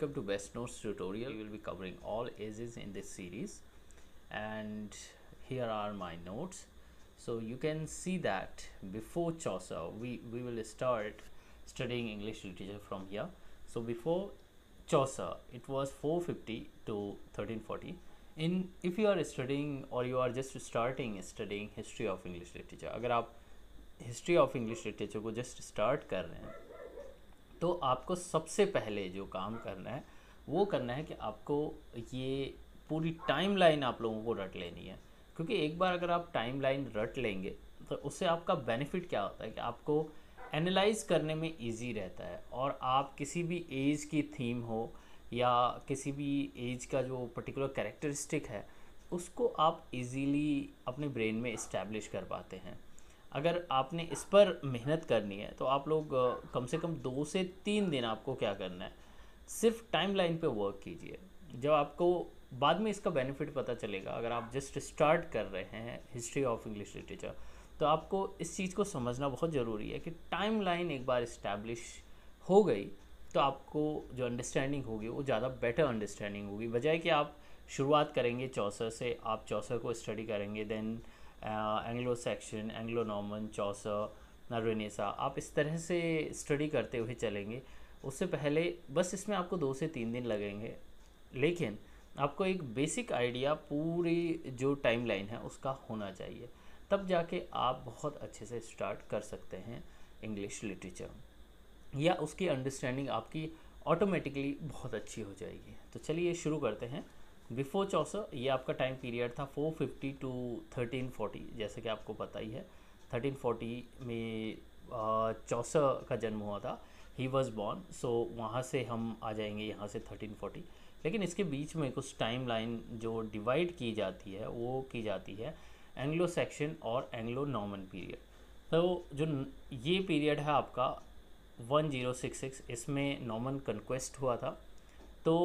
welcome to best notes tutorial we will be covering all ages in this series and here are my notes so you can see that before Chaucer we we will start studying English literature from here so before Chaucer it was 450 to 1340 in if you are studying or you are just starting studying history of English literature अगर आप history of English literature को just start कर रहे हैं तो आपको सबसे पहले जो काम करना है वो करना है कि आपको ये पूरी टाइम लाइन आप लोगों को रट लेनी है क्योंकि एक बार अगर आप टाइम लाइन रट लेंगे तो उससे आपका बेनिफिट क्या होता है कि आपको एनालाइज करने में इजी रहता है और आप किसी भी एज की थीम हो या किसी भी एज का जो पर्टिकुलर कैरेक्टरिस्टिक है उसको आप इजीली अपने ब्रेन में इस्टेब्लिश कर पाते हैं अगर आपने इस पर मेहनत करनी है तो आप लोग कम से कम दो से तीन दिन आपको क्या करना है सिर्फ टाइम लाइन पर वर्क कीजिए जब आपको बाद में इसका बेनिफिट पता चलेगा अगर आप जस्ट स्टार्ट कर रहे हैं हिस्ट्री ऑफ इंग्लिश लिटरेचर तो आपको इस चीज़ को समझना बहुत ज़रूरी है कि टाइम लाइन एक बार इस्टेब्लिश हो गई तो आपको जो अंडरस्टैंडिंग होगी वो ज़्यादा बेटर अंडरस्टैंडिंग होगी बजाय कि आप शुरुआत करेंगे चौसर से आप चौसर को स्टडी करेंगे then Anglo Saxon Anglo Norman Chaucer Renaissance आप इस तरह से स्टडी करते हुए चलेंगे उससे पहले बस इसमें आपको दो से तीन दिन लगेंगे लेकिन आपको एक बेसिक आइडिया पूरी जो टाइम लाइन है उसका होना चाहिए तब जाके आप बहुत अच्छे से स्टार्ट कर सकते हैं इंग्लिश लिटरेचर या उसकी अंडरस्टैंडिंग आपकी ऑटोमेटिकली बहुत अच्छी हो जाएगी तो चलिए शुरू करते हैं बिफोर चौसर ये आपका टाइम पीरियड था 450 टू 1340 जैसे कि आपको पता ही है 1340 में चौसर का जन्म हुआ था ही वॉज बॉर्न सो वहाँ से हम आ जाएंगे यहाँ से 1340 लेकिन इसके बीच में कुछ टाइम लाइन जो डिवाइड की जाती है वो की जाती है एंग्लो सेक्शन और एंग्लो नॉर्मन पीरियड तो जो ये पीरियड है आपका 1066 इसमें नॉर्मन कन्क्वेस्ट हुआ था तो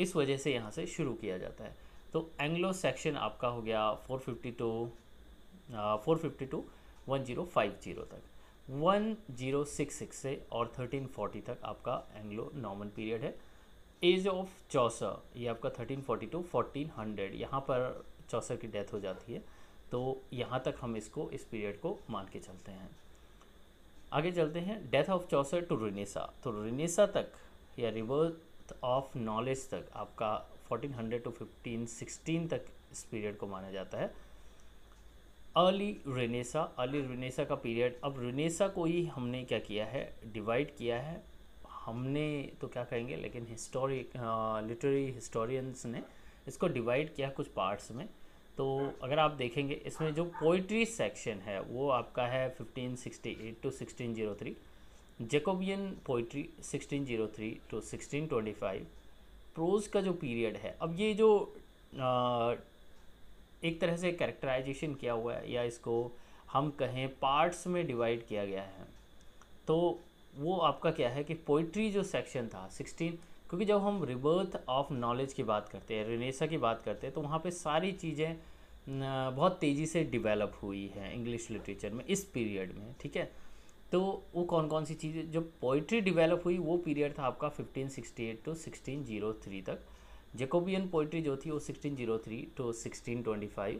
इस वजह से यहाँ से शुरू किया जाता है तो एंग्लो सेक्शन आपका हो गया four fifty two four fifty two one zero five zero तक वन जीरो सिक्स सिक्स से और थर्टीन फोर्टी तक आपका एंग्लो नॉर्मन पीरियड है एज ऑफ चौसर ये आपका thirteen forty two fourteen hundred यहाँ पर चौसर की डेथ हो जाती है तो यहाँ तक हम इसको इस पीरियड को मान के चलते हैं आगे चलते हैं death of Chaucer to Renaissance तो रिनेसा तक या रिवर्स ऑफ नॉलेज तक आपका 1400 टू 1516 तक इस पीरियड को माना जाता है अर्ली रेनेसा अर्ली रेनेसा का पीरियड अब रेनेसा को ही हमने क्या किया है डिवाइड किया है हमने तो क्या कहेंगे लेकिन हिस्टोरी लिटरेरी हिस्टोरियंस ने इसको डिवाइड किया कुछ पार्ट्स में तो अगर आप देखेंगे इसमें जो पोइट्री सेक्शन है वो आपका है 1568 to sixteen Jacobean poetry 1603 to 1625 prose का जो पीरियड है अब ये जो आ, एक तरह से कैरेक्टराइजेशन किया हुआ है या इसको हम कहें पार्ट्स में डिवाइड किया गया है तो वो आपका क्या है कि पोइट्री जो सेक्शन था 16 क्योंकि जब हम रिबर्थ ऑफ नॉलेज की बात करते हैं रिनेसा की बात करते हैं तो वहाँ पे सारी चीज़ें बहुत तेज़ी से डिवेलप हुई है इंग्लिश लिटरेचर में इस पीरियड में ठीक है तो वो कौन कौन सी चीज़ें जो पोइट्री डेवलप हुई वो पीरियड था आपका 1568 टू 1603 तक जेकोबियन पोइट्री जो थी वो 1603 टू 1625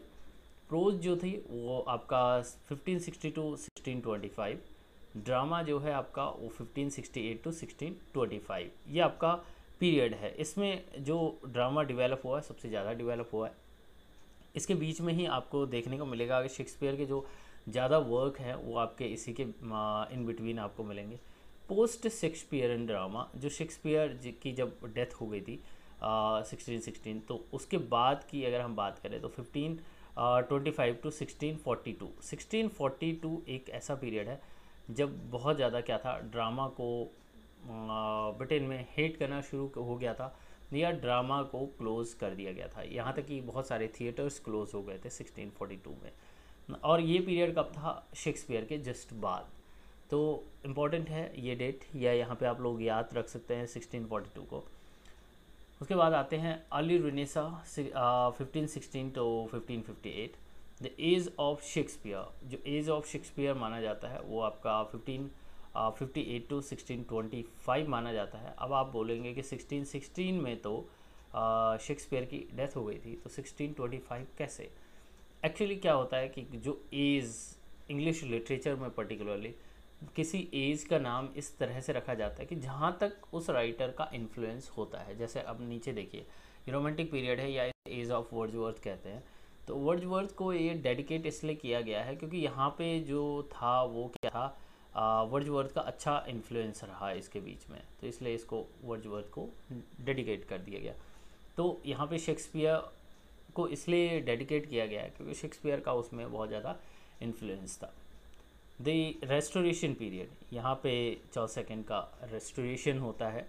प्रोज जो थी वो आपका सिक्सटी टू 1625 ड्रामा जो है आपका वो 1568 टू 1625 ये आपका पीरियड है इसमें जो ड्रामा डेवलप हुआ है सबसे ज़्यादा डेवलप हुआ है इसके बीच में ही आपको देखने को मिलेगा कि शेक्सपियर के जो ज़्यादा वर्क हैं वो आपके इसी के इन बिटवीन आपको मिलेंगे पोस्ट शेक्सपियर एंड ड्रामा जो शेक्सपियर की जब डेथ हो गई थी सिक्सटीन सिक्सटीन तो उसके बाद की अगर हम बात करें तो fifteen twenty five to sixteen forty to sixteen forty to एक ऐसा पीरियड है जब बहुत ज़्यादा क्या था ड्रामा को ब्रिटेन में हेट करना शुरू हो गया था या ड्रामा को क्लोज़ कर दिया गया था यहाँ तक कि बहुत सारे थिएटर्स क्लोज़ हो गए थे 1642 में और ये पीरियड कब था शेक्सपियर के जस्ट बाद तो इम्पॉर्टेंट है ये डेट या यहाँ पे आप लोग याद रख सकते हैं 1642 को उसके बाद आते हैं early Renaissance fifteen sixteen to fifteen fifty eight the age of Shakespeare जो एज ऑफ शेक्सपियर माना जाता है वो आपका fifteen fifty eight to sixteen twenty five माना जाता है अब आप बोलेंगे कि सिक्सटीन सिक्सटीन में तो शेक्सपियर की डेथ हो गई थी तो सिक्सटीन ट्वेंटी फाइव कैसे एक्चुअली क्या होता है कि जो एज इंग्लिश लिटरेचर में पर्टिकुलरली किसी एज का नाम इस तरह से रखा जाता है कि जहाँ तक उस राइटर का इन्फ्लुएंस होता है जैसे अब नीचे देखिए रोमांटिक पीरियड है या एज ऑफ वर्ज वर्थ कहते हैं तो वर्ज वर्थ को ये डेडिकेट इसलिए किया गया है क्योंकि यहाँ पे जो था वो क्या था वर्ज वर्थ का अच्छा इन्फ्लुएंस रहा इसके बीच में तो इसलिए इसको वर्ज वर्थ को डेडिकेट कर दिया गया तो यहाँ पे शेक्सपियर को इसलिए डेडिकेट किया गया है क्योंकि शेक्सपियर का उसमें बहुत ज़्यादा इन्फ्लुएंस था द रेस्टोरेशन पीरियड यहाँ पे चौ सेकेंड का रेस्टोरेशन होता है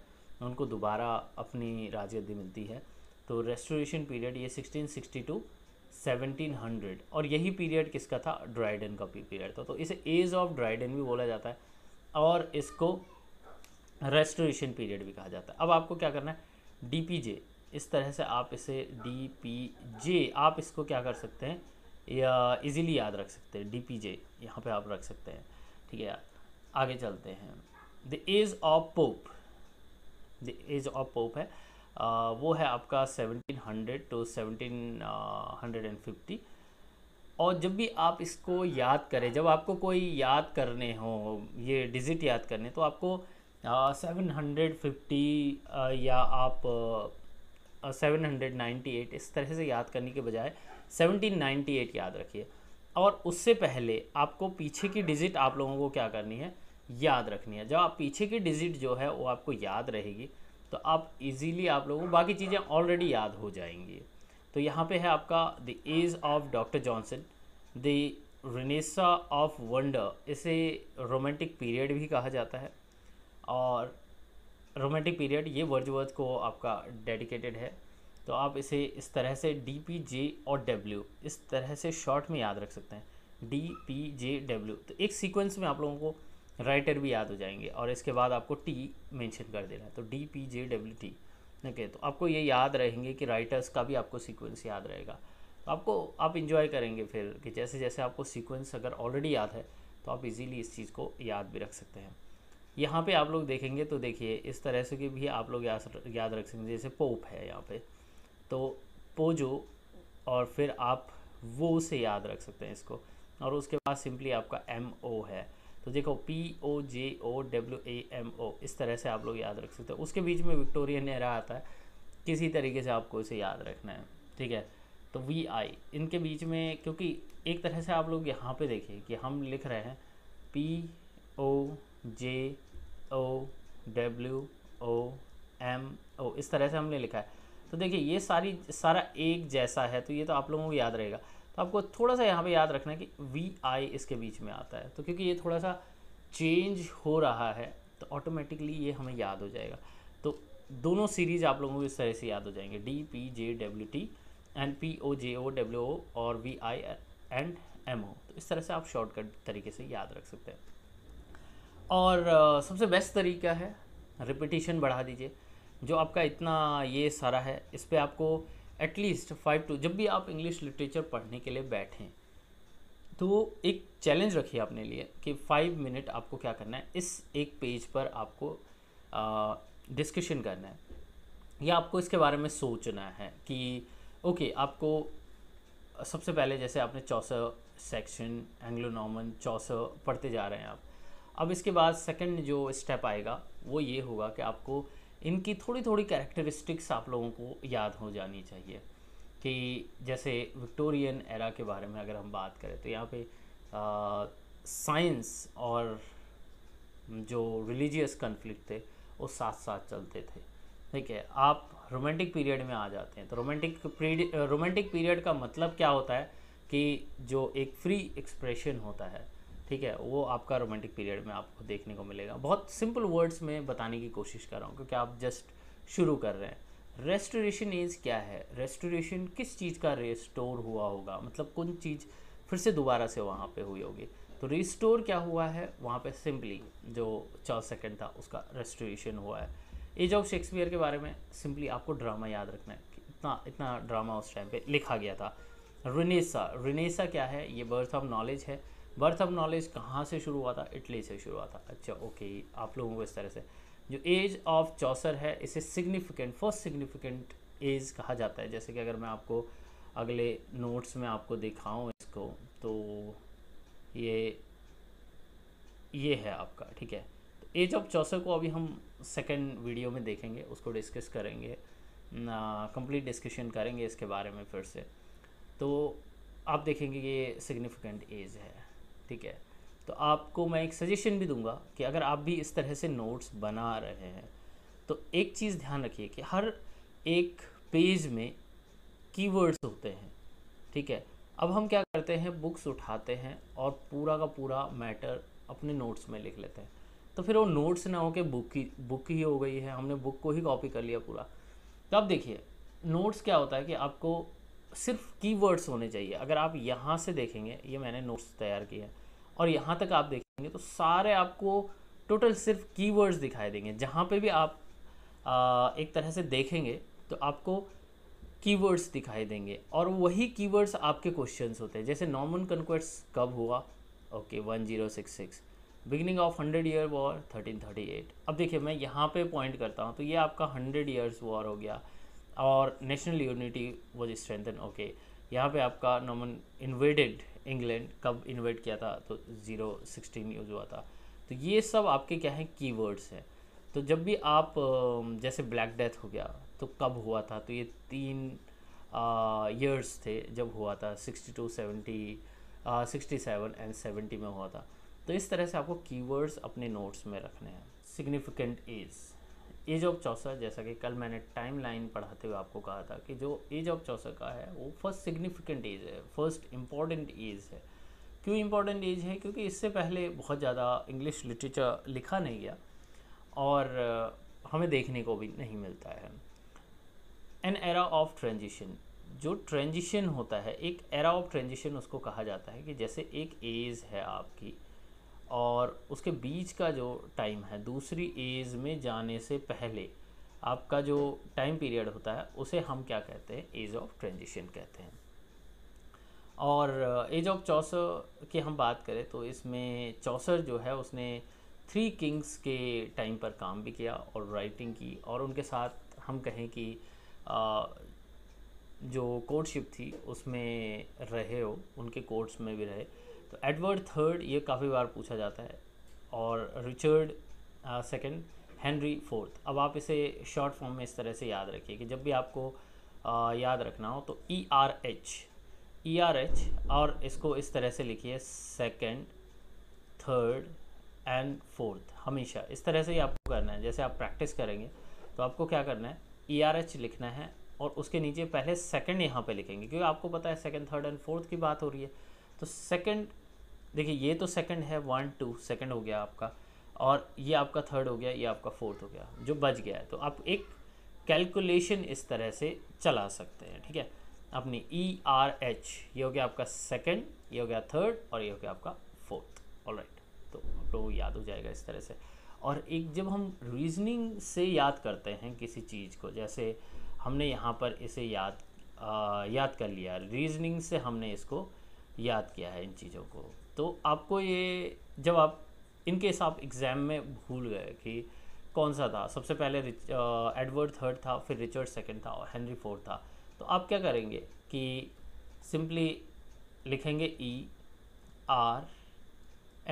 उनको दोबारा अपनी राजगद्दी मिलती है तो रेस्टोरेशन पीरियड ये 1662 1700 और यही पीरियड किसका था ड्राइडन का पीरियड था तो इसे एज ऑफ ड्राइडन भी बोला जाता है और इसको रेस्टोरेशन पीरियड भी कहा जाता है अब आपको क्या करना है डीपीजे इस तरह से आप इसे डी पी जे आप इसको क्या कर सकते हैं या इजीली याद रख सकते हैं डी पी जे यहाँ पर आप रख सकते हैं ठीक है आगे चलते हैं the age of Pope the age of Pope है आ, वो है आपका 1700 टू 1750 और जब भी आप इसको याद करें जब आपको कोई याद करने हो ये डिजिट याद करने तो आपको सेवन हंड्रेड फिफ्टी या आप सेवन हंड्रेड नाइन्टी एट इस तरह से याद करने के बजाय सेवनटीन नाइन्टी एट याद रखिए और उससे पहले आपको पीछे की डिजिट आप लोगों को क्या करनी है याद रखनी है जब आप पीछे की डिजिट जो है वो आपको याद रहेगी तो आप इजीली आप लोगों को बाकी चीज़ें ऑलरेडी याद हो जाएंगी तो यहाँ पे है आपका the age of Doctor Johnson the Renaissance of wonder इसे रोमांटिक पीरियड भी कहा जाता है और रोमांटिक पीरियड ये वर्जवर्थ को आपका डेडिकेटेड है तो आप इसे इस तरह से डी पी जे और डब्ल्यू इस तरह से शॉर्ट में याद रख सकते हैं डी पी जे डब्ल्यू तो एक सीक्वेंस में आप लोगों को राइटर भी याद हो जाएंगे और इसके बाद आपको टी मेंशन कर देना है तो D P J W T okay तो आपको ये याद रहेंगे कि राइटर्स का भी आपको सीक्वेंस याद रहेगा तो आपको आप इंजॉय करेंगे फिर कि जैसे जैसे आपको सीक्वेंस अगर ऑलरेडी याद है तो आप इजीली इस चीज़ को याद भी रख सकते हैं यहाँ पे आप लोग देखेंगे तो देखिए इस तरह से कि भी आप लोग याद रख सकेंगे जैसे पोप है यहाँ पे तो पोजो और फिर आप वो से याद रख सकते हैं इसको और उसके बाद सिंपली आपका एम ओ है तो देखो P O J O W A M O इस तरह से आप लोग याद रख सकते हैं उसके बीच में विक्टोरिया ने रहा आता है किसी तरीके से आपको इसे याद रखना है ठीक है तो वी आई इनके बीच में क्योंकि एक तरह से आप लोग यहाँ पे देखिए कि हम लिख रहे हैं P O J O W O M O इस तरह से हमने लिखा है तो देखिए ये सारी सारा एक जैसा है तो ये तो आप लोगों को याद रहेगा तो आपको थोड़ा सा यहाँ पे याद रखना है कि वी आई इसके बीच में आता है तो क्योंकि ये थोड़ा सा चेंज हो रहा है तो ऑटोमेटिकली ये हमें याद हो जाएगा तो दोनों सीरीज आप लोगों को इस तरह से याद हो जाएंगे D P J W T N P O J O W O और V I and M O तो इस तरह से आप शॉर्टकट तरीके से याद रख सकते हैं और सबसे बेस्ट तरीका है रिपीटिशन बढ़ा दीजिए जो आपका इतना ये सारा है इस पर आपको एटलीस्ट फाइव टू जब भी आप इंग्लिश लिटरेचर पढ़ने के लिए बैठें तो एक चैलेंज रखिए अपने लिए कि फाइव मिनट आपको क्या करना है इस एक पेज पर आपको डिस्कशन करना है या आपको इसके बारे में सोचना है कि ओके आपको सबसे पहले जैसे आपने चौसा सेक्शन एंग्लो नॉर्मन पढ़ते जा रहे हैं आप अब इसके बाद सेकंड जो स्टेप आएगा वो ये होगा कि आपको इनकी थोड़ी थोड़ी कैरेक्टरिस्टिक्स आप लोगों को याद हो जानी चाहिए कि जैसे विक्टोरियन एरा के बारे में अगर हम बात करें तो यहाँ पे साइंस और जो रिलीजियस कन्फ्लिक्ट थे वो साथ साथ चलते थे ठीक है आप रोमांटिक पीरियड में आ जाते हैं तो रोमांटिक पीरियड रोमांटिक पीरियड का मतलब क्या होता है कि जो एक फ्री एक्सप्रेशन होता है ठीक है वो आपका रोमांटिक पीरियड में आपको देखने को मिलेगा बहुत सिंपल वर्ड्स में बताने की कोशिश कर रहा हूँ क्योंकि आप जस्ट शुरू कर रहे हैं रेस्टोरेशन एज क्या है रेस्टोरेशन किस चीज़ का रेस्टोर हुआ होगा मतलब कौन चीज़ फिर से दोबारा से वहाँ पे हुई होगी तो रिस्टोर क्या हुआ है वहाँ पे सिंपली जो चार सेकंड था उसका रेस्टोरेशन हुआ है एज ऑफ शेक्सपियर के बारे में सिंपली आपको ड्रामा याद रखना है इतना इतना ड्रामा उस टाइम पे लिखा गया था रिनेसा रिनेसा क्या है ये बर्थ ऑफ नॉलेज है बर्थ ऑफ नॉलेज कहाँ से शुरू हुआ था इटली से शुरू हुआ था अच्छा ओके आप लोगों को इस तरह से जो एज ऑफ चौसर है इसे सिग्निफिकेंट फर्स्ट सिग्निफिकेंट एज कहा जाता है जैसे कि अगर मैं आपको अगले नोट्स में आपको दिखाऊं इसको तो ये ये है आपका ठीक है तो एज ऑफ चौसर को अभी हम सेकेंड वीडियो में देखेंगे उसको डिस्कस करेंगे कंप्लीट डिस्कशन करेंगे इसके बारे में फिर से तो आप देखेंगे ये सिग्निफिकेंट एज है ठीक है तो आपको मैं एक सजेशन भी दूंगा कि अगर आप भी इस तरह से नोट्स बना रहे हैं तो एक चीज़ ध्यान रखिए कि हर एक पेज में कीवर्ड्स होते हैं ठीक है अब हम क्या करते हैं बुक्स उठाते हैं और पूरा का पूरा मैटर अपने नोट्स में लिख लेते हैं तो फिर वो नोट्स ना हो के बुक ही बुक ही हो गई है हमने बुक को ही कॉपी कर लिया पूरा तो अब देखिए नोट्स क्या होता है कि आपको सिर्फ कीवर्ड्स होने चाहिए अगर आप यहाँ से देखेंगे ये मैंने नोट्स तैयार किए हैं और यहाँ तक आप देखेंगे तो सारे आपको टोटल सिर्फ कीवर्ड्स दिखाई देंगे जहाँ पे भी आप आ, एक तरह से देखेंगे तो आपको कीवर्ड्स दिखाई देंगे और वही कीवर्ड्स आपके क्वेश्चंस होते हैं जैसे नॉर्मन कन्क्वेट्स कब हुआ okay one zero six six beginning of hundred year war thirteen thirty eight अब देखिए मैं यहाँ पे पॉइंट करता हूँ तो ये आपका हंड्रेड ईयर्स वॉर हो गया और national unity was strengthen okay यहाँ पे आपका नॉमन इन्वेडेड इंग्लैंड कब इन्वेट किया था तो ज़ीरो सिक्सटीन यूज़ हुआ था तो ये सब आपके क्या हैं कीवर्ड्स हैं तो जब भी आप जैसे ब्लैक डेथ हो गया तो कब हुआ था तो ये तीन ईयर्स थे जब हुआ था sixty two seventy sixty seven and seventy में हुआ था तो इस तरह से आपको कीवर्ड्स अपने नोट्स में रखने हैं significant age age of Chaucer जैसा कि कल मैंने टाइम लाइन पढ़ाते हुए आपको कहा था कि जो एज ऑफ चौसर का है वो फर्स्ट सिग्निफिकेंट एज है फर्स्ट इम्पॉर्टेंट एज है क्यों इम्पॉर्टेंट एज है क्योंकि इससे पहले बहुत ज़्यादा इंग्लिश लिटरेचर लिखा नहीं गया और हमें देखने को भी नहीं मिलता है एन एरा ऑफ ट्रांजिशन जो ट्रांजिशन होता है एक एरा ऑफ ट्रांजिशन उसको कहा जाता है कि जैसे एक एज है आपकी और उसके बीच का जो टाइम है दूसरी एज में जाने से पहले आपका जो टाइम पीरियड होता है उसे हम क्या कहते हैं एज ऑफ ट्रांजिशन कहते हैं और एज uh, ऑफ चौसर की हम बात करें तो इसमें चौसर जो है उसने थ्री किंग्स के टाइम पर काम भी किया और राइटिंग की और उनके साथ हम कहें कि uh, जो कोर्टशिप थी उसमें रहे हो उनके कोर्ट्स में भी रहे तो एडवर्ड थर्ड ये काफ़ी बार पूछा जाता है और रिचर्ड सेकेंड हेनरी फोर्थ अब आप इसे शॉर्ट फॉर्म में इस तरह से याद रखिए कि जब भी आपको आ, याद रखना हो तो E R H E R H और इसको इस तरह से लिखिए सेकेंड थर्ड एंड फोर्थ हमेशा इस तरह से ही आपको करना है जैसे आप प्रैक्टिस करेंगे तो आपको क्या करना है ई आर एच लिखना है और उसके नीचे पहले सेकेंड यहाँ पे लिखेंगे क्योंकि आपको पता है सेकेंड थर्ड एंड फोर्थ की बात हो रही है तो सेकेंड देखिए ये तो सेकंड है वन टू सेकंड हो गया आपका और ये आपका थर्ड हो गया ये आपका फोर्थ हो गया जो बच गया है तो आप एक कैलकुलेशन इस तरह से चला सकते हैं ठीक है अपनी ई आर एच ये हो गया आपका सेकंड ये हो गया थर्ड और ये हो गया आपका फोर्थ ऑल राइट तो आप याद हो जाएगा इस तरह से और एक जब हम रीजनिंग से याद करते हैं किसी चीज़ को जैसे हमने यहाँ पर इसे याद आ, याद कर लिया रीजनिंग से हमने इसको याद किया है इन चीज़ों को तो आपको ये जब आप इनकेस आप एग्ज़ाम में भूल गए कि कौन सा था सबसे पहले एडवर्ड थर्ड था फिर रिचर्ड सेकेंड था और हेनरी फोर्थ था तो आप क्या करेंगे कि सिंपली लिखेंगे ई आर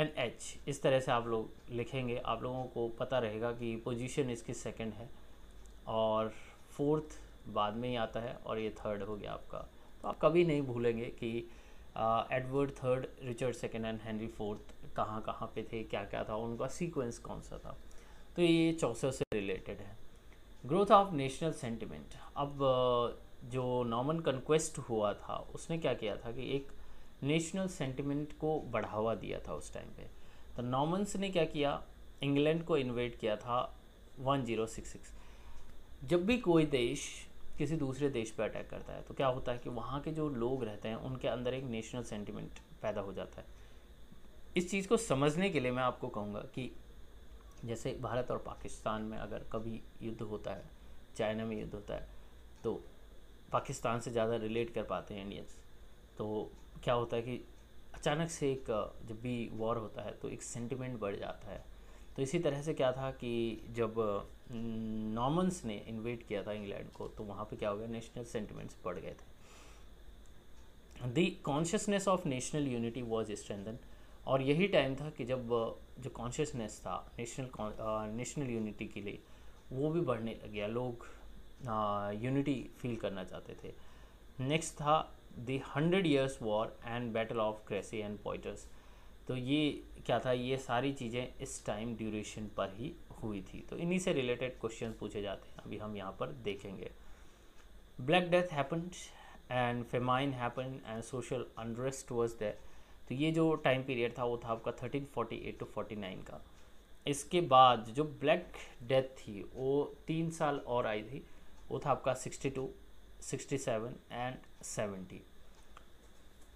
एन एच इस तरह से आप लोग लिखेंगे आप लोगों को पता रहेगा कि पोजीशन इसकी सेकंड है और फोर्थ बाद में ही आता है और ये थर्ड हो गया आपका तो आप कभी नहीं भूलेंगे कि Edward third Richard second and Henry fourth कहाँ कहाँ पे थे क्या क्या था उनका सीक्वेंस कौन सा था तो ये चौसर से रिलेटेड है ग्रोथ ऑफ नेशनल सेंटिमेंट अब uh, जो नॉमन कन्क्वेस्ट हुआ था उसने क्या किया था कि एक नेशनल सेंटिमेंट को बढ़ावा दिया था उस टाइम पे तो नॉमन्स ने क्या किया इंग्लैंड को इन्वेट किया था वन जब भी कोई देश किसी दूसरे देश पे अटैक करता है तो क्या होता है कि वहाँ के जो लोग रहते हैं उनके अंदर एक नेशनल सेंटिमेंट पैदा हो जाता है इस चीज़ को समझने के लिए मैं आपको कहूँगा कि जैसे भारत और पाकिस्तान में अगर कभी युद्ध होता है चाइना में युद्ध होता है तो पाकिस्तान से ज़्यादा रिलेट कर पाते हैं इंडियंस तो क्या होता है कि अचानक से एक जब भी वॉर होता है तो एक सेंटिमेंट बढ़ जाता है तो इसी तरह से क्या था कि जब नॉमन्स ने इन्वेट किया था इंग्लैंड को तो वहाँ पे क्या हो गया नेशनल सेंटिमेंट्स बढ़ गए थे the consciousness of national unity was strengthen और यही टाइम था कि जब जो कॉन्शियसनेस था नेशनल नेशनल यूनिटी के लिए वो भी बढ़ने लग गया लोग यूनिटी फील करना चाहते थे नेक्स्ट था the hundred years war and battle of Crecy and Poitiers तो ये क्या था ये सारी चीज़ें इस टाइम ड्यूरेशन पर ही हुई थी तो इन्हीं से रिलेटेड क्वेश्चन पूछे जाते हैं अभी हम यहाँ पर देखेंगे black death happened and famine happen and social unrest was the तो ये जो टाइम पीरियड था वो था आपका thirteen forty eight to forty nine का इसके बाद जो ब्लैक डेथ थी वो तीन साल और आई थी वो था आपका sixty two sixty seven and seventy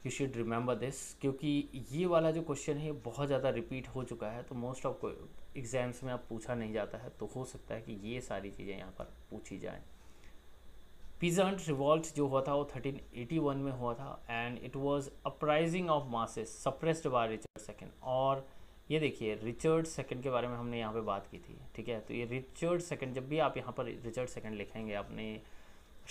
you should remember this क्योंकि ये वाला जो क्वेश्चन है बहुत ज़्यादा रिपीट हो चुका है तो मोस्ट ऑफ एग्ज़ाम्स में आप पूछा नहीं जाता है तो हो सकता है कि ये सारी चीज़ें यहाँ पर पूछी जाएँ पिजेंट रिवॉल्ट जो हुआ था वो 1381 में हुआ था and it was uprising of masses suppressed by Richard second और ये देखिए रिचर्ड सेकंड के बारे में हमने यहाँ पे बात की थी ठीक है तो ये रिचर्ड सेकंड जब भी आप यहाँ पर रिचर्ड सेकंड लिखेंगे अपने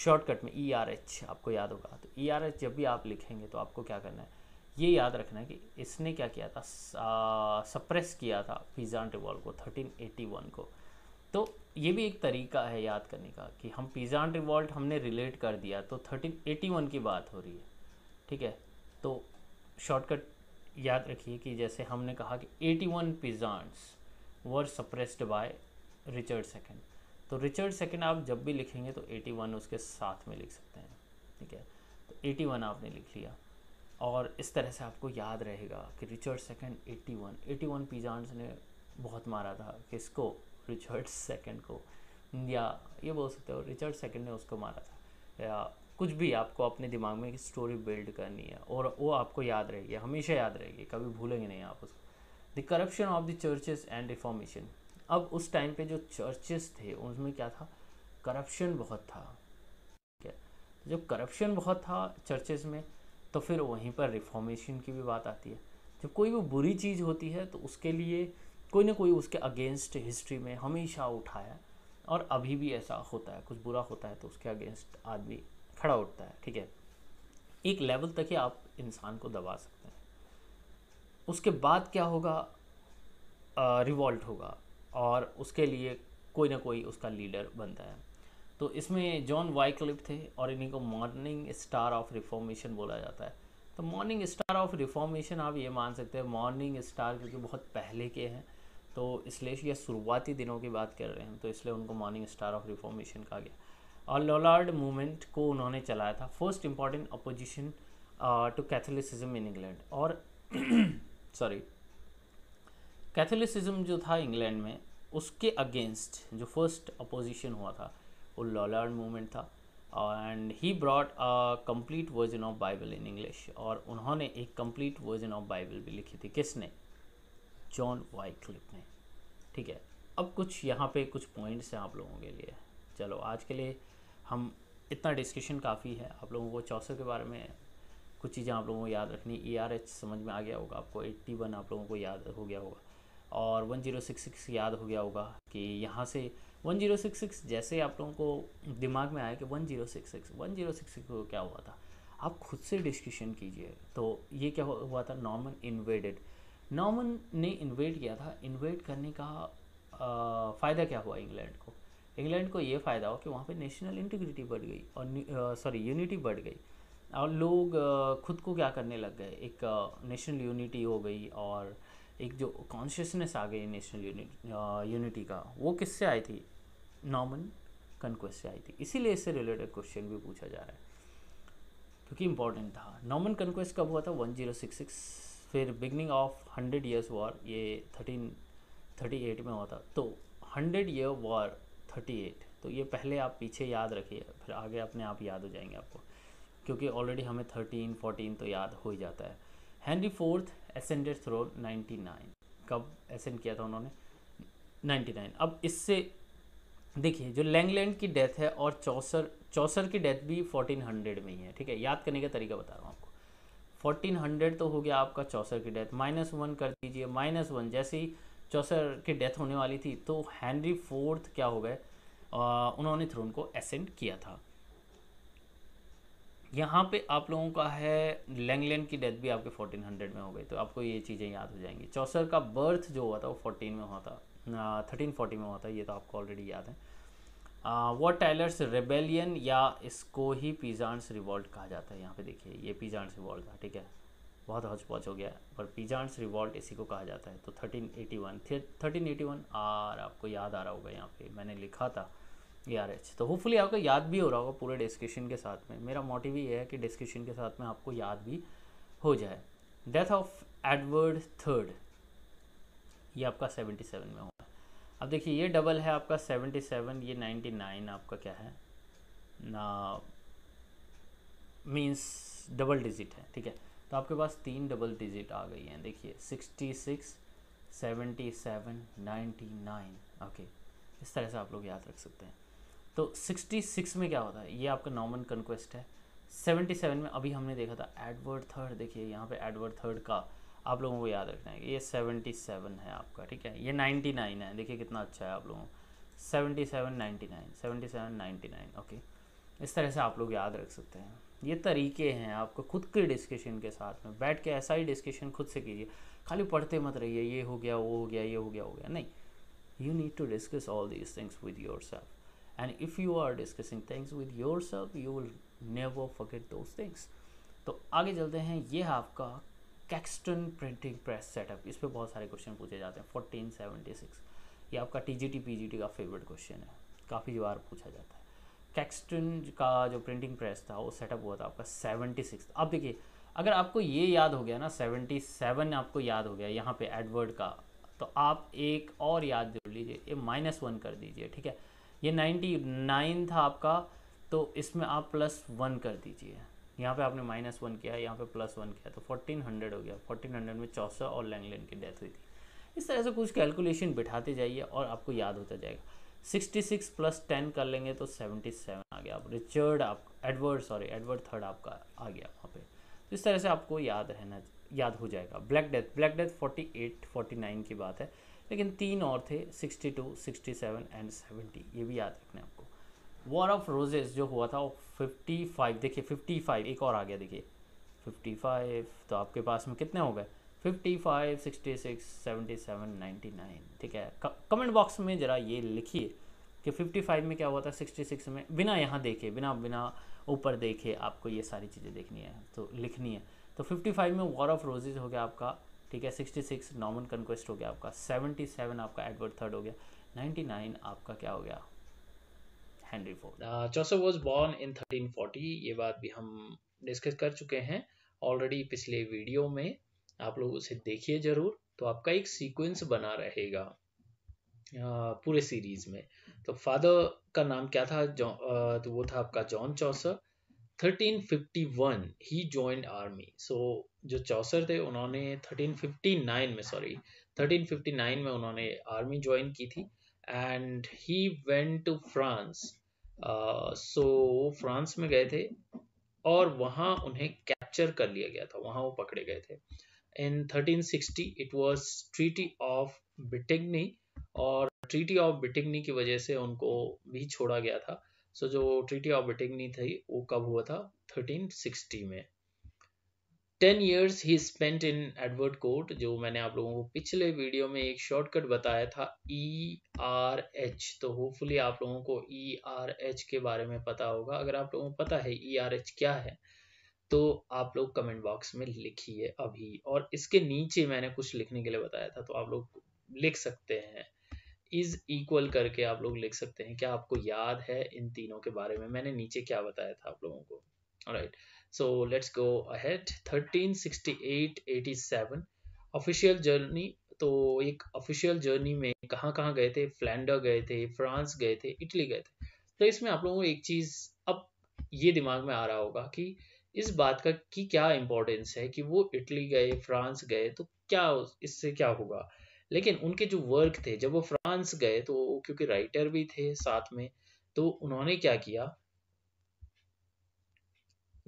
शॉर्टकट में ई आर एच आपको याद होगा तो ई आर एच जब भी आप लिखेंगे तो आपको क्या करना है ये याद रखना कि इसने क्या किया था सप्रेस किया था पिज़ान रिवॉल को 1381 को तो ये भी एक तरीका है याद करने का कि हम पिज़ान रिवॉल्ट हमने रिलेट कर दिया तो 1381 की बात हो रही है ठीक है तो शॉर्टकट याद रखिए कि जैसे हमने कहा कि 81 one peasants were suppressed by Richard second तो रिचर्ड सेकेंड आप जब भी लिखेंगे तो 81 उसके साथ में लिख सकते हैं ठीक है तो 81 आपने लिख लिया और इस तरह से आपको याद रहेगा कि Richard second eighty one eighty one peasants ने बहुत मारा था किसको रिचर्ड सेकेंड को या ये बोल सकते हो रिचर्ड सेकेंड ने उसको मारा था या कुछ भी आपको अपने दिमाग में स्टोरी बिल्ड करनी है और वो आपको याद रहेगी हमेशा याद रहेगी कभी भूलेंगे नहीं आप उसको the corruption of the churches and reformation अब उस टाइम पे जो चर्चेस थे उनमें क्या था करप्शन बहुत था ठीक है तो जो करप्शन बहुत था चर्चेस में तो फिर वहीं पर रिफॉर्मेशन की भी बात आती है जब कोई भी बुरी चीज़ होती है तो उसके लिए कोई ना कोई उसके अगेंस्ट हिस्ट्री में हमेशा उठाया और अभी भी ऐसा होता है कुछ बुरा होता है तो उसके अगेंस्ट आदमी खड़ा उठता है ठीक है एक लेवल तक ही आप इंसान को दबा सकते हैं उसके बाद क्या होगा रिवॉल्ट होगा और उसके लिए कोई ना कोई उसका लीडर बनता है तो इसमें जॉन वाइकलिप थे और इन्हीं को मॉर्निंग स्टार ऑफ रिफॉर्मेशन बोला जाता है तो मॉर्निंग स्टार ऑफ रिफॉर्मेशन आप ये मान सकते हैं मॉर्निंग स्टार क्योंकि बहुत पहले के हैं तो इसलिए यह शुरुआती दिनों की बात कर रहे हैं तो इसलिए उनको मॉर्निंग स्टार ऑफ रिफॉर्मेशन कहा गया और लोलार्ड मूवमेंट को उन्होंने चलाया था first important opposition to Catholicism in England और सॉरी कैथोलिसिज्म जो था इंग्लैंड में उसके अगेंस्ट जो फर्स्ट अपोजिशन हुआ था वो लॉलर्ड मूवमेंट था and he brought a complete version of Bible in English और उन्होंने एक कंप्लीट वर्जन ऑफ बाइबल भी लिखी थी किसने जॉन वाई क्लिप ने ठीक है अब कुछ यहाँ पे कुछ पॉइंट्स हैं आप लोगों के लिए चलो आज के लिए हम इतना डिस्कशन काफ़ी है आप लोगों को चौसर के बारे में कुछ चीज़ें आप लोगों को याद रखनी ई आर एच समझ में आ गया होगा आपको एट्टी वन आप लोगों को याद हो गया होगा और वन जीरो सिक्स सिक्स याद हो गया होगा कि यहाँ से वन जीरो सिक्स सिक्स जैसे आप लोगों को दिमाग में आया कि one zero six six one zero six six को क्या हुआ था आप खुद से डिस्कशन कीजिए तो ये क्या हुआ था नॉर्मन इन्वेडेड नॉर्मन ने इन्वेड किया था इन्वेड करने का फ़ायदा क्या हुआ इंग्लैंड को इंग्लैंड को ये फ़ायदा हो कि वहाँ पे नेशनल इंटीग्रिटी बढ़ गई और सॉरी यूनिटी बढ़ गई और लोग आ, खुद को क्या करने लग गए एक नेशनल यूनिटी हो गई और एक जो कॉन्शियसनेस आ गई नेशनल यूनिटी का वो किससे आई थी नॉर्मन कन्क्वेस्ट से आई थी इसीलिए इससे रिलेटेड क्वेश्चन भी पूछा जा रहा है क्योंकि इंपॉर्टेंट था नॉर्मन कन्क्वेस्ट कब हुआ था वन जीरो सिक्स सिक्स फिर beginning of hundred years war ये थर्टीन थर्टी एट में हुआ था तो hundred year war thirty eight तो ये पहले आप पीछे याद रखिए फिर आगे अपने आप याद हो जाएंगे आपको क्योंकि ऑलरेडी हमें थर्टीन फोर्टीन तो याद हो ही जाता है Henry fourth ascended throne nine कब एसेंड किया था उन्होंने नाइन्टी नाइन अब इससे देखिए जो लैंगलैंड की डेथ है और चौसर चौसर की डेथ भी 1400 में ही है ठीक है याद करने का तरीका बता रहा हूँ आपको 1400 तो हो गया आपका चौसर की डेथ माइनस वन कर दीजिए माइनस वन जैसे ही चौसर की डेथ होने वाली थी तो हैंनरी फोर्थ क्या हो गए उन्होंने थ्रोन को एसेंड किया था यहाँ पे आप लोगों का है लैंगलैंड की डेथ भी आपके 1400 में हो गई तो आपको ये चीज़ें याद हो जाएंगी चौसर का बर्थ जो हुआ था वो 14 में हुआ था थर्टीन फोर्टी में हुआ था ये तो आपको ऑलरेडी याद है वो टाइलर्स रेबेलियन या इसको ही पीजांस रिवॉल्ट कहा जाता है यहाँ पे देखिए ये पीजांस रिवॉल्ट था ठीक है बहुत हज पॉच हो गया पर पीजांस रिवॉल्ट इसी को कहा जाता है तो thirteen eighty one thirteen eighty one R आपको याद आ रहा होगा यहाँ पे मैंने लिखा था ए आर एच तो होपफुली आपको याद भी हो रहा होगा पूरे डिस्क्रिप्शन के साथ में मेरा मोटिव ये है कि डिस्क्रिप्शन के साथ में आपको याद भी हो जाए डेथ ऑफ एडवर्ड थर्ड ये आपका सेवेंटी सेवन में होगा अब देखिए ये डबल है आपका सेवेंटी सेवन ये नाइन्टी नाइन आपका क्या है ना मीन्स डबल डिजिट है ठीक है तो आपके पास तीन डबल डिजिट आ गई हैं देखिए sixty six seventy seven ninety nine okay इस तरह से आप लोग याद रख सकते हैं तो 66 में क्या होता है ये आपका नॉर्मन कन्क्वेस्ट है 77 में अभी हमने देखा था एडवर्ड थर्ड देखिए यहाँ पे एडवर्ड थर्ड का आप लोगों को याद रखना है कि ये सेवेंटी सेवन है आपका ठीक है ये नाइन्टी नाइन है देखिए कितना अच्छा है आप लोगों को seventy seven ninety nine seventy seven ninety nine okay इस तरह से आप लोग याद रख सकते हैं ये तरीके हैं आपको खुद के डिस्कशन के साथ में बैठ के ऐसा ही डिस्कशन खुद से कीजिए खाली पढ़ते मत रहिए ये हो गया वो हो गया ये हो गया हो गया नहीं you need to discuss all these things with your self and if you are discussing things with your self you will never forget those things तो आगे चलते हैं ये आपका कैक्सटन प्रिंटिंग प्रेस सेटअप इस पर बहुत सारे क्वेश्चन पूछे जाते हैं फोर्टीन सेवेंटी सिक्स ये आपका T G T P G T का फेवरेट क्वेश्चन है काफ़ी बार पूछा जाता है कैक्सटन का जो प्रिंटिंग प्रेस था वो सेटअप हुआ था आपका सेवेंटी सिक्स अब देखिए अगर आपको ये याद हो गया ना सेवेंटी सेवन आपको याद हो गया यहाँ पे एडवर्ड का तो आप एक और याद जोड़ लीजिए ये माइनस वन कर दीजिए ठीक है ये नाइन्टी नाइन था आपका तो इसमें आप प्लस वन कर दीजिए यहाँ पे आपने माइनस वन किया यहाँ पे प्लस वन किया तो फोर्टीन हंड्रेड हो गया फोर्टीन हंड्रेड में चौसा और लैंगलैंड की डेथ हुई थी इस तरह से कुछ कैलकुलेशन बिठाते जाइए और आपको याद होता जाएगा सिक्सटी सिक्स प्लस टेन कर लेंगे तो सेवेंटी सेवन आ गया आप रिचर्ड आप एडवर्ड सॉरी एडवर्ड थर्ड आपका आ गया वहाँ पे तो इस तरह से आपको याद रहना याद हो जाएगा black death black death forty eight forty nine की बात है लेकिन तीन और थे sixty two sixty seven and seventy ये भी याद रखना है आपको वॉर ऑफ रोजेज जो हुआ था वो फिफ्टी फाइव देखिए फिफ्टी फाइव एक और आ गया देखिए फिफ्टी फाइव तो आपके पास में कितने हो गए fifty five sixty six seventy seven ninety nine ठीक है कमेंट बॉक्स में ज़रा ये लिखिए कि फिफ्टी फाइव में क्या हुआ था सिक्सटी सिक्स में बिना यहाँ देखे बिना बिना ऊपर देखे आपको ये सारी चीज़ें देखनी है तो लिखनी है तो फिफ्टी फाइव में वॉर ऑफ रोजेज हो गया आपका ठीक है सिक्सटी सिक्स नॉमन कन्क्वेस्ट हो गया आपका सेवेंटी सेवन आपका एडवर्ड थर्ड हो गया नाइन्टी नाइन आपका क्या हो गया Henry Ford Chaucer was born in thirteen forty ये बात भी हम डिस्कस कर चुके हैं ऑलरेडी पिछले वीडियो में आप लोग उसे देखिए जरूर तो आपका एक सीक्वेंस बना रहेगा पूरे सीरीज में तो फादर का नाम क्या था तो वो था आपका John Chaucer 1351 he join army so जो चौसर थे उन्होंने 1359 में सॉरी 1359 में उन्होंने आर्मी ज्वाइन की थी and he went to France so France में गए थे और वहाँ उन्हें कैप्चर कर लिया गया था वहाँ वो पकड़े गए थे in 1360 it was treaty of Bretigny और ट्रीटी ऑफ बिटिग्नी की वजह से उनको भी छोड़ा गया था सो so, जो ट्रीटी ऑफ बिटिग्नी थी वो कब हुआ था 1360 में ten years he spent in Edward court जो मैंने आप लोगों को पिछले वीडियो में एक शॉर्टकट बताया था ई आर एच तो होपफुली आप लोगों को ई आर एच के बारे में पता होगा अगर आप लोगों को पता है ई आर एच क्या है तो आप लोग कमेंट बॉक्स में लिखिए अभी और इसके नीचे मैंने कुछ लिखने के लिए बताया था तो आप लोग लिख सकते हैं इज इक्वल करके आप लोग लिख सकते हैं क्या आपको याद है इन तीनों के बारे में मैंने नीचे क्या बताया था आप लोगों को right right. so let's go ahead 1368 87 official journey तो एक ऑफिशियल जर्नी में कहाँ कहाँ गए थे फ्लैंडर गए थे फ्रांस गए थे इटली गए थे तो इसमें आप लोगों को एक चीज़ अब ये दिमाग में आ रहा होगा कि इस बात का कि क्या इम्पोर्टेंस है कि वो इटली गए फ्रांस गए तो क्या इससे क्या होगा लेकिन उनके जो वर्क थे जब वो फ्रांस गए तो क्योंकि राइटर भी थे साथ में तो उन्होंने क्या किया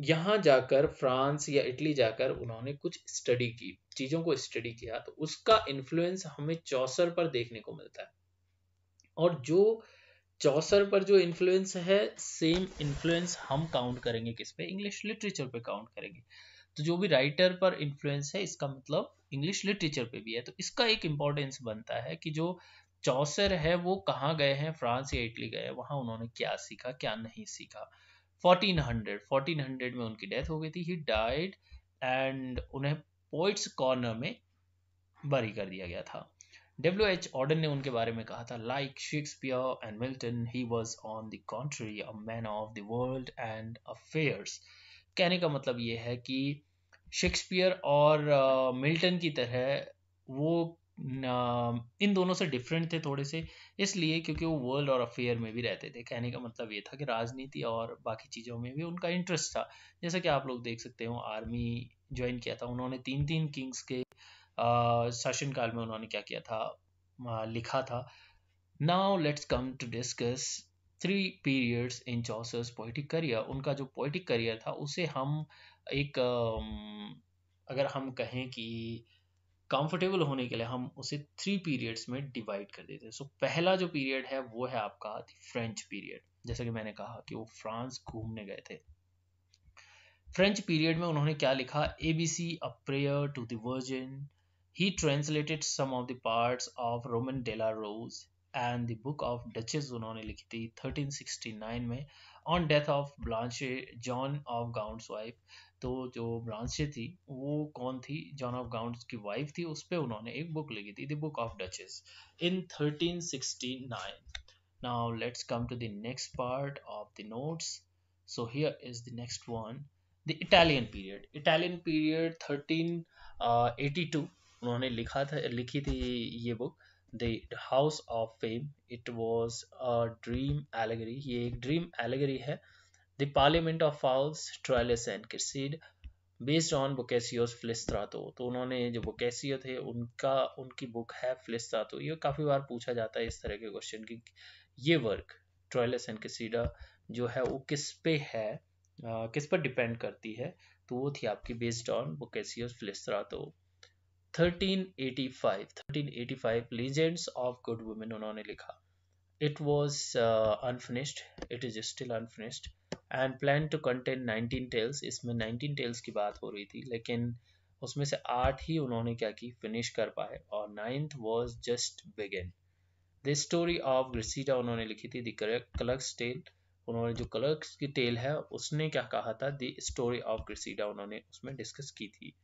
यहाँ जाकर फ्रांस या इटली जाकर उन्होंने कुछ स्टडी की चीज़ों को स्टडी किया तो उसका इन्फ्लुएंस हमें चौसर पर देखने को मिलता है और जो चौसर पर जो इन्फ्लुएंस है सेम इन्फ्लुएंस हम काउंट करेंगे किस पे इंग्लिश लिटरेचर पे काउंट करेंगे तो जो भी राइटर पर इन्फ्लुएंस है इसका मतलब इंग्लिश लिटरेचर पे भी है तो इसका एक इम्पोर्टेंस बनता है कि जो चौसर है वो कहाँ गए हैं फ्रांस या इटली गए वहाँ उन्होंने क्या सीखा क्या नहीं सीखा 1400 1400 में उनकी डेथ हो गई थी ही डाइड एंड उन्हें पोइट्स कॉर्नर में बरी कर दिया गया था डब्ल्यू एच ऑर्डन ने उनके बारे में कहा था like Shakespeare and Milton he was on the contrary a man of the world and affairs कहने का मतलब ये है कि शेक्सपियर और मिल्टन uh, की तरह वो इन दोनों से डिफरेंट थे थोड़े से इसलिए क्योंकि वो वर्ल्ड और अफेयर में भी रहते थे कहने का मतलब ये था कि राजनीति और बाकी चीज़ों में भी उनका इंटरेस्ट था जैसा कि आप लोग देख सकते हो आर्मी ज्वाइन किया था उन्होंने तीन तीन किंग्स के शासनकाल में उन्होंने क्या किया था लिखा था now let's come to discuss three periods in Chaucer's poetic career उनका जो पोइटिक करियर था उसे हम एक अगर हम कहें कि कंफर्टेबल होने के लिए हम उसे थ्री पीरियड्स में डिवाइड कर देते हैं सो so, पहला जो पीरियड है वो है आपका फ्रेंच पीरियड जैसा कि मैंने कहा कि वो फ्रांस घूमने गए थे फ्रेंच पीरियड में उन्होंने क्या लिखा A B C a prayer to virgin he translated some of the parts of Roman de la Rose and the book of duchess उन्होंने लिखी थी 1369 में on death of Blanche John of Gaunt's wife तो जो ब्रांचे थी वो कौन थी जॉन ऑफ गाउंड की वाइफ थी उस पर उन्होंने एक बुक लिखी थी the book of duchess in 1369 now let's come to the next part of the notes so here is the next one the italian period italian period 1382 uh, उन्होंने लिखा था लिखी थी ये book the house of fame it was a dream allegory ये एक dream allegory है The Parliament of Fowls, Troilus and Cresside based on Boccaccio's Filostrato तो उन्होंने जो बोकेसियो थे उनका उनकी बुक है फ्लिस्त्रातो ये काफ़ी बार पूछा जाता है इस तरह के क्वेश्चन की ये वर्क ट्रॉयलेस एंड किसीडा जो है वो किस पे है आ, किस पर डिपेंड करती है तो वो थी आपकी based on Boccaccio's Filostrato 1385 1385 legends of good women उन्होंने लिखा it was unfinished it is still unfinished and plan to contain 19 tales इसमें 19 टेल्स की बात हो रही थी लेकिन उसमें से आठ ही उन्होंने क्या की फिनिश कर पाए और ninth was just begin the story of Griselda उन्होंने लिखी थी द करेक्ट टेल उन्होंने जो क्लर्क्स की टेल है उसने क्या कहा था दी स्टोरी ऑफ ग्रिसीडा उन्होंने उसमें डिस्कस की थी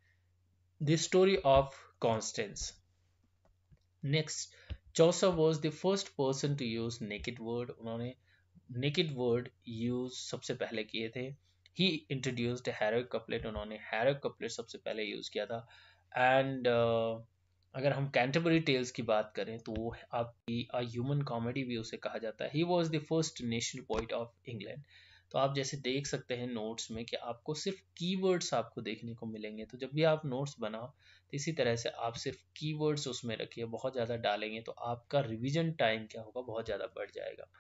the story of Constance next Chaucer was the first person to use naked word उन्होंने नेकेड वर्ड यूज सबसे पहले किए थे ही इंट्रोड्यूस्ड हैरर कपलेट उन्होंने हैरर कपलेट सबसे पहले यूज़ किया था एंड uh, अगर हम कैंटरबरी टेल्स की बात करें तो वो आपकी अ ह्यूमन कॉमेडी भी उसे कहा जाता है he was the first national point of England तो आप जैसे देख सकते हैं नोट्स में कि आपको सिर्फ कीवर्ड्स आपको देखने को मिलेंगे तो जब भी आप नोट्स बनाओ तो इसी तरह से आप सिर्फ कीवर्ड्स उसमें रखिए बहुत ज़्यादा डालेंगे तो आपका रिविजन टाइम क्या होगा बहुत ज़्यादा बढ़ जाएगा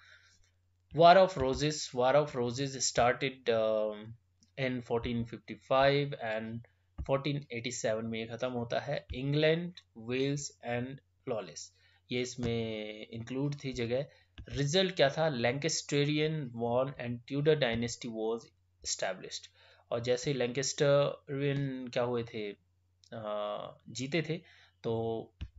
War of Roses. War of Roses started um, in 1455 and 1487 में ख़त्म होता है इंग्लैंड वेल्स एंड लॉलेस ये इसमें इंक्लूड थी जगह रिजल्ट क्या था Lancasterian won and Tudor dynasty was established और जैसे लैंकेस्टरियन क्या हुए थे जीते थे तो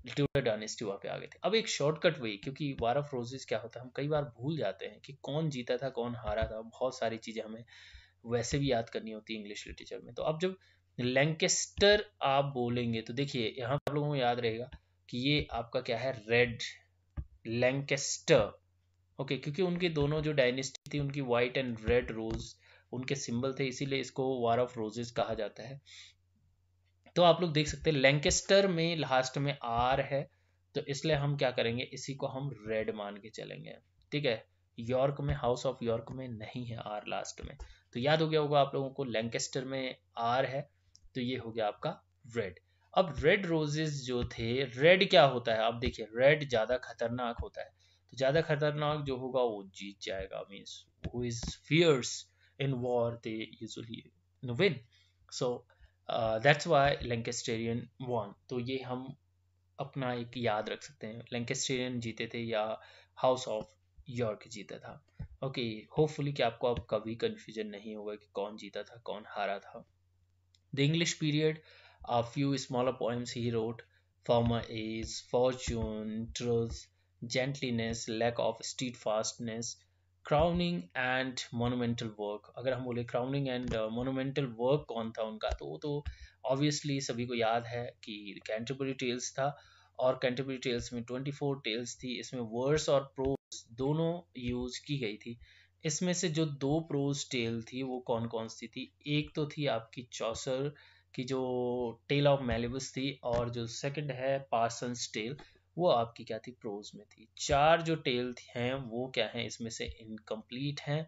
लिट्यूडा डायनेस्टी पे आ गए थे अब एक शॉर्टकट वे क्योंकि वार ऑफ रोजेस क्या होता है हम कई बार भूल जाते हैं कि कौन जीता था कौन हारा था बहुत सारी चीज़ें हमें वैसे भी याद करनी होती है इंग्लिश लिटरेचर में तो अब जब लैंकेस्टर आप बोलेंगे तो देखिए यहाँ आप लोगों को याद रहेगा कि ये आपका क्या है रेड लैंकेस्टर ओके क्योंकि उनके दोनों जो डायनेस्टी थी उनकी व्हाइट एंड रेड रोज उनके सिंबल थे इसीलिए इसको वार ऑफ रोजेस कहा जाता है तो आप लोग देख सकते हैं लैंकेस्टर में लास्ट में आर है तो इसलिए हम क्या करेंगे इसी को हम रेड मान के चलेंगे ठीक है यॉर्क में हाउस ऑफ यॉर्क में नहीं है आर लास्ट में तो याद हो गया होगा आप लोगों को लैंकेस्टर में आर है तो ये हो गया आपका रेड अब रेड रोजेस जो थे रेड क्या होता है आप देखिए रेड ज़्यादा खतरनाक होता है तो ज़्यादा खतरनाक जो होगा वो जीत जाएगा means who is fierce in war they usually win so so, that's why Lancasterian won तो ये हम अपना एक याद रख सकते हैं लैंकेस्टेरियन जीते थे या हाउस ऑफ यॉर्क जीता था ओके होपफुली कि आपको अब कभी कन्फ्यूजन नहीं होगा कि कौन जीता था कौन हारा था the English period a smaller poems he wrote wrote as fortune fortune gentleness lack of of fastness crowning and monumental work अगर हम बोले क्राउनिंग एंड मोनोमेंटल वर्क कौन था उनका तो वो तो ऑब्वियसली सभी को याद है कि कैंटरबरी टेल्स था और कैंटरबरी टेल्स में 24 टेल्स थी इसमें वर्स और प्रोज दोनों यूज की गई थी इसमें से जो दो प्रोज टेल थी वो कौन कौन सी थी एक तो थी आपकी चौसर की जो टेल ऑफ मेलिबस थी और जो सेकंड है पार्सन्स टेल वो आपकी क्या थी प्रोज में थी चार जो टेल हैं वो क्या है इसमें से इनकम्प्लीट हैं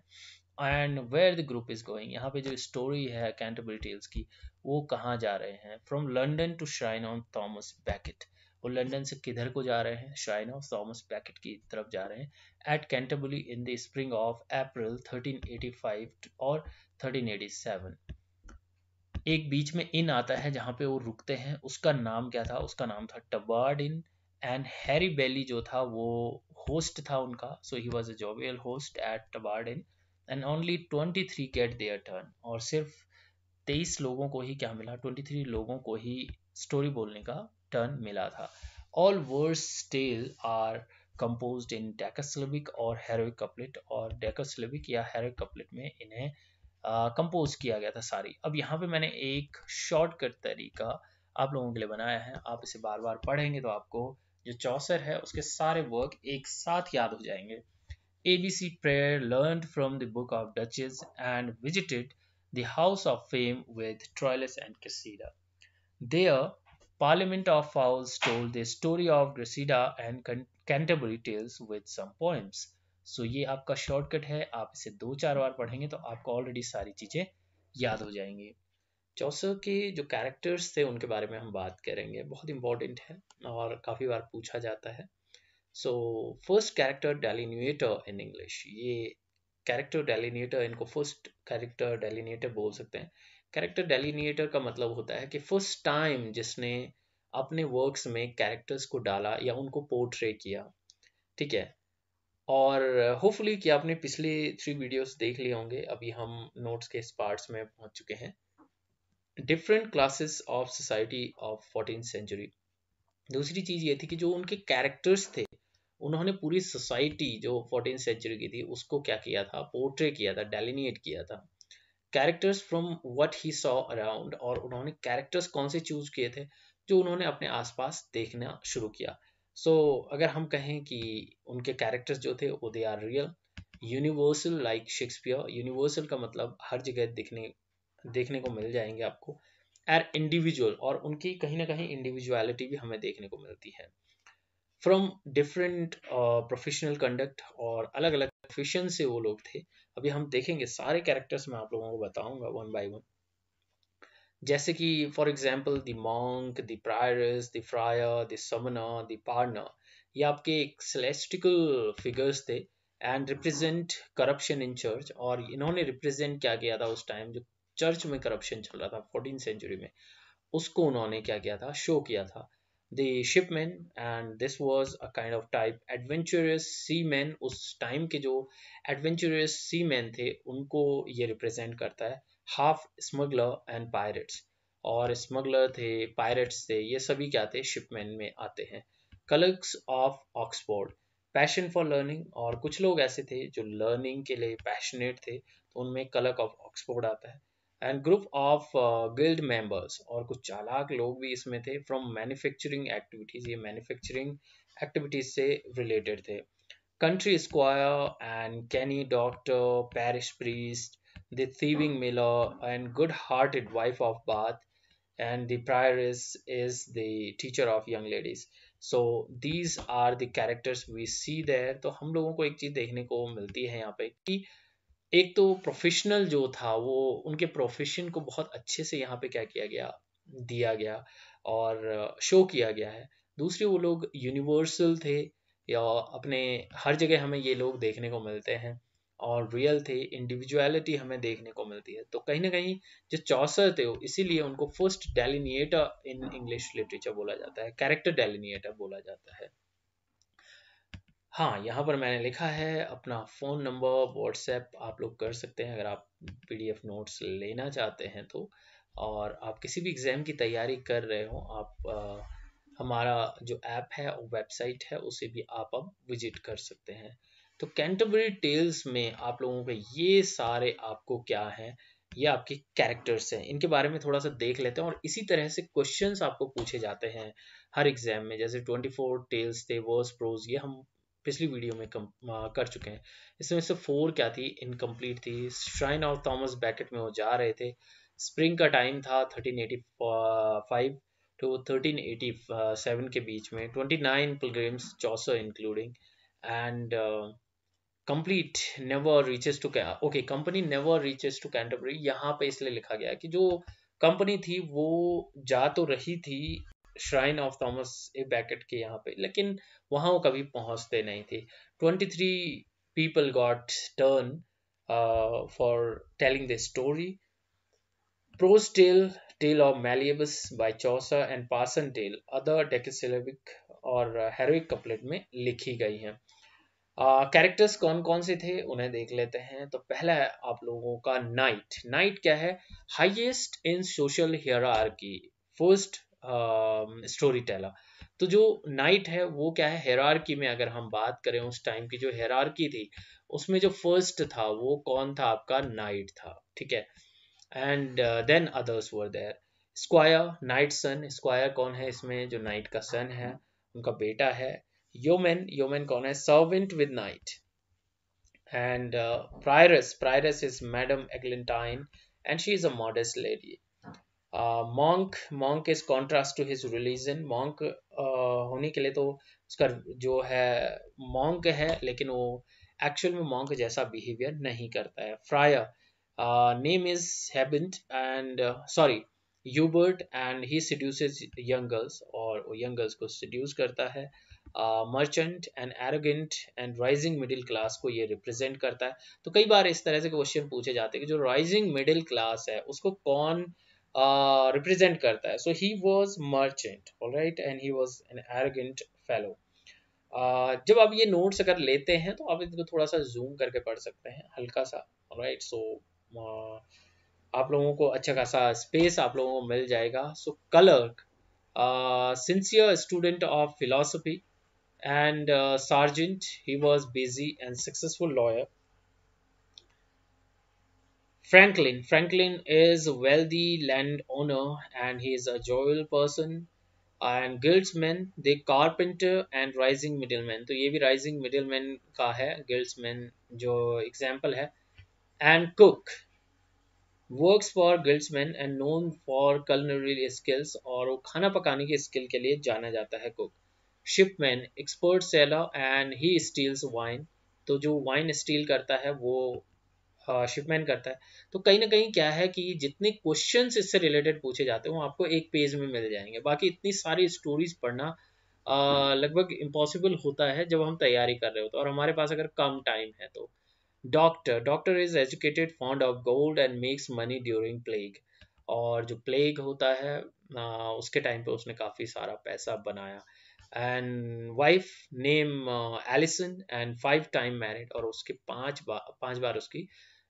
and where the group is going यहाँ पे जो स्टोरी है कैंटरबरी टेल्स की वो कहाँ जा रहे हैं from London to shrine on Thomas Becket वो लंडन से किधर को जा रहे हैं श्राइन ऑफ थॉमस बैकेट की तरफ जा रहे हैं at Canterbury in the spring of April 1385 और 1387 एक बीच में इन आता है जहाँ पे वो रुकते हैं उसका नाम क्या था उसका नाम था टबार्ड इन एंड हैरी बेली जो था वो होस्ट था उनका so he was a jovial host at the inn and only twenty three get their turn और सिर्फ तेईस लोगों को ही क्या मिला ट्वेंटी थ्री लोगों को ही स्टोरी बोलने का टर्न मिला था all verse tale are compose in decasyllabic और हेरोइक कपलेट और डेकोसलिविक या हेरोइक कपलेट में इन्हें कंपोज किया गया था सारी अब यहाँ पे मैंने एक शॉर्टकट तरीका आप लोगों के लिए बनाया है आप इसे बार बार पढ़ेंगे तो आपको जो चौसर है उसके सारे वर्क एक साथ याद हो जाएंगे A B C prayer learn from the book of duchess and visited the house of fame with Troilus and Criseyde there parliament of fowls told the story of Griselda and Canterbury tales with some poems so ये आपका shortcut है आप इसे दो चार बार पढ़ेंगे तो आपको ऑलरेडी सारी चीजें याद हो जाएंगी चौसर के जो कैरेक्टर्स थे उनके बारे में हम बात करेंगे बहुत इम्पोर्टेंट है और काफ़ी बार पूछा जाता है so first character delineator in English ये कैरेक्टर डेलीनिएटर इनको फर्स्ट कैरेक्टर डेलीनिएटर बोल सकते हैं कैरेक्टर डेलीनिएटर का मतलब होता है कि फर्स्ट टाइम जिसने अपने वर्क्स में कैरेक्टर्स को डाला या उनको पोर्ट्रे किया ठीक है और होपफुली कि आपने पिछले थ्री वीडियोस देख लिए होंगे अभी हम नोट्स के इस पार्ट्स में पहुंच चुके हैं different classes of society of fourteen century दूसरी चीज़ ये थी कि जो उनके कैरेक्टर्स थे उन्होंने पूरी सोसाइटी जो फोर्टीन सेंचुरी की थी उसको क्या किया था पोर्ट्रे किया था डेलिनेट किया था characters from what he saw around और उन्होंने कैरेक्टर्स कौन से चूज किए थे जो उन्होंने अपने आसपास देखना शुरू किया सो so, अगर हम कहें कि उनके कैरेक्टर्स जो थे वो they are real universal like Shakespeare universal का मतलब हर जगह दिखने देखने को मिल जाएंगे आपको एर इंडिविजुअल और उनकी कहीं ना कहीं इंडिविजुअलिटी भी हमें देखने को मिलती है फ्रॉम डिफरेंट प्रोफेशनल कंडक्ट और अलग अलग प्रोफेशन से वो लोग थे अभी हम देखेंगे सारे कैरेक्टर्स मैं आप लोगों को बताऊंगा वन बाय वन जैसे कि for example the monk the prioress the friar the summoner the pardoner ये आपके एक सेलेस्टिकल फिगर्स थे and represent corruption in church और इन्होंने रिप्रेजेंट क्या किया था उस टाइम जो चर्च में करप्शन चल रहा था फोर्टीन सेंचुरी में उसको उन्होंने क्या किया था शो किया था the shipman and this was a kind of type adventurous sea man उस टाइम के जो एडवेंचरस सी मैन थे उनको ये रिप्रेजेंट करता है हाफ स्मगलर एंड पायरेट्स और स्मगलर थे पायरेट्स थे ये सभी क्या थे शिपमैन में आते हैं clerks of Oxford passion for learning और कुछ लोग ऐसे थे जो लर्निंग के लिए पैशनेट थे तो उनमें कलक ऑफ ऑक्सफोर्ड आता है and group of guild members और कुछ चालाक लोग भी इसमें थे फ्रॉम मैन्युफैक्चरिंग एक्टिविटीज ये मैन्युफैक्चरिंग एक्टिविटीज से रिलेटेड थे country squire and canny doctor parish priest the thieving miller and good hearted wife of Bath and the prioress is the teacher of young ladies so these are the characters we see there तो हम लोगों को एक चीज देखने को मिलती है यहाँ पे कि एक तो प्रोफेशनल जो था वो उनके प्रोफेशन को बहुत अच्छे से यहाँ पे क्या किया गया दिया गया और शो किया गया है दूसरी वो लोग यूनिवर्सल थे या अपने हर जगह हमें ये लोग देखने को मिलते हैं और रियल थे इंडिविजुअलिटी हमें देखने को मिलती है तो कहीं ना कहीं जो चौसर थे इसीलिए उनको first delineator in English literature बोला जाता है कैरेक्टर डेलिनिएटर बोला जाता है हाँ यहाँ पर मैंने लिखा है अपना फ़ोन नंबर व्हाट्सएप आप लोग कर सकते हैं अगर आप पीडीएफ नोट्स लेना चाहते हैं तो और आप किसी भी एग्ज़ाम की तैयारी कर रहे हो आप आ, हमारा जो ऐप है और वेबसाइट है उसे भी आप अब विजिट कर सकते हैं तो कैंटरबरी टेल्स में आप लोगों के ये सारे आपको क्या है ये आपके कैरेक्टर्स हैं इनके बारे में थोड़ा सा देख लेते हैं और इसी तरह से क्वेश्चंस आपको पूछे जाते हैं हर एग्जाम में जैसे ट्वेंटी फोर टेल्स थे वर्स प्रोज ये हम पिछली वीडियो में कम, आ, कर चुके हैं इसमें से फोर क्या थी इनकम्प्लीट थी श्राइन ऑफ थॉमस बैकेट में वो जा रहे थे स्प्रिंग का टाइम था thirteen eighty five to thirteen eighty seven के बीच में twenty nine pilgrims Chaucer including and complete never reaches to okay company never reaches to Canterbury यहाँ पे इसलिए लिखा गया कि जो कंपनी थी वो जा तो रही थी shrine of Thomas a Becket के यहाँ पे लेकिन वहाँ वो कभी पहुँचते नहीं थे twenty three people got turn for telling the story prose tale tale of Melibeus by Chaucer and parson tale other decasyllabic और हेरोइक कपलेट में लिखी गई हैं कैरेक्टर्स uh, कौन कौन से थे उन्हें देख लेते हैं तो पहला है आप लोगों का नाइट नाइट क्या है हाईएस्ट इन सोशल की फर्स्ट स्टोरी टेलर तो जो नाइट है वो क्या है हेरारकी में अगर हम बात करें उस टाइम की जो हेरारकी थी उसमें जो फर्स्ट था वो कौन था आपका नाइट था ठीक है and then others were there squire knight son squire कौन है इसमें जो नाइट का सन है उनका बेटा है योमेन योमेन कौन है servant with knight and prioress prioress is madam Eglantine and she is a modest lady ah, monk monk is contrast to his religion monk होने के लिए तो उसका जो है मॉन्क है लेकिन वो एक्चुअल में मॉन्क जैसा बिहेवियर नहीं करता है friar name is habit and sorry Hubert and he seduces young girls और वो यंग गर्ल्स को सड्यूस करता है merchant and arrogant and rising middle class को ये रिप्रेजेंट करता है तो कई बार इस तरह से क्वेश्चन पूछे जाते हैं कि जो राइजिंग मिडिल क्लास है उसको कौन uh, रिप्रेजेंट करता है so he was merchant right and he was an arrogant fellow जब आप ये नोट्स अगर लेते हैं तो आप इनको थोड़ा सा जूम करके पढ़ सकते हैं हल्का सा राइट सो so, आप लोगों को अच्छा खासा स्पेस आप लोगों को मिल जाएगा so clerk sincere student of philosophy and sergeant he was busy and successful lawyer Franklin. Franklin is a wealthy landowner and he is a jovial person and guildsman the carpenter and rising middleman तो ये भी rising middleman का है गिल्ड्समैन जो example है and cook works for guildsman and known for culinary skills और वो खाना पकाने की स्किल के लिए जाना जाता है cook shipman expert sailor and he steals wine तो जो वाइन स्टील करता है वो शिपमैन हाँ, करता है तो कहीं ना कहीं क्या है कि जितने क्वेश्चन इससे रिलेटेड पूछे जाते हैं वो आपको एक पेज में मिल जाएंगे बाकी इतनी सारी स्टोरीज पढ़ना लगभग इम्पॉसिबल होता है जब हम तैयारी कर रहे होते हैं और हमारे पास अगर कम टाइम है तो doctor doctor is educated fond of gold and makes money during plague और जो प्लेग होता है आ, उसके टाइम पे उसने काफ़ी सारा पैसा बनाया and wife name Alison and five time married और उसके पांच बार पांच बार उसकी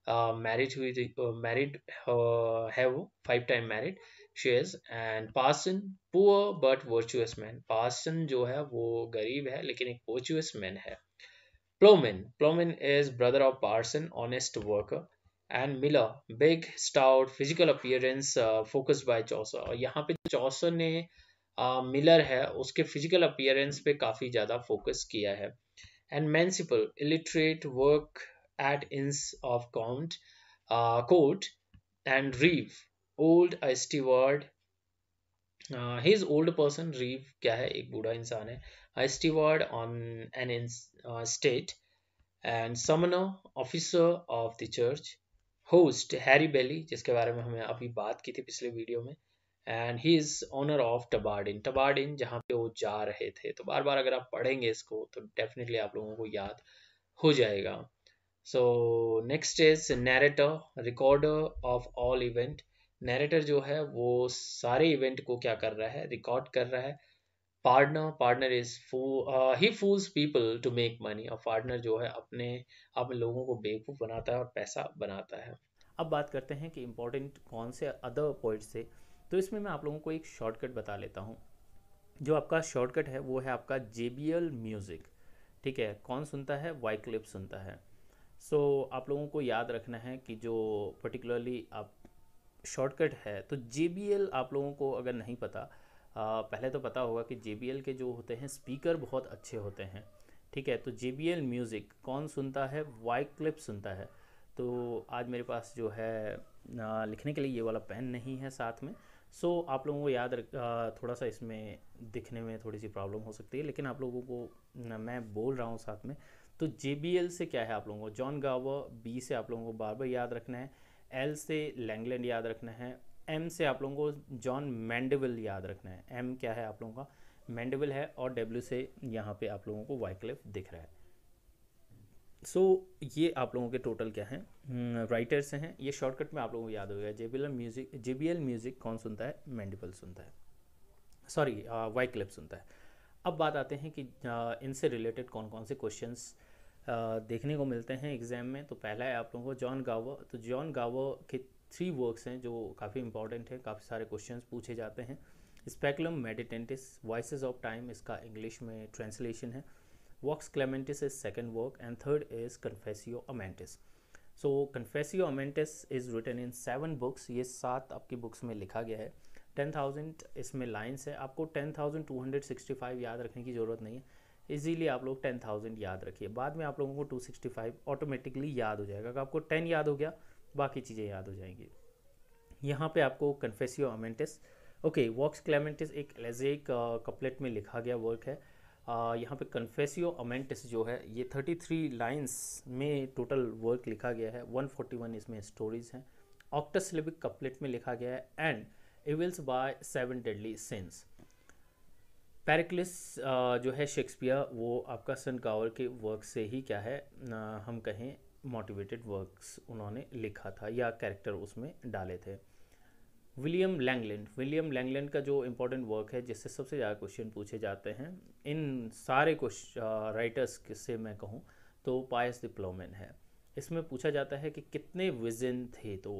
मैरिज हुई थी मैरिड है वो five time married she is and parson poor but virtuous man parson जो है वो गरीब है लेकिन एक वर्चुअस मैन है ploughman ploughman is brother of parson honest worker and miller big stout physical appearance focused by Chaucer और यहाँ पे चौसर ने मिलर uh, है उसके फिजिकल अपियरेंस पे काफ़ी ज़्यादा फोकस किया है and manciple illiterate work at Inns of Count, uh, Court and Reeve, old steward. His old person Reeve क्या है एक बूढ़ा इंसान है a steward on an estate and summoner officer of the church host harry belly जिसके बारे में हमने अभी बात की थी पिछले वीडियो में and he is owner of Tabard Inn Tabard Inn जहाँ पे वो जा रहे थे तो बार बार अगर आप पढ़ेंगे इसको तो डेफिनेटली आप लोगों को याद हो जाएगा so next is narrator recorder of all event narrator जो है वो सारे इवेंट को क्या कर रहा है रिकॉर्ड कर रहा है partner partner is he fools people to make money और पार्टनर जो है अपने आप लोगों को बेवकूफ़ बनाता है और पैसा बनाता है अब बात करते हैं कि इम्पोर्टेंट कौन से अदर पॉइंट से तो इसमें मैं आप लोगों को एक शॉर्टकट बता लेता हूँ जो आपका शॉर्टकट है वो है आपका जे म्यूज़िक ठीक है कौन सुनता है वाइक्लिप सुनता है सो so, आप लोगों को याद रखना है कि जो पर्टिकुलरली आप शॉर्टकट है तो जे आप लोगों को अगर नहीं पता आ, पहले तो पता होगा कि जे के जो होते हैं स्पीकर बहुत अच्छे होते हैं ठीक है तो जे म्यूज़िक कौन सुनता है वाई क्लिप सुनता है तो आज मेरे पास जो है आ, लिखने के लिए ये वाला पेन नहीं है साथ में सो so, आप लोगों को याद रख थोड़ा सा इसमें दिखने में थोड़ी सी प्रॉब्लम हो सकती है लेकिन आप लोगों को न, मैं बोल रहा हूँ साथ में तो जे से क्या है आप लोगों को जॉन गावर बी से आप लोगों को बार बार याद रखना है एल से लैंगलैंड याद रखना है एम से आप लोगों को जॉन मैंडेबल याद रखना है एम क्या है आप लोगों का मैंडेबल है और डब्ल्यू से यहाँ पे आप लोगों को वाइक्लिफ दिख रहा है सो so, ये आप लोगों के टोटल क्या हैं हम्म, राइटर्स हैं ये शॉर्टकट में आप लोगों को याद हो गया जे म्यूज़िक जे म्यूज़िक कौन सुनता है मैंडेबल सुनता है सॉरी वाई क्लिप सुनता है अब बात आते हैं कि इनसे रिलेटेड कौन कौन से क्वेश्चंस देखने को मिलते हैं एग्ज़ाम में तो पहला है आप लोगों को जॉन गावो तो जॉन गावो के थ्री वर्क्स हैं जो काफ़ी इंपॉर्टेंट हैं काफ़ी सारे क्वेश्चन पूछे जाते हैं Speculum Meditantis voice of time इसका इंग्लिश में ट्रांसलेशन है Vox Clamantis is second work and third is Confessio Amantis so Confessio Amantis is written in seven books ये सात आपकी बुक्स में लिखा गया है टेन थाउजेंड इसमें लाइन्स है आपको ten thousand two hundred sixty five याद रखने की ज़रूरत नहीं है इजीली आप लोग टेन थाउजेंड याद रखिए बाद में आप लोगों को टू सिक्सटी फाइव ऑटोमेटिकली याद हो जाएगा अगर आपको टेन याद हो गया बाकी चीज़ें याद हो जाएंगी यहाँ पे आपको कन्फेसियो अमेंटिस ओके वॉक्स क्लेमेंटिस एक एलेजेक कपलेट में लिखा गया वर्क है आ, यहाँ पे कन्फेसियो अमेंटिस जो है ये थर्टी थ्री लाइन्स में टोटल वर्क लिखा गया है वन फोर्टी वन इसमें स्टोरीज हैं ऑक्टसलिबिक कपलेट में लिखा गया है and evils by seven deadly sins Pericles uh, जो है शेक्सपियर वो आपका सनकावर के वर्क से ही क्या है हम कहें मोटिवेटेड वर्क्स उन्होंने लिखा था या कैरेक्टर उसमें डाले थे विलियम लैंगलैंड विलियम लैंगलैंड का जो इम्पोर्टेंट वर्क है जिससे सबसे ज़्यादा क्वेश्चन पूछे जाते हैं इन सारे uh, क्वेश्चन राइटर्स से मैं कहूँ तो पायस डिप्लोमेन है इसमें पूछा जाता है कि कितने विजन थे तो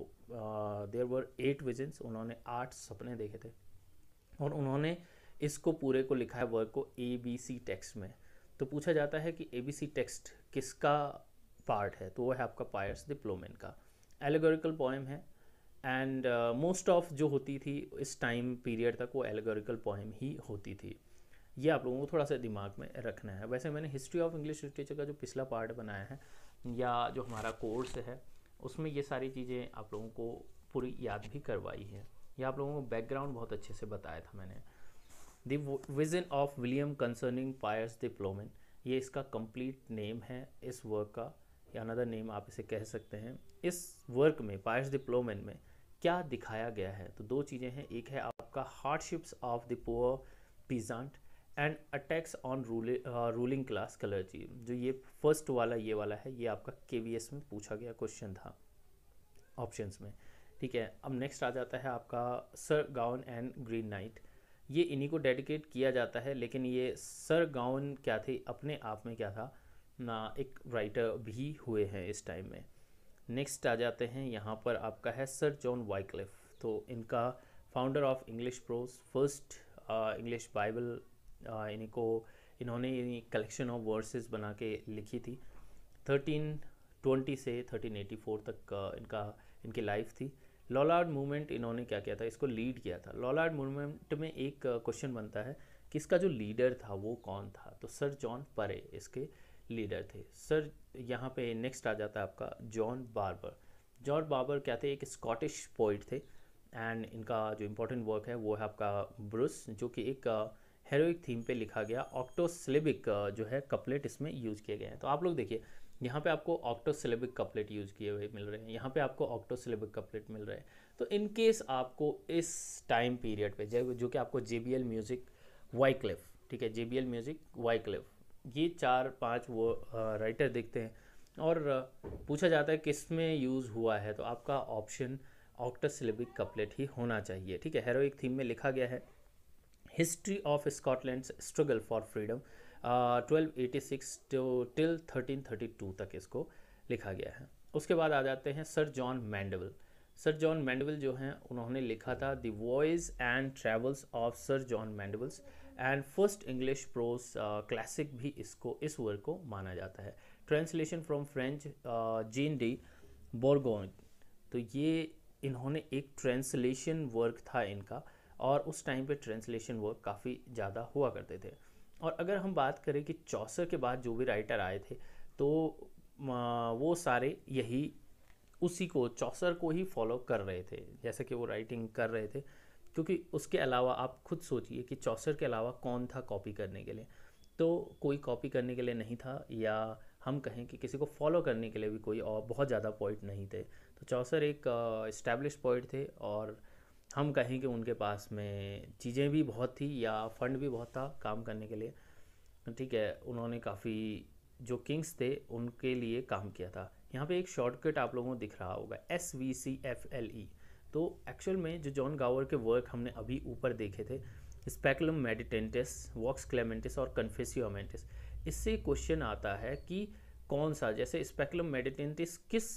देर वर एट विजन्स उन्होंने आठ सपने देखे थे और उन्होंने इसको पूरे को लिखा है वर्क को ए बी सी टेक्स्ट में तो पूछा जाता है कि ए बी सी टेक्स्ट किसका पार्ट है तो वो है आपका पायर्स डिप्लोमेन का एलेगोरिकल पोएम है एंड मोस्ट ऑफ जो होती थी इस टाइम पीरियड तक वो एलेगोरिकल पोएम ही होती थी ये आप लोगों को थोड़ा सा दिमाग में रखना है वैसे मैंने हिस्ट्री ऑफ इंग्लिश लिटरेचर का जो पिछला पार्ट बनाया है या जो हमारा कोर्स है उसमें ये सारी चीज़ें आप लोगों को पूरी याद भी करवाई है या आप लोगों को बैकग्राउंड बहुत अच्छे से बताया था मैंने the vision of William concerning Piers the Plowman ये इसका कंप्लीट नेम है इस वर्क का या अनदर नेम आप इसे कह सकते हैं इस वर्क में पायर्स डिप्लोमेंट में क्या दिखाया गया है तो दो चीज़ें हैं एक है आपका hardships of the poor peasant and attacks on ruling class clergy जो ये फर्स्ट वाला ये वाला है ये आपका के में पूछा गया क्वेश्चन था ऑप्शंस में ठीक है अब नेक्स्ट आ जाता है आपका Sir Gawain and Green Knight ये इन्हीं को डेडिकेट किया जाता है लेकिन ये सर गाउन क्या थे अपने आप में क्या था ना एक राइटर भी हुए हैं इस टाइम में नेक्स्ट आ जाते हैं यहाँ पर आपका है सर जॉन वाइक्लिफ तो इनका founder of English prose first English Bible को इन्होंने कलेक्शन ऑफ वर्सेस बना के लिखी थी थर्टीन ट्वेंटी से थर्टीन एटी फोर तक इनका इनकी लाइफ थी लॉलार्ड मूवमेंट इन्होंने क्या किया था इसको लीड किया था लॉलार्ड मूवमेंट में एक क्वेश्चन बनता है कि इसका जो लीडर था वो कौन था तो सर जॉन परे इसके लीडर थे सर यहाँ पे नेक्स्ट आ जाता है आपका जॉन बार्बर जॉन बार्बर क्या थे एक स्कॉटिश पोइट थे एंड इनका जो इम्पोर्टेंट वर्क है वो है आपका ब्रूस जो कि एक हेरोइक थीम पे लिखा गया ऑक्टोसलिबिक जो है कपलेट इसमें यूज किए गए हैं तो आप लोग देखिए यहाँ पे आपको ऑक्टोसिलेबिक कपलेट यूज़ किए हुए मिल रहे हैं यहाँ पे आपको ऑक्टोसिलेबिक कपलेट मिल रहे हैं तो इन केस आपको इस टाइम पीरियड पे जो जो कि आपको J B L music Y cliff ठीक है J B L music Y cliff ये चार पांच वो राइटर दिखते हैं और पूछा जाता है किस में यूज़ हुआ है तो आपका ऑप्शन ऑक्टोसिलेबिक कपलेट ही होना चाहिए ठीक है हेरोइक थीम में लिखा गया है history of Scotland struggle for freedom twelve eighty six till thirteen thirty two तक इसको लिखा गया है उसके बाद आ जाते हैं Sir John Mandeville Sir John Mandeville जो हैं उन्होंने लिखा था the voice and travels of Sir John Mandeville's and first English prose classic भी इसको इस वर्क को माना जाता है translation from French Jean de Bourgogne तो ये इन्होंने एक ट्रांसलेशन वर्क था इनका और उस टाइम पे ट्रांसलेशन वर्क काफ़ी ज़्यादा हुआ करते थे और अगर हम बात करें कि चौसर के बाद जो भी राइटर आए थे तो वो सारे यही उसी को चौसर को ही फॉलो कर रहे थे जैसे कि वो राइटिंग कर रहे थे क्योंकि उसके अलावा आप खुद सोचिए कि चौसर के अलावा कौन था कॉपी करने के लिए तो कोई कॉपी करने के लिए नहीं था या हम कहें कि किसी को फॉलो करने के लिए भी कोई और बहुत ज़्यादा पॉइंट नहीं थे तो चौसर एक इस्टेब्लिश पॉइंट थे और हम कहें कि उनके पास में चीज़ें भी बहुत थी या फंड भी बहुत था काम करने के लिए ठीक है उन्होंने काफ़ी जो किंग्स थे उनके लिए काम किया था यहाँ पे एक शॉर्टकट आप लोगों को दिख रहा होगा S V C F L E तो एक्चुअल में जो जॉन गावर के वर्क हमने अभी ऊपर देखे थे स्पेकुलम मेडिटेंटिस वॉक्स क्लेमेंटिस और कन्फेसियोमेंटिस इससे क्वेश्चन आता है कि कौन सा जैसे स्पेकुलम मेडिटेंटिस किस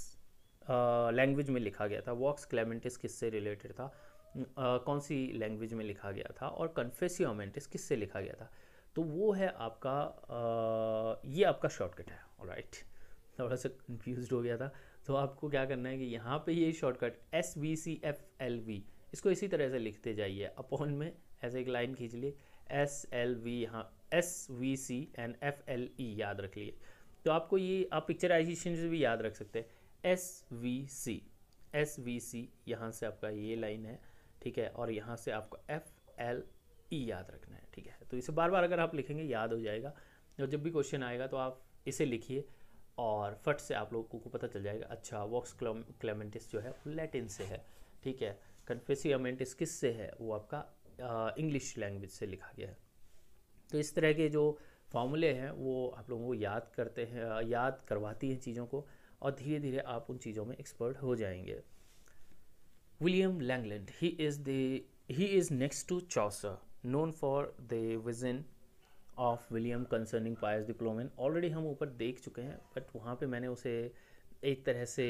लैंग्वेज में लिखा गया था वॉक्स क्लेमेंटिस किससे रिलेटेड था कौन सी लैंग्वेज में लिखा गया था और कन्फेसियोमेंटिस किससे लिखा गया था तो वो है आपका आ, ये आपका शॉर्टकट है और राइट थोड़ा सा कन्फ्यूज हो गया था तो आपको क्या करना है कि यहाँ पे ये shortcut S V C F L V इसको इसी तरह से लिखते जाइए अपॉन में ऐसे एक लाइन खींच लिए एस एल वी यहाँ S V C and F L E याद रख लिए तो आपको ये आप पिक्चराइजेशन से भी याद रख सकते हैं S V C S V C यहाँ से आपका ये लाइन है ठीक है और यहाँ से आपको एफ एल ई याद रखना है ठीक है तो इसे बार बार अगर आप लिखेंगे याद हो जाएगा और जब भी क्वेश्चन आएगा तो आप इसे लिखिए और फट से आप लोगों को पता चल जाएगा अच्छा वॉक्स क्लेमेंटिस जो है लैटिन से है ठीक है कन्फेसियामेंटिस किस से है वो आपका इंग्लिश लैंग्वेज से लिखा गया है तो इस तरह के जो फॉर्मूले हैं वो आप लोगों को याद करते हैं याद करवाती हैं चीज़ों को और धीरे धीरे आप उन चीज़ों में एक्सपर्ट हो जाएंगे William Langland. He is the he is next to Chaucer, known for the vision of William concerning Piers the Plowman already हम ऊपर देख चुके हैं बट वहाँ पर मैंने उसे एक तरह से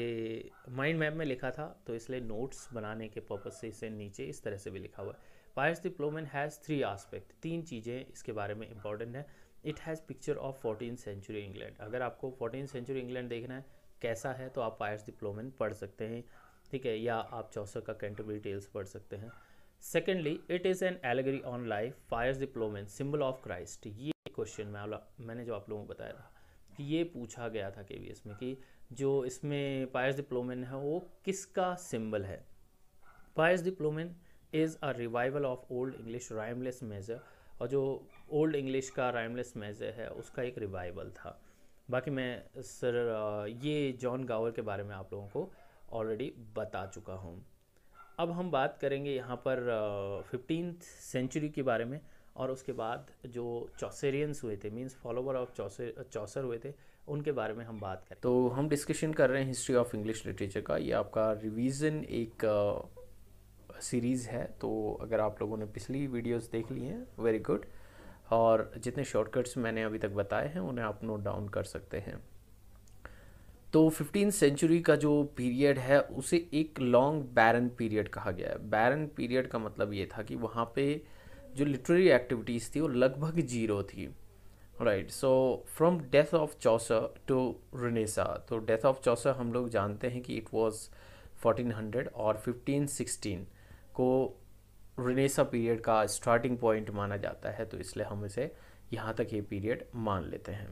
माइंड मैप में लिखा था तो इसलिए नोट्स बनाने के पर्पज़ से इसे नीचे इस तरह से भी लिखा हुआ है Piers the Plowman has three aspect तीन चीज़ें इसके बारे में इंपॉर्टेंट है it has picture of fourteen century England अगर आपको फोर्टीन सेंचुरी इंग्लैंड देखना है कैसा है तो आप पायर्स डिप्लोमेन पढ़ सकते हैं ठीक है या आप चौसर का कैंटरबरी टेल्स पढ़ सकते हैं secondly it is an allegory on life Piers the Plowman symbol of Christ ये क्वेश्चन मैं मैंने जो आप लोगों को बताया था कि ये पूछा गया था के में कि जो इसमें पायस डिप्लोमेन है वो किसका सिंबल है Piers the Plowman is a revival of old English rhymeless measure और जो ओल्ड इंग्लिश का राइमलेस मेजर है उसका एक रिवाइवल था बाकी मैं सर ये जॉन गावर के बारे में आप लोगों को ऑलरेडी बता चुका हूँ अब हम बात करेंगे यहाँ पर फिफ्टीन सेंचुरी के बारे में और उसके बाद जो चौसेरियंस हुए थे means follower of Chaucer Chaucer हुए थे उनके बारे में हम बात करें तो हम डिस्कशन कर रहे हैं हिस्ट्री ऑफ इंग्लिश लिटरेचर का ये आपका रिवीजन एक सीरीज़ है तो अगर आप लोगों ने पिछली वीडियोस देख ली हैं वेरी गुड और जितने शॉर्टकट्स मैंने अभी तक बताए हैं उन्हें आप नोट डाउन कर सकते हैं तो फिफ्टीन सेंचुरी का जो पीरियड है उसे एक लॉन्ग बैरन पीरियड कहा गया है बैरन पीरियड का मतलब ये था कि वहाँ पे जो लिटरेरी एक्टिविटीज़ थी वो लगभग जीरो थी right so from death of Chaucer to Renaissance तो डेथ ऑफ चौसर हम लोग जानते हैं कि इट वाज 1400 और 1516 को रनेसा पीरियड का स्टार्टिंग पॉइंट माना जाता है तो इसलिए हम इसे यहाँ तक ये पीरियड मान लेते हैं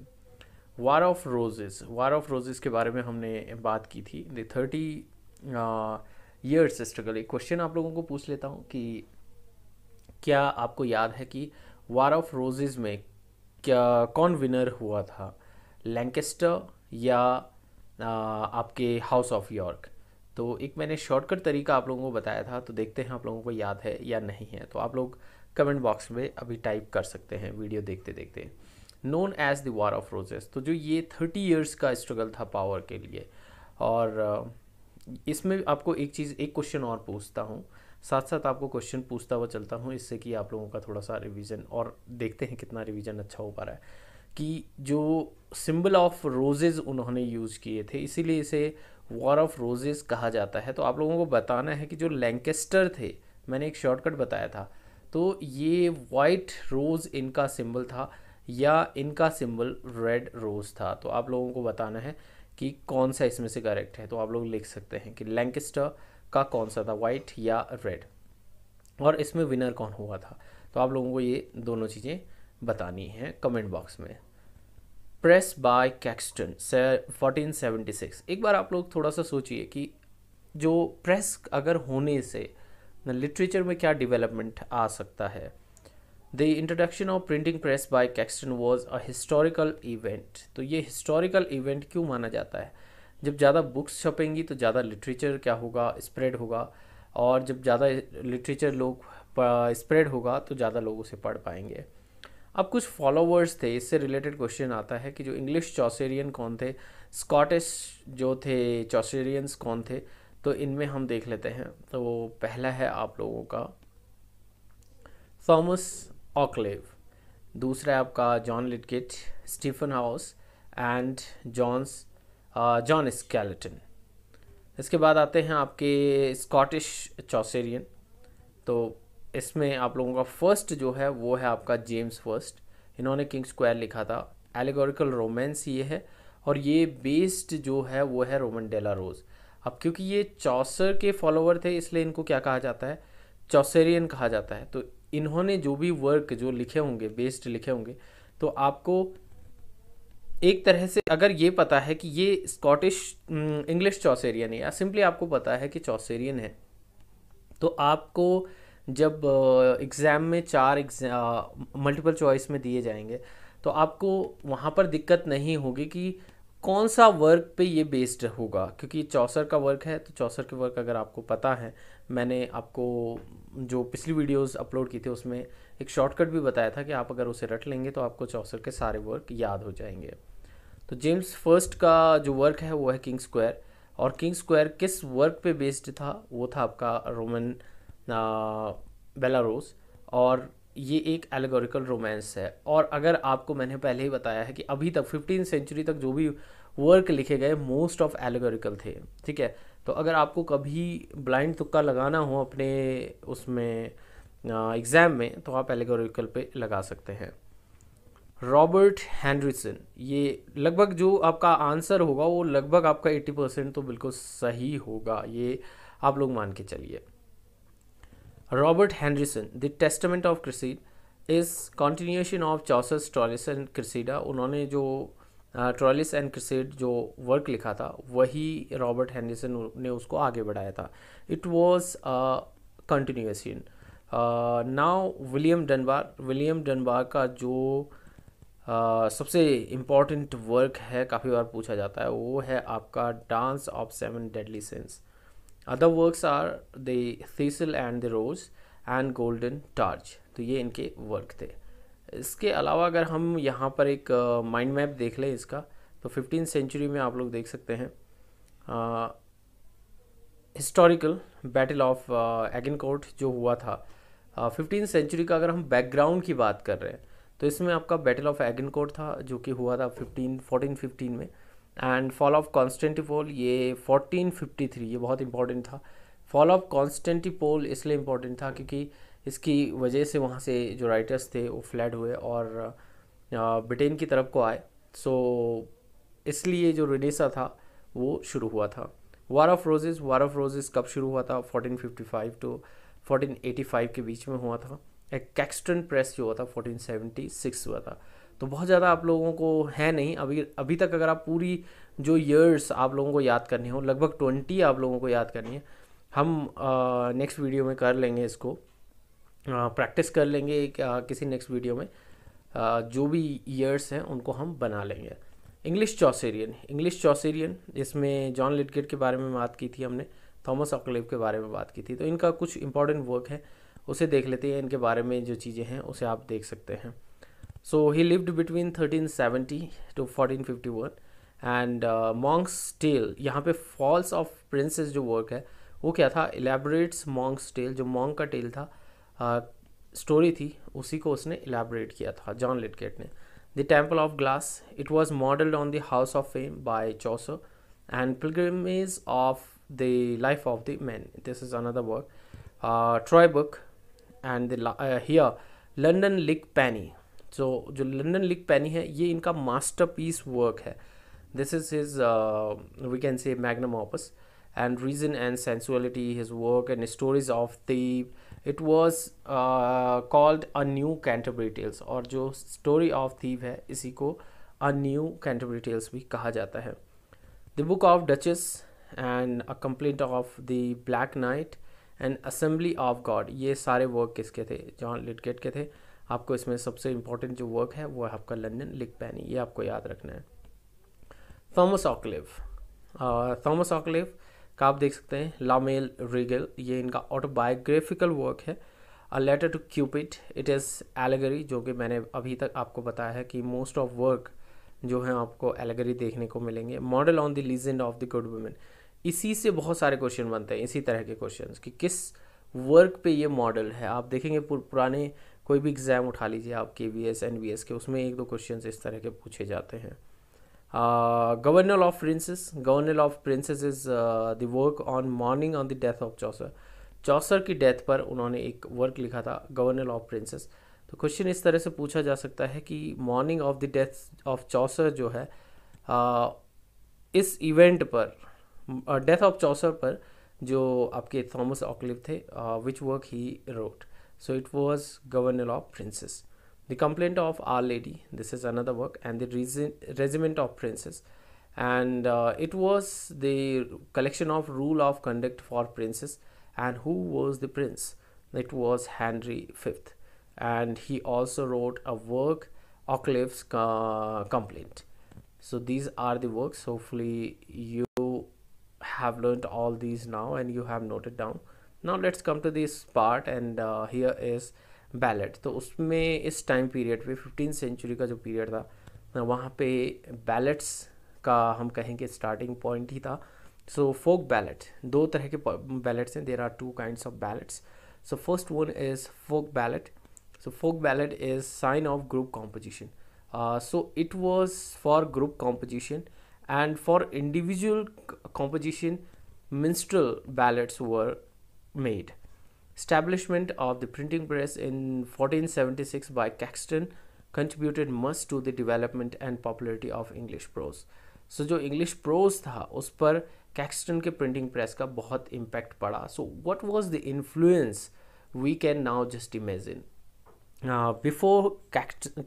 War of Roses War of Roses के बारे में हमने बात की थी द थर्टी ईयर्स स्ट्रगल एक क्वेश्चन आप लोगों को पूछ लेता हूँ कि क्या आपको याद है कि वार ऑफ रोजेज में क्या कौन विनर हुआ था लैंकेस्टर या आ, uh, आपके हाउस ऑफ यॉर्क तो एक मैंने शॉर्टकट तरीका आप लोगों को बताया था तो देखते हैं आप लोगों को याद है या नहीं है तो आप लोग कमेंट बॉक्स में अभी टाइप कर सकते हैं वीडियो देखते देखते known as the War of Roses तो जो ये थर्टी ईयर्स का स्ट्रगल था पावर के लिए और uh, इसमें आपको एक चीज़ एक क्वेश्चन और पूछता हूँ साथ साथ आपको क्वेश्चन पूछता हुआ चलता हूँ इससे कि आप लोगों का थोड़ा सा रिवीजन और देखते हैं कितना रिवीजन अच्छा हो पा रहा है कि जो सिंबल ऑफ रोजेज़ उन्होंने यूज़ किए थे इसीलिए इसे वॉर ऑफ रोजेज़ कहा जाता है तो आप लोगों को बताना है कि जो लैंकेस्टर थे मैंने एक शॉर्टकट बताया था तो ये वाइट रोज़ इनका सिंबल था या इनका सिंबल रेड रोज़ था तो आप लोगों को बताना है कि कौन सा इसमें से करेक्ट है तो आप लोग लिख सकते हैं कि लैंकेस्टर का कौन सा था वाइट या रेड और इसमें विनर कौन हुआ था तो आप लोगों को ये दोनों चीज़ें बतानी हैं कमेंट बॉक्स में press by Caxton fourteen seventy six एक बार आप लोग थोड़ा सा सोचिए कि जो प्रेस अगर होने से लिटरेचर में क्या डेवलपमेंट आ सकता है The introduction of printing press by Caxton was a historical event. तो ये historical event क्यों माना जाता है जब ज़्यादा books छपेंगी तो ज़्यादा literature क्या होगा spread होगा और जब ज़्यादा literature लोग spread होगा तो ज़्यादा लोग उसे पढ़ पाएंगे अब कुछ फॉलोवर्स थे इससे रिलेटेड क्वेश्चन आता है कि जो इंग्लिश चौसेरियन कौन थे स्कॉटिश जो थे चौसेरियंस कौन थे तो इनमें हम देख लेते हैं तो पहला है आप लोगों का थॉमस ऑकलेव दूसरा आपका John Lydgate Stephen Hawes and John's John Skelton इसके बाद आते हैं आपके स्कॉटिश चौसेरियन तो इसमें आप लोगों का फर्स्ट जो है वो है आपका जेम्स फर्स्ट इन्होंने किंग स्क्वायर लिखा था एलिगोरिकल रोमेंस ये है और ये बेस्ड जो है वो है रोमन डेला रोज अब क्योंकि ये चौसर के फॉलोवर थे इसलिए इनको क्या कहा जाता है चौसेरियन कहा जाता है तो इन्होंने जो भी वर्क जो लिखे होंगे बेस्ड लिखे होंगे तो आपको एक तरह से अगर ये पता है कि ये स्कॉटिश इंग्लिश चौसेरियन है या सिंपली आपको पता है कि चौसेरियन है तो आपको जब एग्ज़ाम uh, में चार एग्जाम मल्टीपल चॉइस में दिए जाएंगे तो आपको वहाँ पर दिक्कत नहीं होगी कि कौन सा वर्क पे ये बेस्ड होगा क्योंकि चौसर का वर्क है तो चौसर के वर्क अगर आपको पता है मैंने आपको जो पिछली वीडियोस अपलोड की थी उसमें एक शॉर्टकट भी बताया था कि आप अगर उसे रट लेंगे तो आपको चौसर के सारे वर्क याद हो जाएंगे तो जेम्स फर्स्ट का जो वर्क है वो है किंग स्क्वायर और किंग स्क्वायर किस वर्क पे बेस्ड था वो था आपका रोमन बेलारोस और ये एक एलेगोरिकल रोमांस है और अगर आपको मैंने पहले ही बताया है कि अभी तक फिफ्टीन सेंचुरी तक जो भी वर्क लिखे गए मोस्ट ऑफ एलेगोरिकल थे ठीक है तो अगर आपको कभी ब्लाइंड तुक्का लगाना हो अपने उसमें एग्ज़ाम में तो आप एलेगोरिकल पे लगा सकते हैं रॉबर्ट हैंड्रिसन ये लगभग जो आपका आंसर होगा वो लगभग आपका 80 परसेंट तो बिल्कुल सही होगा ये आप लोग मान के चलिए Robert Henryson the Testament of Cresseid is continuation of चौसस टॉलिस एंड क्रिसीडा उन्होंने जो ट्रॉलिस एंड क्रिसेड जो वर्क लिखा था वही रॉबर्ट हैंडसन ने उसको आगे बढ़ाया था it was seen now William Dunbar William Dunbar का जो Uh, सबसे इम्पॉर्टेंट वर्क है काफ़ी बार पूछा जाता है वो है आपका dance of seven deadly sins other works are the Thistle and the Rose and Golden Targe तो ये इनके वर्क थे इसके अलावा अगर हम यहाँ पर एक माइंड मैप देख लें इसका तो फिफ्टीन सेंचुरी में आप लोग देख सकते हैं historical battle of Agincourt जो हुआ था फिफ्टीन सेंचुरी का अगर हम बैकग्राउंड की बात कर रहे हैं तो इसमें आपका बैटल ऑफ एगन कोर्ट था जो कि हुआ था फिफ्टीन फोर्टीन फिफ्टीन में एंड फॉल ऑफ कॉन्स्टेंटिपोल ये फोर्टीन फिफ्टी थ्री ये बहुत इंपॉर्टेंट था फॉल ऑफ कॉन्स्टेंटिपोल इसलिए इम्पॉर्टेंट था क्योंकि इसकी वजह से वहाँ से जो राइटर्स थे वो फ्लैड हुए और ब्रिटेन की तरफ को आए सो इसलिए जो रिनेसा था वो शुरू हुआ था War of Roses War of Roses कब शुरू हुआ था 1455 टू 1485 के बीच में हुआ था एक कैक्सटन प्रेस जो हुआ था 1476 हुआ था तो बहुत ज़्यादा आप लोगों को है नहीं अभी अभी तक अगर आप पूरी जो ईयर्स आप लोगों को याद करनी हो लगभग ट्वेंटी आप लोगों को याद करनी है हम नेक्स्ट वीडियो में कर लेंगे इसको प्रैक्टिस कर लेंगे एक किसी नेक्स्ट वीडियो में जो भी ईयर्स हैं उनको हम बना लेंगे इंग्लिश चौसेरियन इंग्लिश चौसेरियन इसमें जॉन लिटगेट के बारे में बात की थी हमने थॉमस ऑकलेव के बारे में बात की थी तो इनका कुछ इंपॉर्टेंट वर्क है उसे देख लेते हैं इनके बारे में जो चीज़ें हैं उसे आप देख सकते हैं so he lived between seventy two one and Monk's Tale यहाँ पे फॉल्स ऑफ प्रिंसेस जो वर्क है वो क्या था एलेबरेट्स मॉन्ग्स टेल जो मॉन्ग का टेल था स्टोरी थी उसी को उसने एलेबरेट किया था जॉन लिटगेट ने the Temple of Glass it was modelled on the house of Fame by Chaucer and pilgrimage of the life of the man this is another work Troy Book and here London Lickpenny पैनी जो जो London Lickpenny पैनी है ये इनका masterpiece work है this is his we can say magnum opus and reason and sensuality his work and stories of the it was called a new Canterbury Tales और जो स्टोरी ऑफ थीव है इसी को अ new Canterbury tales भी कहा जाता है the book of Duchess and a Complaint of the Black Knight and Assembly of God ये सारे वर्क किसके थे जॉन लिटगेट के थे आपको इसमें सबसे इम्पोर्टेंट जो वर्क है वो है आपका लंदन लिक पैनी ये आपको याद रखना है थॉमस ऑकलिव थॉमस ऑकलिव का आप देख सकते हैं लामेल रिगल ये इनका ऑटोबायोग्राफिकल वर्क है a letter to Cupid it is allegory जो कि मैंने अभी तक आपको बताया है कि मोस्ट ऑफ वर्क जो है आपको एलेगरी देखने को मिलेंगे model on the legend of the good women इसी से बहुत सारे क्वेश्चन बनते हैं इसी तरह के क्वेश्चन कि किस वर्क पे ये मॉडल है आप देखेंगे पुराने कोई भी एग्ज़ाम उठा लीजिए आप K B S N B S K उसमें एक दो क्वेश्चन इस तरह के पूछे जाते हैं governor uh, Governor of Princes. Governor of Princes is uh, the work on mourning on the death of Chaucer. Chaucer की डेथ पर उन्होंने एक वर्क लिखा था गवर्नर ऑफ प्रिंसेस तो क्वेश्चन इस तरह से पूछा जा सकता है कि mourning of the death of Chaucer जो है आ, uh, इस इवेंट पर डेथ ऑफ चौसर पर जो आपके थॉमस ऑकलिव थे which work he wrote so it was Governor of Princes The Complaint of Our Lady, this is another work, and the Regiment of Princes. And uh, it was the collection of rule of conduct for princes. And who was the prince? It was Henry V. And he also wrote a work, Occliffe's uh, Complaint. So these are the works. Hopefully you have learned all these now and you have noted down. Now let's come to this part and uh, here is ballad तो उसमें इस time period पे fifteen century का जो period था वहाँ पे ballets का हम कहेंगे स्टार्टिंग पॉइंट ही था सो फोक बैलेट दो तरह के बैलेट्स हैं there are two kind of ballads so first one is folk ballad so folk ballad is sign of group composition so it was for group composition and for individual composition minstrel ballads were made Establishment of the printing press in 1476 by Caxton contributed much to the development and popularity of English prose. so, जो English prose था उस पर Caxton के press press का बहुत impact पड़ा so what was the influence we can now before Caxton, before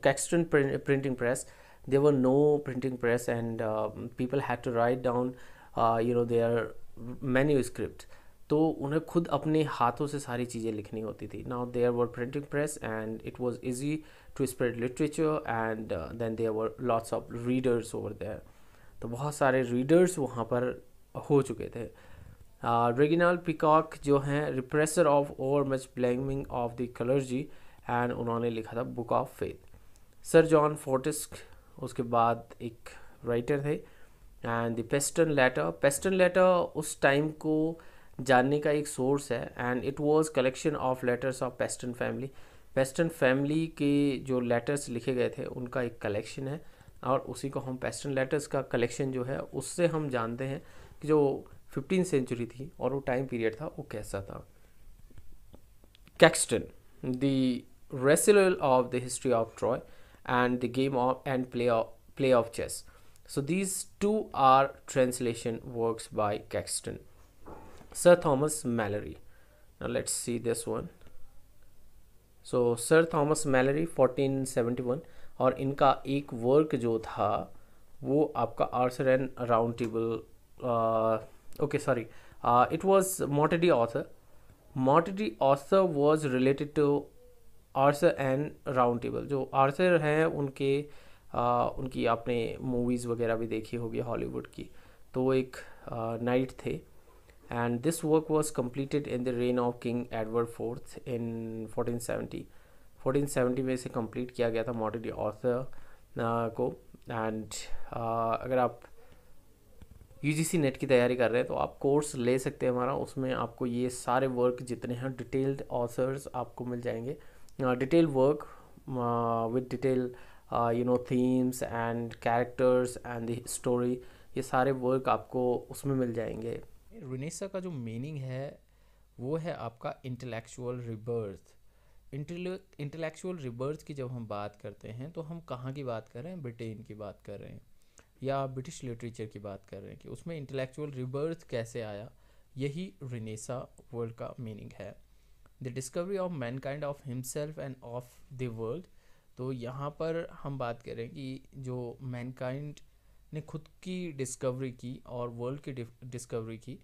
Caxton printing press, there were no printing press and uh, people had to write down uh, you know their manuscript तो उन्हें खुद अपने हाथों से सारी चीज़ें लिखनी होती थी now there were printing press and it was easy to spread literature and then there were lots of readers over there तो बहुत सारे रीडर्स वहाँ पर हो चुके थे रेगिनाल uh, पिकॉक जो हैं repressor of over much blaming of the clergy and उन्होंने लिखा था Book of Faith Sir John Fortescue उसके बाद एक राइटर थे and the Paston letter Paston letter उस टाइम को uh, जानने का एक सोर्स है and it was collection of letters of western family western family के जो लेटर्स लिखे गए थे उनका एक कलेक्शन है और उसी को हम वेस्टर्न लेटर्स का कलेक्शन जो है उससे हम जानते हैं कि जो फिफ्टीन सेंचुरी थी और वो टाइम पीरियड था वो कैसा था Caxton the Recuyell of the history of Troy and the game of and play of chess so these two are translation are by Caxton Sir Thomas Mallory. Now let's see this one. सो Sir Thomas Malory 1471 और इनका एक work जो था वो आपका Arthur and Round Table okay sorry it was Morte de Arthur Morte de Arthur was related to Arthur and Round Table जो आर्सर हैं उनके uh, उनकी आपने मूवीज़ वगैरह भी देखी होगी हॉलीवुड की तो वो एक नाइट uh, थे and this work was completed in the reign of King Edward IV in 1470 1470 में इसे कंप्लीट किया गया था मॉडर्न ऑथर uh, को एंड uh, अगर आप यूजीसी नेट की तैयारी कर रहे हैं तो आप कोर्स ले सकते हैं हमारा उसमें आपको ये सारे वर्क जितने हैं डिटेल्ड ऑथर्स आपको मिल जाएंगे detail work with detail you know themes and characters and the story ये सारे वर्क आपको उसमें मिल जाएंगे रिनेसा का जो मीनिंग है वो है आपका इंटेलेक्चुअल रिबर्थ इंटेलेक्चुअल रिबर्थ की जब हम बात करते हैं तो हम कहाँ की बात कर रहे हैं ब्रिटेन की बात कर रहे हैं या ब्रिटिश लिटरेचर की बात कर रहे हैं कि उसमें इंटेलेक्चुअल रिबर्थ कैसे आया यही रिनेसा वर्ल्ड का मीनिंग है the discovery of man kind of himself and of the world तो यहाँ पर हम बात करें कि जो मैनकाइंड ने खुद की डिस्कवरी की और वर्ल्ड की डिस्कवरी की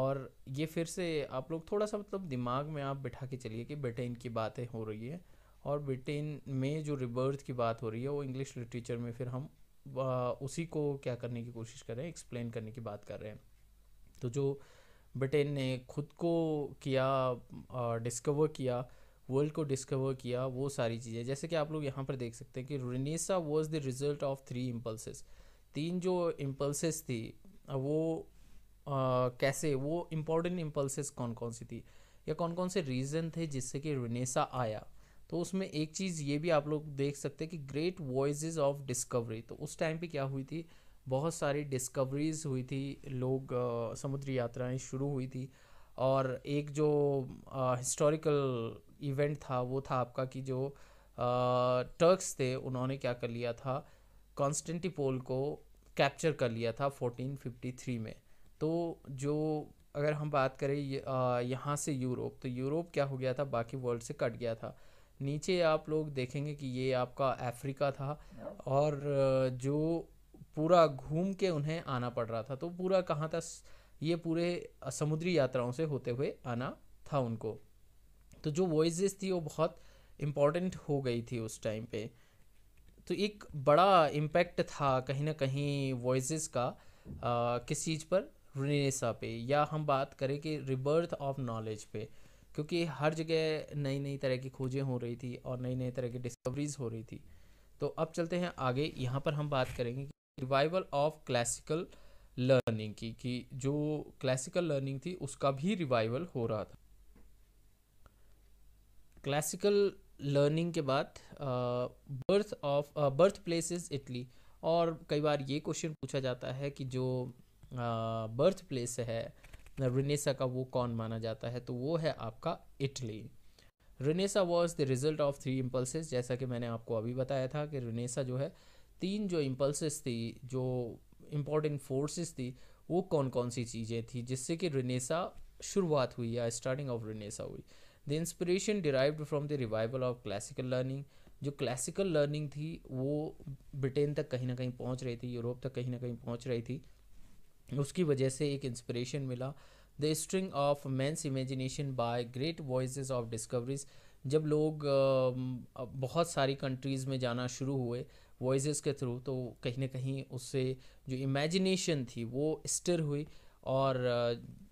और ये फिर से आप लोग थोड़ा सा मतलब दिमाग में आप बिठा के चलिए कि ब्रिटेन की बातें हो रही है और ब्रिटेन में जो रिबर्थ की बात हो रही है वो इंग्लिश लिटरेचर में फिर हम उसी को क्या करने की कोशिश कर रहे हैं एक्सप्लेन करने की बात कर रहे हैं तो जो ब्रिटेन ने खुद को किया डिस्कवर किया वर्ल्ड को डिस्कवर किया वो सारी चीज़ें जैसे कि आप लोग यहाँ पर देख सकते हैं कि renaissance was the result of three impulses तीन जो इम्पल्सेस थी वो आ, कैसे वो इम्पोर्टेंट इम्पल्सेस कौन कौन सी थी या कौन कौन से रीज़न थे जिससे कि रिनेसा आया तो उसमें एक चीज़ ये भी आप लोग देख सकते हैं कि ग्रेट वॉइज़ ऑफ डिस्कवरी तो उस टाइम पे क्या हुई थी बहुत सारी डिस्कवरीज हुई थी लोग आ, समुद्री यात्राएं शुरू हुई थी और एक जो हिस्टोरिकल इवेंट था वो था आपका कि जो टर्क्स थे उन्होंने क्या कर लिया था कॉन्स्टेंटिपोल को कैप्चर कर लिया था 1453 में तो जो अगर हम बात करें यहाँ से यूरोप तो यूरोप क्या हो गया था बाकी वर्ल्ड से कट गया था नीचे आप लोग देखेंगे कि ये आपका अफ्रीका था और जो पूरा घूम के उन्हें आना पड़ रहा था तो पूरा कहाँ था ये पूरे समुद्री यात्राओं से होते हुए आना था उनको तो जो वॉइस थी वो बहुत इम्पॉर्टेंट हो गई थी उस टाइम पे तो एक बड़ा इम्पैक्ट था कहीं ना कहीं वॉइस का किस चीज़ पर रुनेसा पे या हम बात करें कि रिबर्थ ऑफ नॉलेज पे क्योंकि हर जगह नई नई तरह की खोजें हो रही थी और नई नई तरह की डिस्कवरीज हो रही थी तो अब चलते हैं आगे यहाँ पर हम बात करेंगे रिवाइवल ऑफ क्लासिकल लर्निंग की कि जो क्लासिकल लर्निंग थी उसका भी रिवाइवल हो रहा था क्लासिकल लर्निंग के बाद birth of birth is Italy और कई बार ये क्वेश्चन पूछा जाता है कि जो बर्थ प्लेस है रिनेसा का वो कौन माना जाता है तो वो है आपका Italy renaissance was the result of three impulses जैसा कि मैंने आपको अभी बताया था कि रिनेसा जो है तीन जो इम्पल्सेस थी जो इम्पोर्टेंट फोर्सेस थी वो कौन कौन सी चीज़ें थी जिससे कि रिनेसा शुरुआत हुई या स्टार्टिंग ऑफ रिनेसा हुई the inspiration derived from the revival of classical learning जो क्लासिकल लर्निंग थी वो ब्रिटेन तक कहीं ना कहीं पहुंच रही थी यूरोप तक कहीं ना कहीं पहुंच रही थी उसकी वजह से एक इंस्पिरेशन मिला the stirring of man's imagination by great voyages of discoveries जब लोग बहुत सारी कंट्रीज़ में जाना शुरू हुए वॉइस के थ्रू तो कहीं ना कहीं उससे जो इमेजिनेशन थी वो स्टर हुई और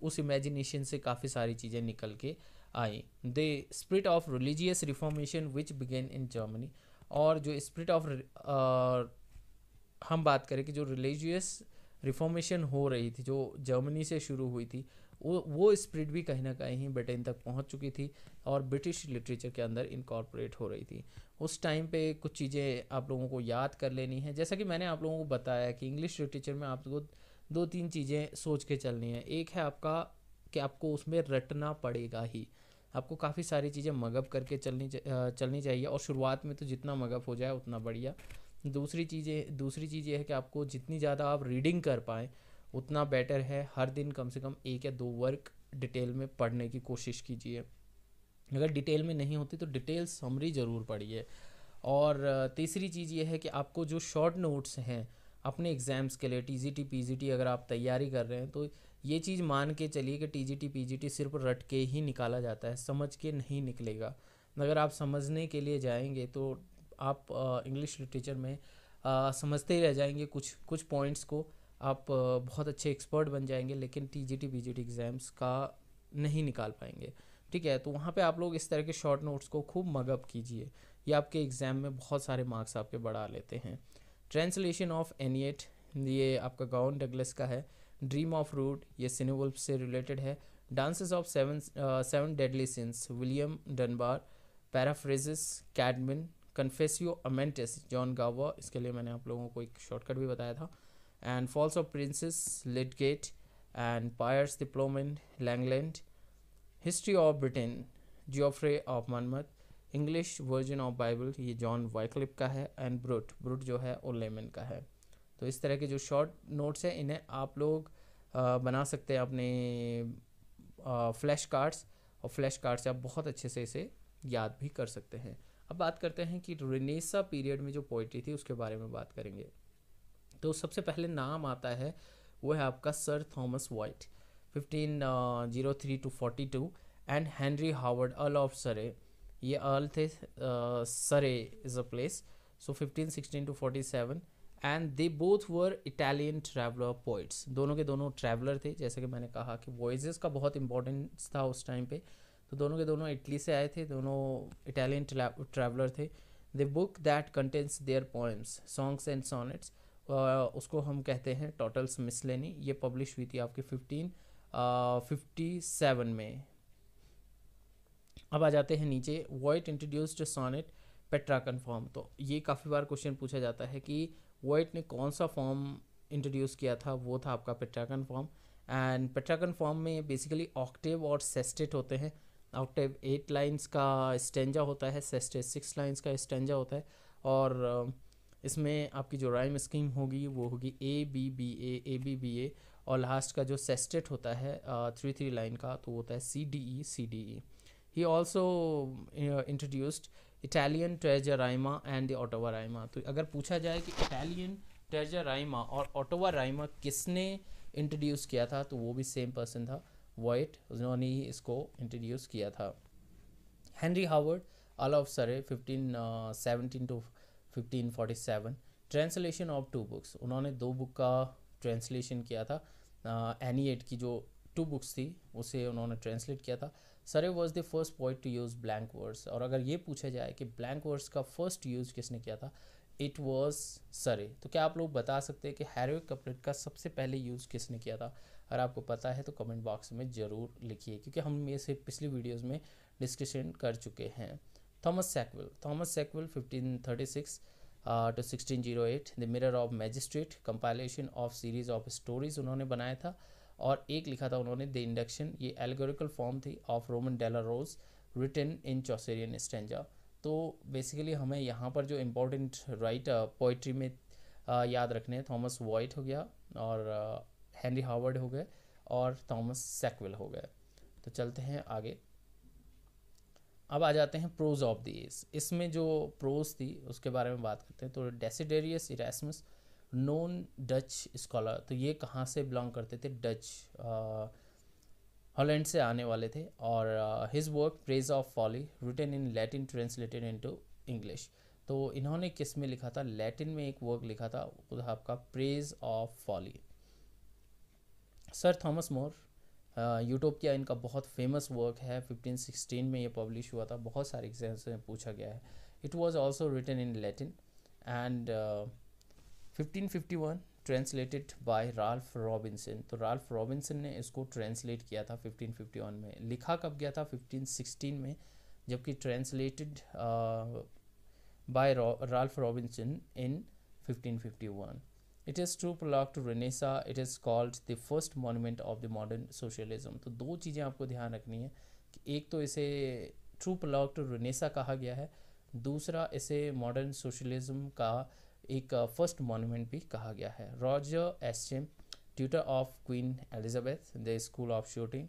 उस इमेजिनेशन से काफ़ी सारी चीज़ें निकल के आई the spirit of religious reformation which began in Germany और जो स्प्रिट ऑफ हम बात करें कि जो रिलीजियस रिफॉर्मेशन हो रही थी जो जर्मनी से शुरू हुई थी वो वो स्प्रिट भी कहीं ना कहीं ब्रिटेन तक पहुंच चुकी थी और ब्रिटिश लिटरेचर के अंदर इनकॉर्पोरेट हो रही थी उस टाइम पे कुछ चीज़ें आप लोगों को याद कर लेनी है जैसा कि मैंने आप लोगों को बताया कि इंग्लिश लिटरेचर में आपको दो तीन चीज़ें सोच के चलनी है एक है आपका कि आपको उसमें रटना पड़ेगा ही आपको काफ़ी सारी चीज़ें मगअप करके चलनी चलनी चाहिए और शुरुआत में तो जितना मगअप हो जाए उतना बढ़िया दूसरी चीज़ें दूसरी चीज़ ये है कि आपको जितनी ज़्यादा आप रीडिंग कर पाएँ उतना बेटर है हर दिन कम से कम एक या दो वर्क डिटेल में पढ़ने की कोशिश कीजिए अगर डिटेल में नहीं होती तो डिटेल समरी ज़रूर पढ़िए और तीसरी चीज़ ये है कि आपको जो शॉर्ट नोट्स हैं अपने एग्ज़ाम्स के लिए T G T P G T अगर आप तैयारी कर रहे हैं तो ये चीज़ मान के चलिए कि जी टी सिर्फ रट के ही निकाला जाता है समझ के नहीं निकलेगा अगर आप समझने के लिए जाएंगे तो आप इंग्लिश लिटरेचर में आ, समझते ही रह जाएंगे कुछ कुछ पॉइंट्स को आप आ, बहुत अच्छे एक्सपर्ट बन जाएंगे लेकिन T G T P G T exams का नहीं निकाल पाएंगे ठीक है तो वहाँ पे आप लोग इस तरह के शॉर्ट नोट्स को खूब मगअप कीजिए ये आपके एग्ज़ाम में बहुत सारे मार्क्स आपके बढ़ा लेते हैं ट्रांसलेशन ऑफ एनिएट ये आपका गाउन डगलस का है ड्रीम ऑफ रूट ये सिनेवल्फ से रिलेटेड है dances of seven seven deadly sins William Dunbar paraphrases Caedmon Confessio Amantis John Gower इसके लिए मैंने आप लोगों को एक शॉर्टकट भी बताया था and falls of princes Lydgate and Piers the Plowman Langland history of Britain Geoffrey of Monmouth English version of Bible ये जॉन वाइकलिप का है एंड ब्रूट ब्रूट जो है वो का है तो इस तरह के जो शॉर्ट नोट्स हैं इन्हें आप लोग आ, बना सकते हैं अपने फ्लैश कार्ड्स और फ्लैश कार्ड से आप बहुत अच्छे से इसे याद भी कर सकते हैं अब बात करते हैं कि रिनेसा पीरियड में जो पोइट्री थी उसके बारे में बात करेंगे तो सबसे पहले नाम आता है वो है आपका sir Thomas Wyatt fifteen zero three to forty two and Henry Howard earl of Surrey ये अर्ल थे Surrey is a place so fifteen sixteen to forty seven and they both were Italian traveller poets दोनों के दोनों traveller थे जैसे कि मैंने कहा कि वॉइजेस का बहुत इंपॉर्टेंस था उस टाइम पे तो दोनों के दोनों इटली से आए थे दोनों इटालियन ट्रैवलर थे the book that contains their poems songs and sonnets उसको हम कहते हैं टोटल्स मिसलेनी ये पब्लिश हुई थी आपकी फिफ्टीन फिफ्टी सेवन में अब आ जाते हैं नीचे Wyatt introduced sonnet Petrarchan form तो ये काफ़ी बार क्वेश्चन पूछा जाता है कि वाइट ने कौन सा फॉर्म इंट्रोड्यूस किया था वो था आपका Petrarchan form and Petrarchan form में बेसिकली ऑक्टिव और सेस्टेट होते हैं ऑक्टिव एट लाइन्स का स्टेंजा होता है सेस्टेट सिक्स लाइन्स का स्टेंजा होता है और इसमें आपकी जो राइम स्कीम होगी वो होगी A B B A A B B A और लास्ट का जो सेस्टेट होता है थ्री थ्री लाइन का तो वो होता है C D E C D E he also introduced Italian terza terza rima and the ottava rima तो अगर पूछा जाए कि इटालियन ट्रेजराइमा और ऑटोवा राइमा किसने इंट्रोड्यूस किया था तो वो भी सेम पर्सन था वाइट उन्होंने ही इसको इंट्रोड्यूस किया था Henry Howard earl of Surrey fifteen seventeen to fifteen forty seven translation of two books उन्होंने दो बुक का ट्रांसलेशन किया था एनी uh, एट की जो टू बुक्स थी उसे उन्होंने ट्रांसलेट किया था Surrey was the first poet to use blank verse और अगर ये पूछा जाए कि ब्लैंक वर्ड्स का फर्स्ट यूज़ किसने किया था इट वॉज सरे तो क्या आप लोग बता सकते हैं कि हैरोइक कपलेट का सबसे पहले यूज़ किसने किया था अगर आपको पता है तो कमेंट बॉक्स में ज़रूर लिखिए क्योंकि हम ये से पिछली वीडियोज़ में डिस्कशन कर चुके हैं Thomas Sackville Thomas Sackville fifteen thirty six to sixteen zero eight the mirror of magistrate compilation of series of stories उन्होंने बनाया था और एक लिखा था उन्होंने द इंडक्शन ये एलिगोरिकल फॉर्म थी of Roman de la Rose written in Chaucerian stanza तो बेसिकली हमें यहाँ पर जो इम्पोर्टेंट राइट पोइट्री में आ, याद रखने हैं थॉमस वाइट हो गया और हैंनरी हार्वर्ड हो गए और थॉमस सेकविल हो गए तो चलते हैं आगे अब आ जाते हैं प्रोज ऑफ द एज इसमें जो प्रोज थी उसके बारे में बात करते हैं तो Desiderius Erasmus known Dutch scholar तो ये कहाँ से बिलोंग करते थे डच हॉलैंड uh, से आने वाले थे और his work praise of folly written in Latin translated into English तो इन्होंने किस में लिखा था लैटिन में एक वर्क लिखा था आपका praise of folly sir Thomas More Utopia किया इनका बहुत फेमस वर्क है 1516 में ये पब्लिश हुआ था बहुत सारे एग्जाम्स में पूछा गया है it was also written in Latin and 1551 translated by Ralph Robinson तो राल्फ रॉबिन्सन ने इसको ट्रांसलेट किया था 1551 में लिखा कब गया था 1516 में जबकि translated by Ralph Robinson in 1551 it is true prologue to renaissance it is called the first monument of the modern socialism तो दो चीज़ें आपको ध्यान रखनी है कि एक तो इसे ट्रू प्लॉक टू रेनेसा कहा गया है दूसरा इसे मॉडर्न सोशलिज्म का एक फर्स्ट मॉन्यूमेंट भी कहा गया है Roger Ascham tutor of queen Elizabeth the school of shooting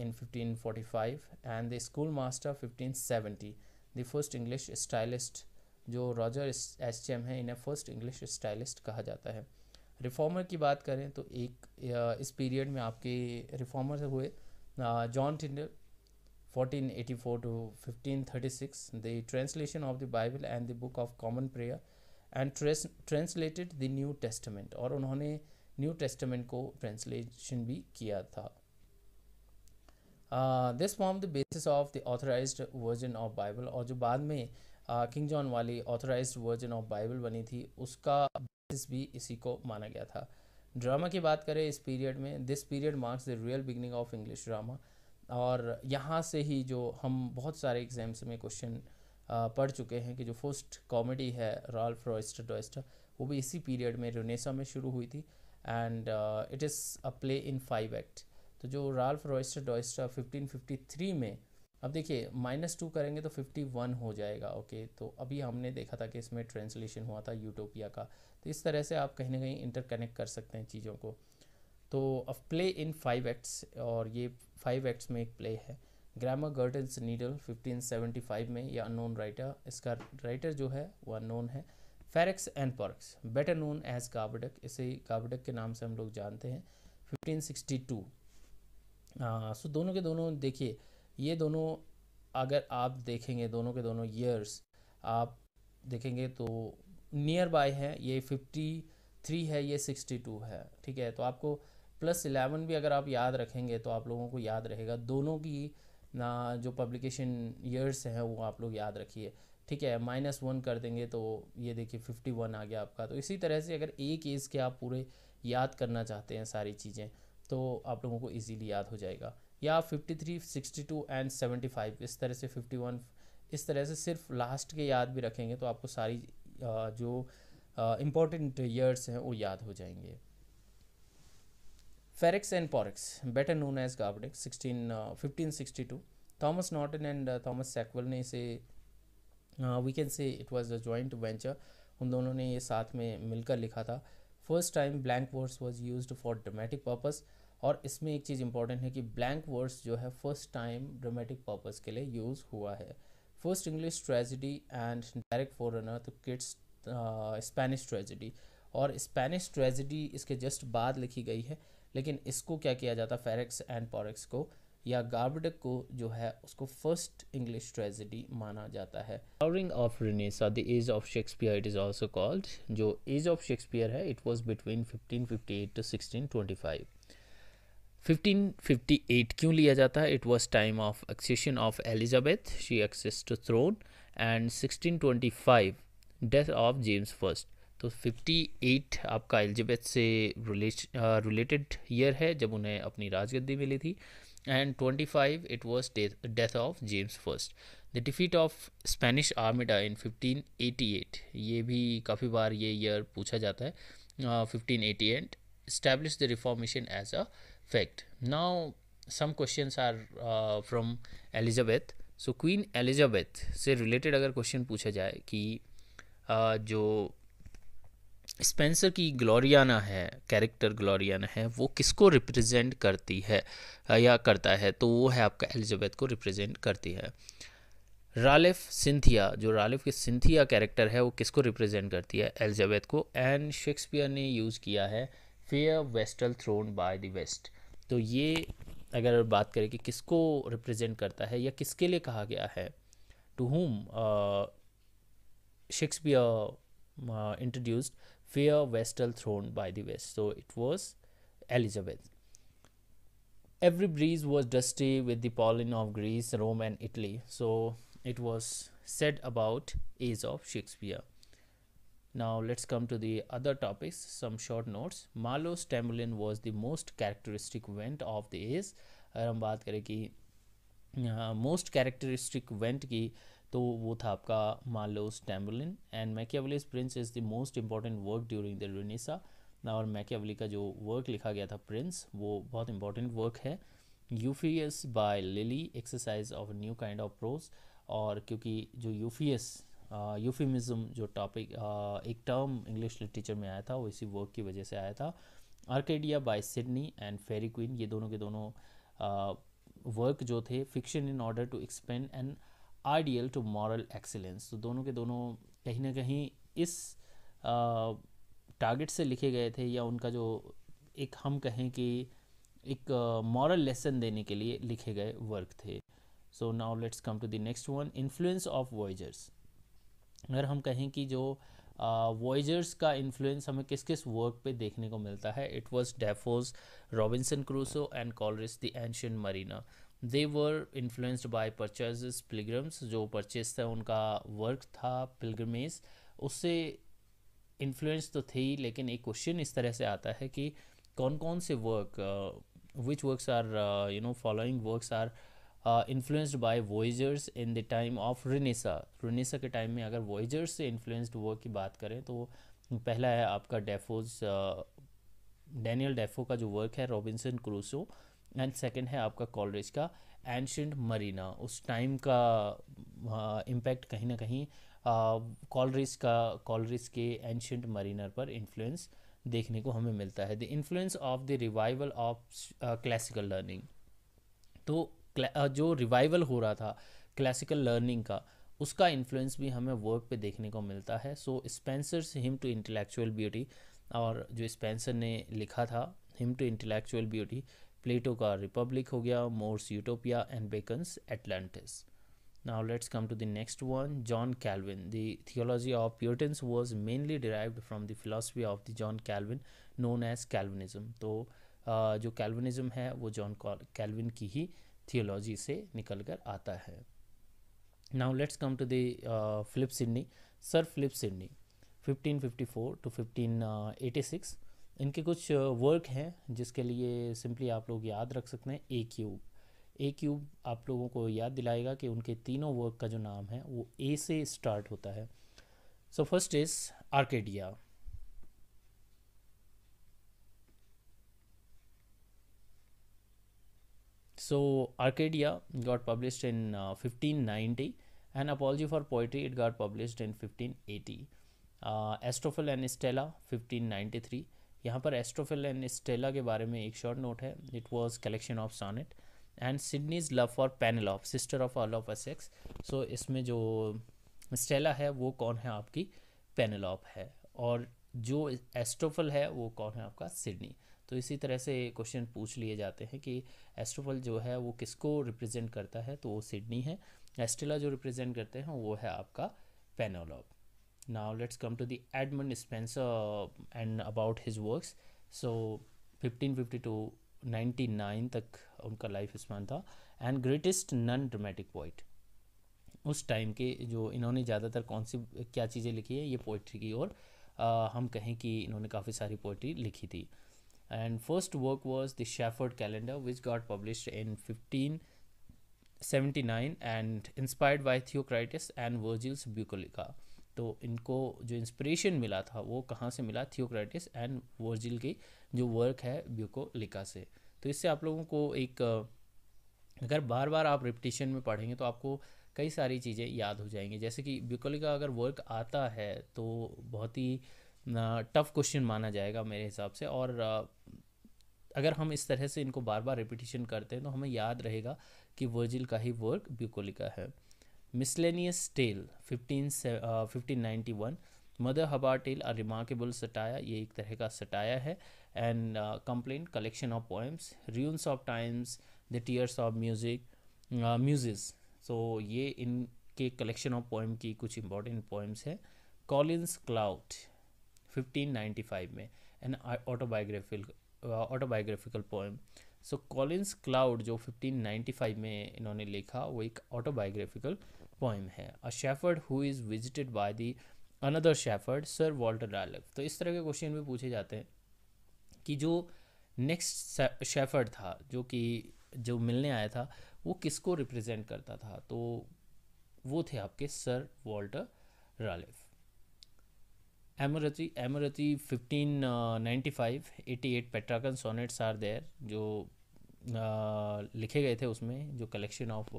in 1545 and the school master 1570 the first English stylist जो रॉजर एस्चेम है इन्हें फर्स्ट इंग्लिश स्टाइलिस्ट कहा जाता है रिफॉर्मर की बात करें तो एक इस पीरियड में आपके रिफॉर्मर हुए John Tyndale 1484 thirty six the translation of the Bible and the book of common prayer and translated the new testament और उन्होंने न्यू टेस्टमेंट को ट्रांसलेशन भी किया था this form the basis of the authorise version of Bible और जो बाद में किंग uh, जॉन वाली ऑथोराइज वर्जन ऑफ बाइबल बनी थी उसका बेसिस भी इसी को माना गया था ड्रामा की बात करें इस पीरियड में this period marks the real beginning of English drama और यहाँ से ही जो हम बहुत सारे एग्जाम्स में क्वेश्चन पढ़ चुके हैं कि जो फर्स्ट कॉमेडी है रॉल रॉयस्टर डॉयस्टर वो भी इसी पीरियड में रोनेसा में शुरू हुई थी and it is a play in five act तो जो राल्फ रॉयस्टर फिफ्टी 1553 में अब देखिए माइनस टू करेंगे तो 51 हो जाएगा ओके तो अभी हमने देखा था कि इसमें ट्रांसलेशन हुआ था यूटोपिया का तो इस तरह से आप कहीं ना कहीं इंटरकनेक्ट कर सकते हैं चीज़ों को तो a play in five acts और ये फाइव एक्ट्स में एक प्ले है ग्रामर गर्टल्स नीडल 1575 में यह अननोन राइटर इसका राइटर जो है वह अननोन है Ferrex and Porrex better known as Gorboduc इसे काबडक के नाम से हम लोग जानते हैं 1562 टू सो दोनों के दोनों देखिए ये दोनों अगर आप देखेंगे दोनों के दोनों ईयर्स आप देखेंगे तो नियर बाय है ये फिफ्टी थ्री है ये सिक्सटी टू है ठीक है तो आपको प्लस इलेवन भी अगर आप याद रखेंगे तो आप लोगों को याद रहेगा दोनों की ना जो पब्लिकेशन ईयर्स हैं वो आप लोग याद रखिए ठीक है माइनस वन कर देंगे तो ये देखिए फिफ्टी वन आ गया आपका तो इसी तरह से अगर एक एज के आप पूरे याद करना चाहते हैं सारी चीज़ें तो आप लोगों को इजीली याद हो जाएगा या fifty three sixty two and seventy five इस तरह से फिफ्टी वन इस तरह से सिर्फ लास्ट के याद भी रखेंगे तो आपको सारी जो इम्पोर्टेंट ईयर्स हैं वो याद हो जाएंगे Ferrex and Porrex, better known as Garbardex, 16, uh, 1562. Thomas Norton and uh, Thomas Sackwell ने इसे we can say it was a joint venture उन दोनों ने ये साथ में मिलकर लिखा था first time blank verse was use for dramatic purpose और इसमें एक चीज़ इंपॉर्टेंट है कि ब्लैंक वर्ड्स जो है फर्स्ट टाइम ड्रामेटिक पर्पस के लिए यूज़ हुआ है first English tragedy and direct forerunner तो किड्स स्पेनिश ट्रेजिडी और स्पेनिश ट्रेजिडी इसके जस्ट बाद लिखी गई है लेकिन इसको क्या किया जाता फेरेक्स एंड पॉरेक्स को या गार्बडक को जो है उसको फर्स्ट इंग्लिश ट्रेजिडी माना जाता है flowering of renaissance the age of Shakespeare it is also called जो एज ऑफ शेक्सपियर है इट वॉज बिटवीन 1558 टू 1625 1558 क्यों लिया जाता है it was time of accession of Elizabeth she access to throne and 1625 death of James first तो 58 आपका Elizabeth से related year uh, है जब उन्हें अपनी राजगद्दी मिली थी and 25 it was death of James first the defeat of Spanish Armada in 1588 ये भी काफ़ी बार ये ईयर पूछा जाता है fifteen eighty and establish the reformation as a fact. Now, some questions are uh, from Elizabeth. So, से related अगर question पूछा जाए कि uh, जो स्पेंसर की ग्लोरियाना है कैरेक्टर ग्लोरियाना है वो किसको रिप्रेजेंट करती है या करता है तो वो है आपका एलिजाबेथ को रिप्रेजेंट करती है रालिफ सिंथिया जो रालिफ के सिंथिया कैरेक्टर है वो किसको रिप्रेजेंट करती है एलिजाबेथ को एंड शेक्सपियर ने यूज़ किया है fair vestal throne by the west तो ये अगर बात करें कि किसको रिप्रेजेंट करता है या किसके लिए कहा गया है to whom Shakespeare uh, introduced fair vestal throne by the west so it was elizabeth every breeze was dusty with the pollen of greece rome and italy so it was said about age of shakespeare now let's come to the other topics some short notes marlowe's tamlin was the most characteristic event of the age अगर हम बात करें कि most uh, तो वो था आपका मान लो Tamburlaine and Machiavelli's prince is the most important work during the renaissance और मैकेवली का जो वर्क लिखा गया था प्रिंस वो बहुत इंपॉर्टेंट वर्क है Euphues by Lyly exercise of new kind of prose और क्योंकि जो यूफियस यूफीमिज़म जो टॉपिक एक टर्म इंग्लिश लिटरेचर में आया था वो इसी वर्क की वजह से आया था Arcadia by Sidney and Faerie Queene ये दोनों के दोनों वर्क जो थे fiction in order to expand and ideal to moral excellence तो दोनों के दोनों कहीं ना कहीं इस टारगेट से लिखे गए थे या उनका जो एक हम कहें कि एक मॉरल लेसन देने के लिए लिखे गए वर्क थे so now let's come to the next one influence of voyagers अगर हम कहें कि जो वॉयजर्स uh, का इन्फ्लुएंस हमें किस किस वर्क पे देखने को मिलता है it was Defoe's Robinson Crusoe and Coleridge's the ancient mariner they were influenced by Purchas pilgrims जो परचेज था उनका वर्क था पिलग्रमेज उससे इन्फ्लुएंस तो थे ही लेकिन एक क्वेश्चन इस तरह से आता है कि कौन कौन से work which works are you know following works are influenced by voyagers in the time of renaissance renaissance के टाइम में अगर वॉइजर्स से इन्फ्लुएंस्ड वर्क की बात करें तो पहला है आपका डेफोज डैनियल डेफो का जो वर्क है रॉबिन्सन क्रूसो एंड सेकेंड है आपका कॉलरेज का एंशंट मरीना उस टाइम का इम्पैक्ट कहीं ना कहीं कॉलरेज का कॉलरेज के एंशंट मरीनर पर इन्फ्लुएंस देखने को हमें मिलता है the influence of the revival of classical learning तो जो रिवाइवल हो रहा था क्लासिकल लर्निंग का उसका इन्फ्लुएंस भी हमें वर्क पे देखने को मिलता है so Spenser's hymn to intellectual beauty और जो स्पेंसर ने लिखा था hymn to intellectual beauty Plato का रिपब्लिक हो गया More's Utopia and Bacon's Atlantis now let's come to the next one John Calvin the theology of Puritans was mainly derived from the philosophy of the John Calvin known as Calvinism तो जो कैलविनिज्म है वो John kelvin की ही theology से निकल कर आता है now let's come to the Philip Sidney sir Philip Sidney fifteen fifty four to fifteen eighty six इनके कुछ वर्क हैं जिसके लिए सिंपली आप लोग याद रख सकते हैं ए क्यूब ए क्यूब आप लोगों को याद दिलाएगा कि उनके तीनों वर्क का जो नाम है वो ए से स्टार्ट होता है so first is Arcadia so Arcadia got published in uh, 1590 uh, and Apology for poetry it got published in 1580. And Astrophyl fifteen Stella 1593 यहाँ पर एस्ट्रोफिल एंड स्टेला के बारे में एक शॉर्ट नोट है it was collection of sonnet and Sidney's love for of sister of earl of Essex so इसमें जो Stella है वो कौन है आपकी ऑफ है और जो एस्ट्रोफल है वो कौन है आपका सिडनी तो इसी तरह से क्वेश्चन पूछ लिए जाते हैं कि एस्ट्रोफल जो है वो किसको रिप्रेजेंट करता है तो वो सिडनी है एस्टेला जो रिप्रेजेंट करते हैं वो है आपका पेनोलॉप now let's come to the edmund spencer and about his works so to 99 तक उनका लाइफ स्पान था and greatest non dramatic poet उस टाइम के जो इन्होंने ज़्यादातर कौन सी क्या चीज़ें लिखी है ये पोइट्री की और आ, हम कहें कि इन्होंने काफ़ी सारी पोइट्री लिखी थी and first work was the shepherd calendar which got publish in fifteen seventy nine and inspired by Theocritus and Virgil's Bucolica तो इनको जो इंस्पिरेशन मिला था वो कहाँ से मिला थियोक्रेटिस एंड वर्जिल की जो वर्क है ब्यूकोलिका से तो इससे आप लोगों को एक अगर बार बार आप रिपटिशन में पढ़ेंगे तो आपको कई सारी चीज़ें याद हो जाएंगी जैसे कि ब्यूकोलिका अगर वर्क आता है तो बहुत ही टफ क्वेश्चन माना जाएगा मेरे हिसाब से और अगर हम इस तरह से इनको बार बार रिपीटिशन करते हैं तो हमें याद रहेगा कि वर्जिल का ही वर्क ब्यूकोलिका है Miscellaneous Tale fifteen ninety one mother Hubbard tale a remarkable satire ये एक तरह का सटाया है and complain collection of poems ruins of times the tears of music muses so ये इनके कलेक्शन ऑफ पोएम की कुछ इंपॉर्टेंट पोएम्स हैं कॉलिन्स क्लाउड फिफ्टीन फाइव में and autobiographical autobiographical poem so Colin's Clout जो fifteen ninety five में इन्होंने लिखा वो एक ऑटोबायोग्राफिकल पोइम है a shepherd who is visited by the another shepherd sir Walter डार्लक तो इस तरह के क्वेश्चन भी पूछे जाते हैं कि जो नेक्स्ट शेफर्ड था जो कि जो मिलने आया था वो किसको रिप्रेजेंट करता था तो वो थे आपके sir Walter Raleigh Amoretti Amoretti fifteen ninety five eighty eight Petrarchan sonnets are there जो uh, लिखे गए थे उसमें जो कलेक्शन ऑफ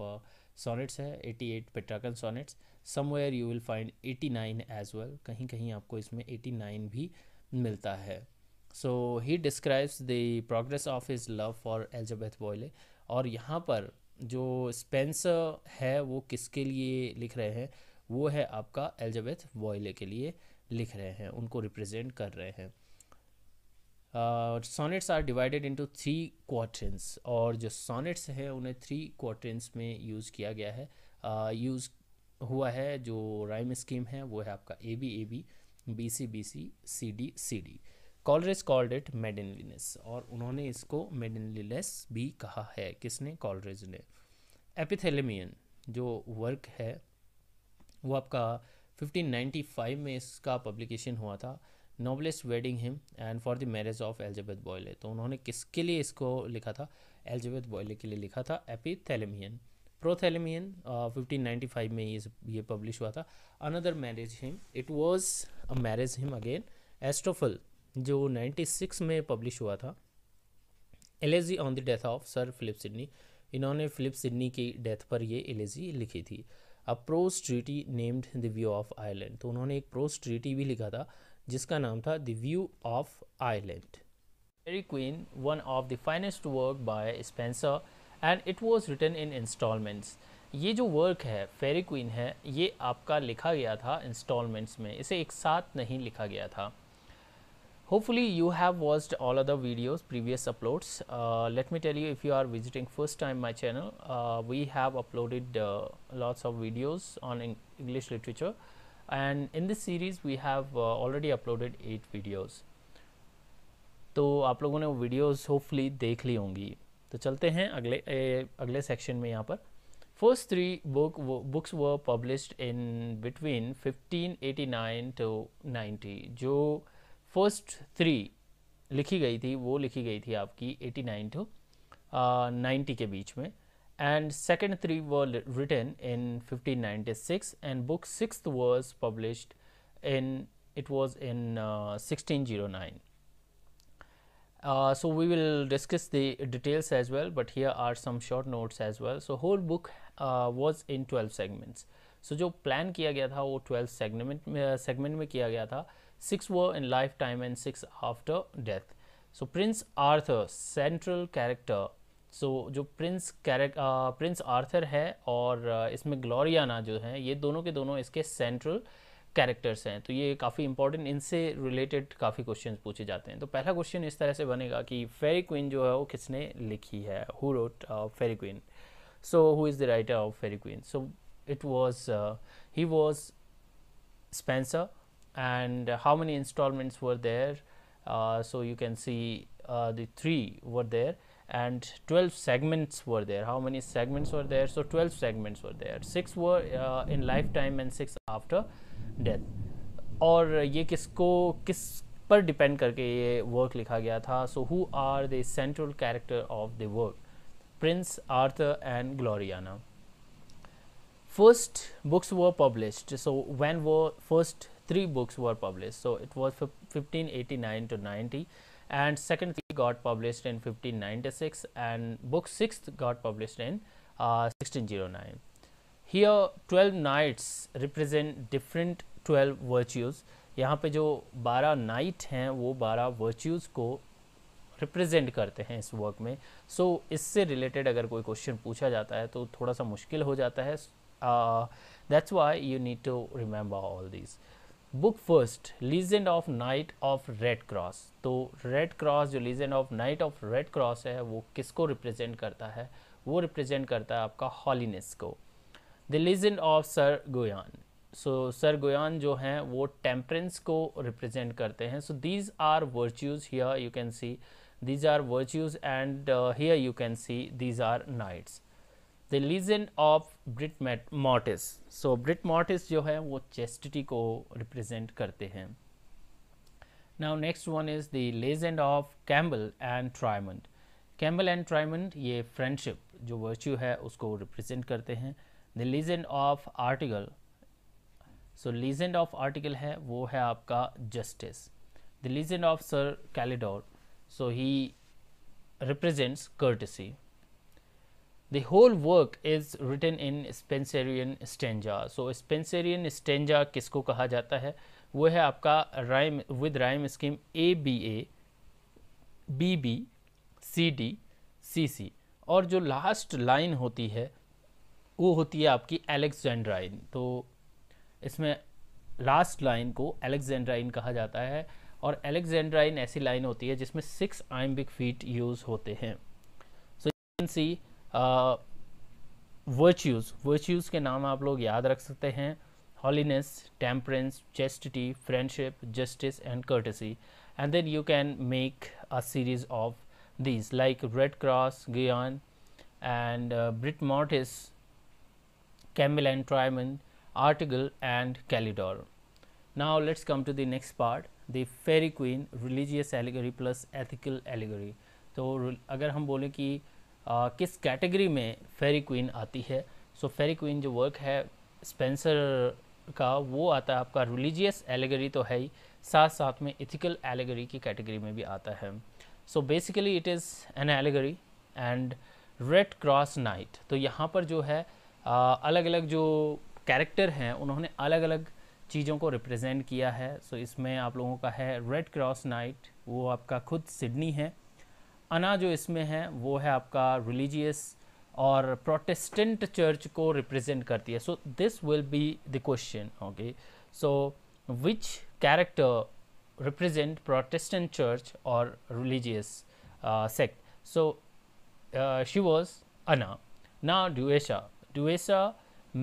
सोनेट्स है 88 Petrarchan sonnets somewhere you will find 89 as well कहीं कहीं आपको इसमें 89 भी मिलता है so he describes the progress of his love for Elizabeth Boyle और यहाँ पर जो स्पेंसर है वो किसके लिए लिख रहे हैं वो है आपका एल्जाबेथ बॉयले के लिए लिख रहे हैं उनको रिप्रेजेंट कर रहे हैं sonnets are divided into three quatrains और जो सोनेट्स हैं उन्हें थ्री क्वार्टेंस में यूज़ किया गया है यूज़ हुआ है जो राइम स्कीम है वो है आपका A B A B B C B C C D C D Coleridge called it maidenliness और उन्होंने इसको मेडनलीनेस भी कहा है किसने कॉलरेज ने एपिथेलेमियन जो वर्क है वो आपका 1595 में इसका पब्लिकेशन हुआ था नोबलेस wedding hymn and for the marriage of Elizabeth Boyle तो उन्होंने किसके लिए इसको लिखा था एलिजाबेथ बॉयले के लिए लिखा था Epithalamion Prothalamion fifteen ninety five में ये ये पब्लिश हुआ था another marriage hymn it was a marriage hymn again Astrophel जो नाइन्टी सिक्स में पब्लिश हुआ था elegy on the death of sir Philip Sidney इन्होंने फिलिप सिडनी की डेथ पर ये एलेजी लिखी थी a prose treaty named the view of Ireland तो उन्होंने एक प्रोस ट्रीटी भी लिखा था जिसका नाम था the view of Ireland Faerie Queene one of the finest work by Spenser and it was written in instalments ये जो वर्क है फेरी क्वीन है ये आपका लिखा गया था इंस्टॉलमेंट्स में इसे एक साथ नहीं लिखा गया था hopefully you have watched all other videos previous uploads let me tell you if you are visiting first time my channel we have uploaded lots of videos on English literature and in this series we have uh, already uploaded eight videos तो आप लोगों ने वो videos hopefully देख ली होंगी तो चलते हैं अगले ए, अगले सेक्शन में यहाँ पर first three book books were published in between 1589 to 90 जो फर्स्ट थ्री लिखी गई थी वो लिखी गई थी आपकी 89 टू 90 के बीच में and second three were written in 1596 and book sixth was published in it was in uh, 1609. Uh, so, we will discuss the details as well, but here are some short notes as well. So, whole book uh, was in 12 segments. So, जो plan kiya गया था 12 segments. में segment uh, में किया गया था six six in lifetime and six after death so so, जो prince character prince Arthur है और uh, इसमें ग्लोरियाना जो है ये दोनों के दोनों इसके सेंट्रल कैरेक्टर्स हैं तो ये काफ़ी इंपॉर्टेंट इनसे रिलेटेड काफ़ी क्वेश्चन पूछे जाते हैं तो पहला क्वेश्चन इस तरह से बनेगा कि फेरी क्वीन जो है वो किसने लिखी है who wrote Faerie Queene so who is the writer of Faerie Queene so it was he was Spenser and how many instalments were there so you can see the three were there and 12 segments were there how many segments were there so 12 segments were there six were uh, in lifetime and six after death or ये किसको किस पर depend करके ये work लिखा गया था So who are the central character of the work? Prince Arthur and Gloriana. first books were published so when were first three books were published so it was 1589 to 90 and second got published in 1596 and book sixth got published in uh, 1609. Here 12 knights represent different 12 virtues. यहाँ पे जो 12 night हैं वो 12 virtues को represent करते हैं इस work में सो so, इससे रिलेटेड अगर कोई क्वेश्चन पूछा जाता है तो थोड़ा सा मुश्किल हो जाता है that's why you need to remember all this book first legend of knight of red cross तो रेड क्रॉस जो legend of knight of red cross है वो किसको रिप्रेजेंट करता है वो रिप्रेजेंट करता है आपका हॉलीनेस को the legend of sir Guyon so sir Guyon जो हैं वो टेम्परेंस को रिप्रेजेंट करते हैं so these are virtues here you can see these are virtues and here you can see these are knights the legend of Britomartis so Britomartis जो है वो chastity को रिप्रेजेंट करते हैं now next one is the legend of Cambel and Triamond Cambel and Triamond ये friendship जो virtue है उसको रिप्रेजेंट करते हैं the legend of Artegall so legend of Artegall है वो है आपका justice the legend of sir Calidore so he represents courtesy The whole work is written in Spencerian stanza. So Spencerian stanza किसको कहा जाता है वो है आपका rhyme with rhyme scheme A B A B B C D C C और जो last line होती है वो होती है आपकी एलेक्जेंड्राइन तो इसमें लास्ट लाइन को एलेक्जेंड्राइन कहा जाता है और एलेक्जेंड्राइन ऐसी लाइन होती है जिसमें सिक्स आइम्बिक फीट यूज़ होते हैं so you can see virtues virtues के नाम आप लोग याद रख सकते हैं holiness temperance chastity friendship justice and courtesy and then you can make a series of these like red cross Guyon and Britomartis Cambel and Triamond Artegall and Calidore now let's come to the next part the Faerie Queene religious allegory plus ethical allegory तो अगर हम बोलें कि आ, किस category में फेरी Queene आती है so so, Faerie Queene जो वर्क है स्पेंसर का वो आता है आपका रिलीजियस एलेगरी तो है ही साथ साथ में इथिकल एलेगरी की कैटेगरी में भी आता है so basically it is an allegory and red cross knight तो यहाँ पर जो है आ, अलग अलग जो कैरेक्टर हैं उन्होंने अलग अलग चीज़ों को रिप्रेजेंट किया है सो so, इसमें आप लोगों का है रेड क्रॉस नाइट वो आपका खुद सिडनी है अना जो इसमें है वो है आपका रिलीजियस और प्रोटेस्टेंट चर्च को रिप्रेजेंट करती है so this will be the question okay so which character represent Protestant church और religious sect so she was Una ना Duessa Duessa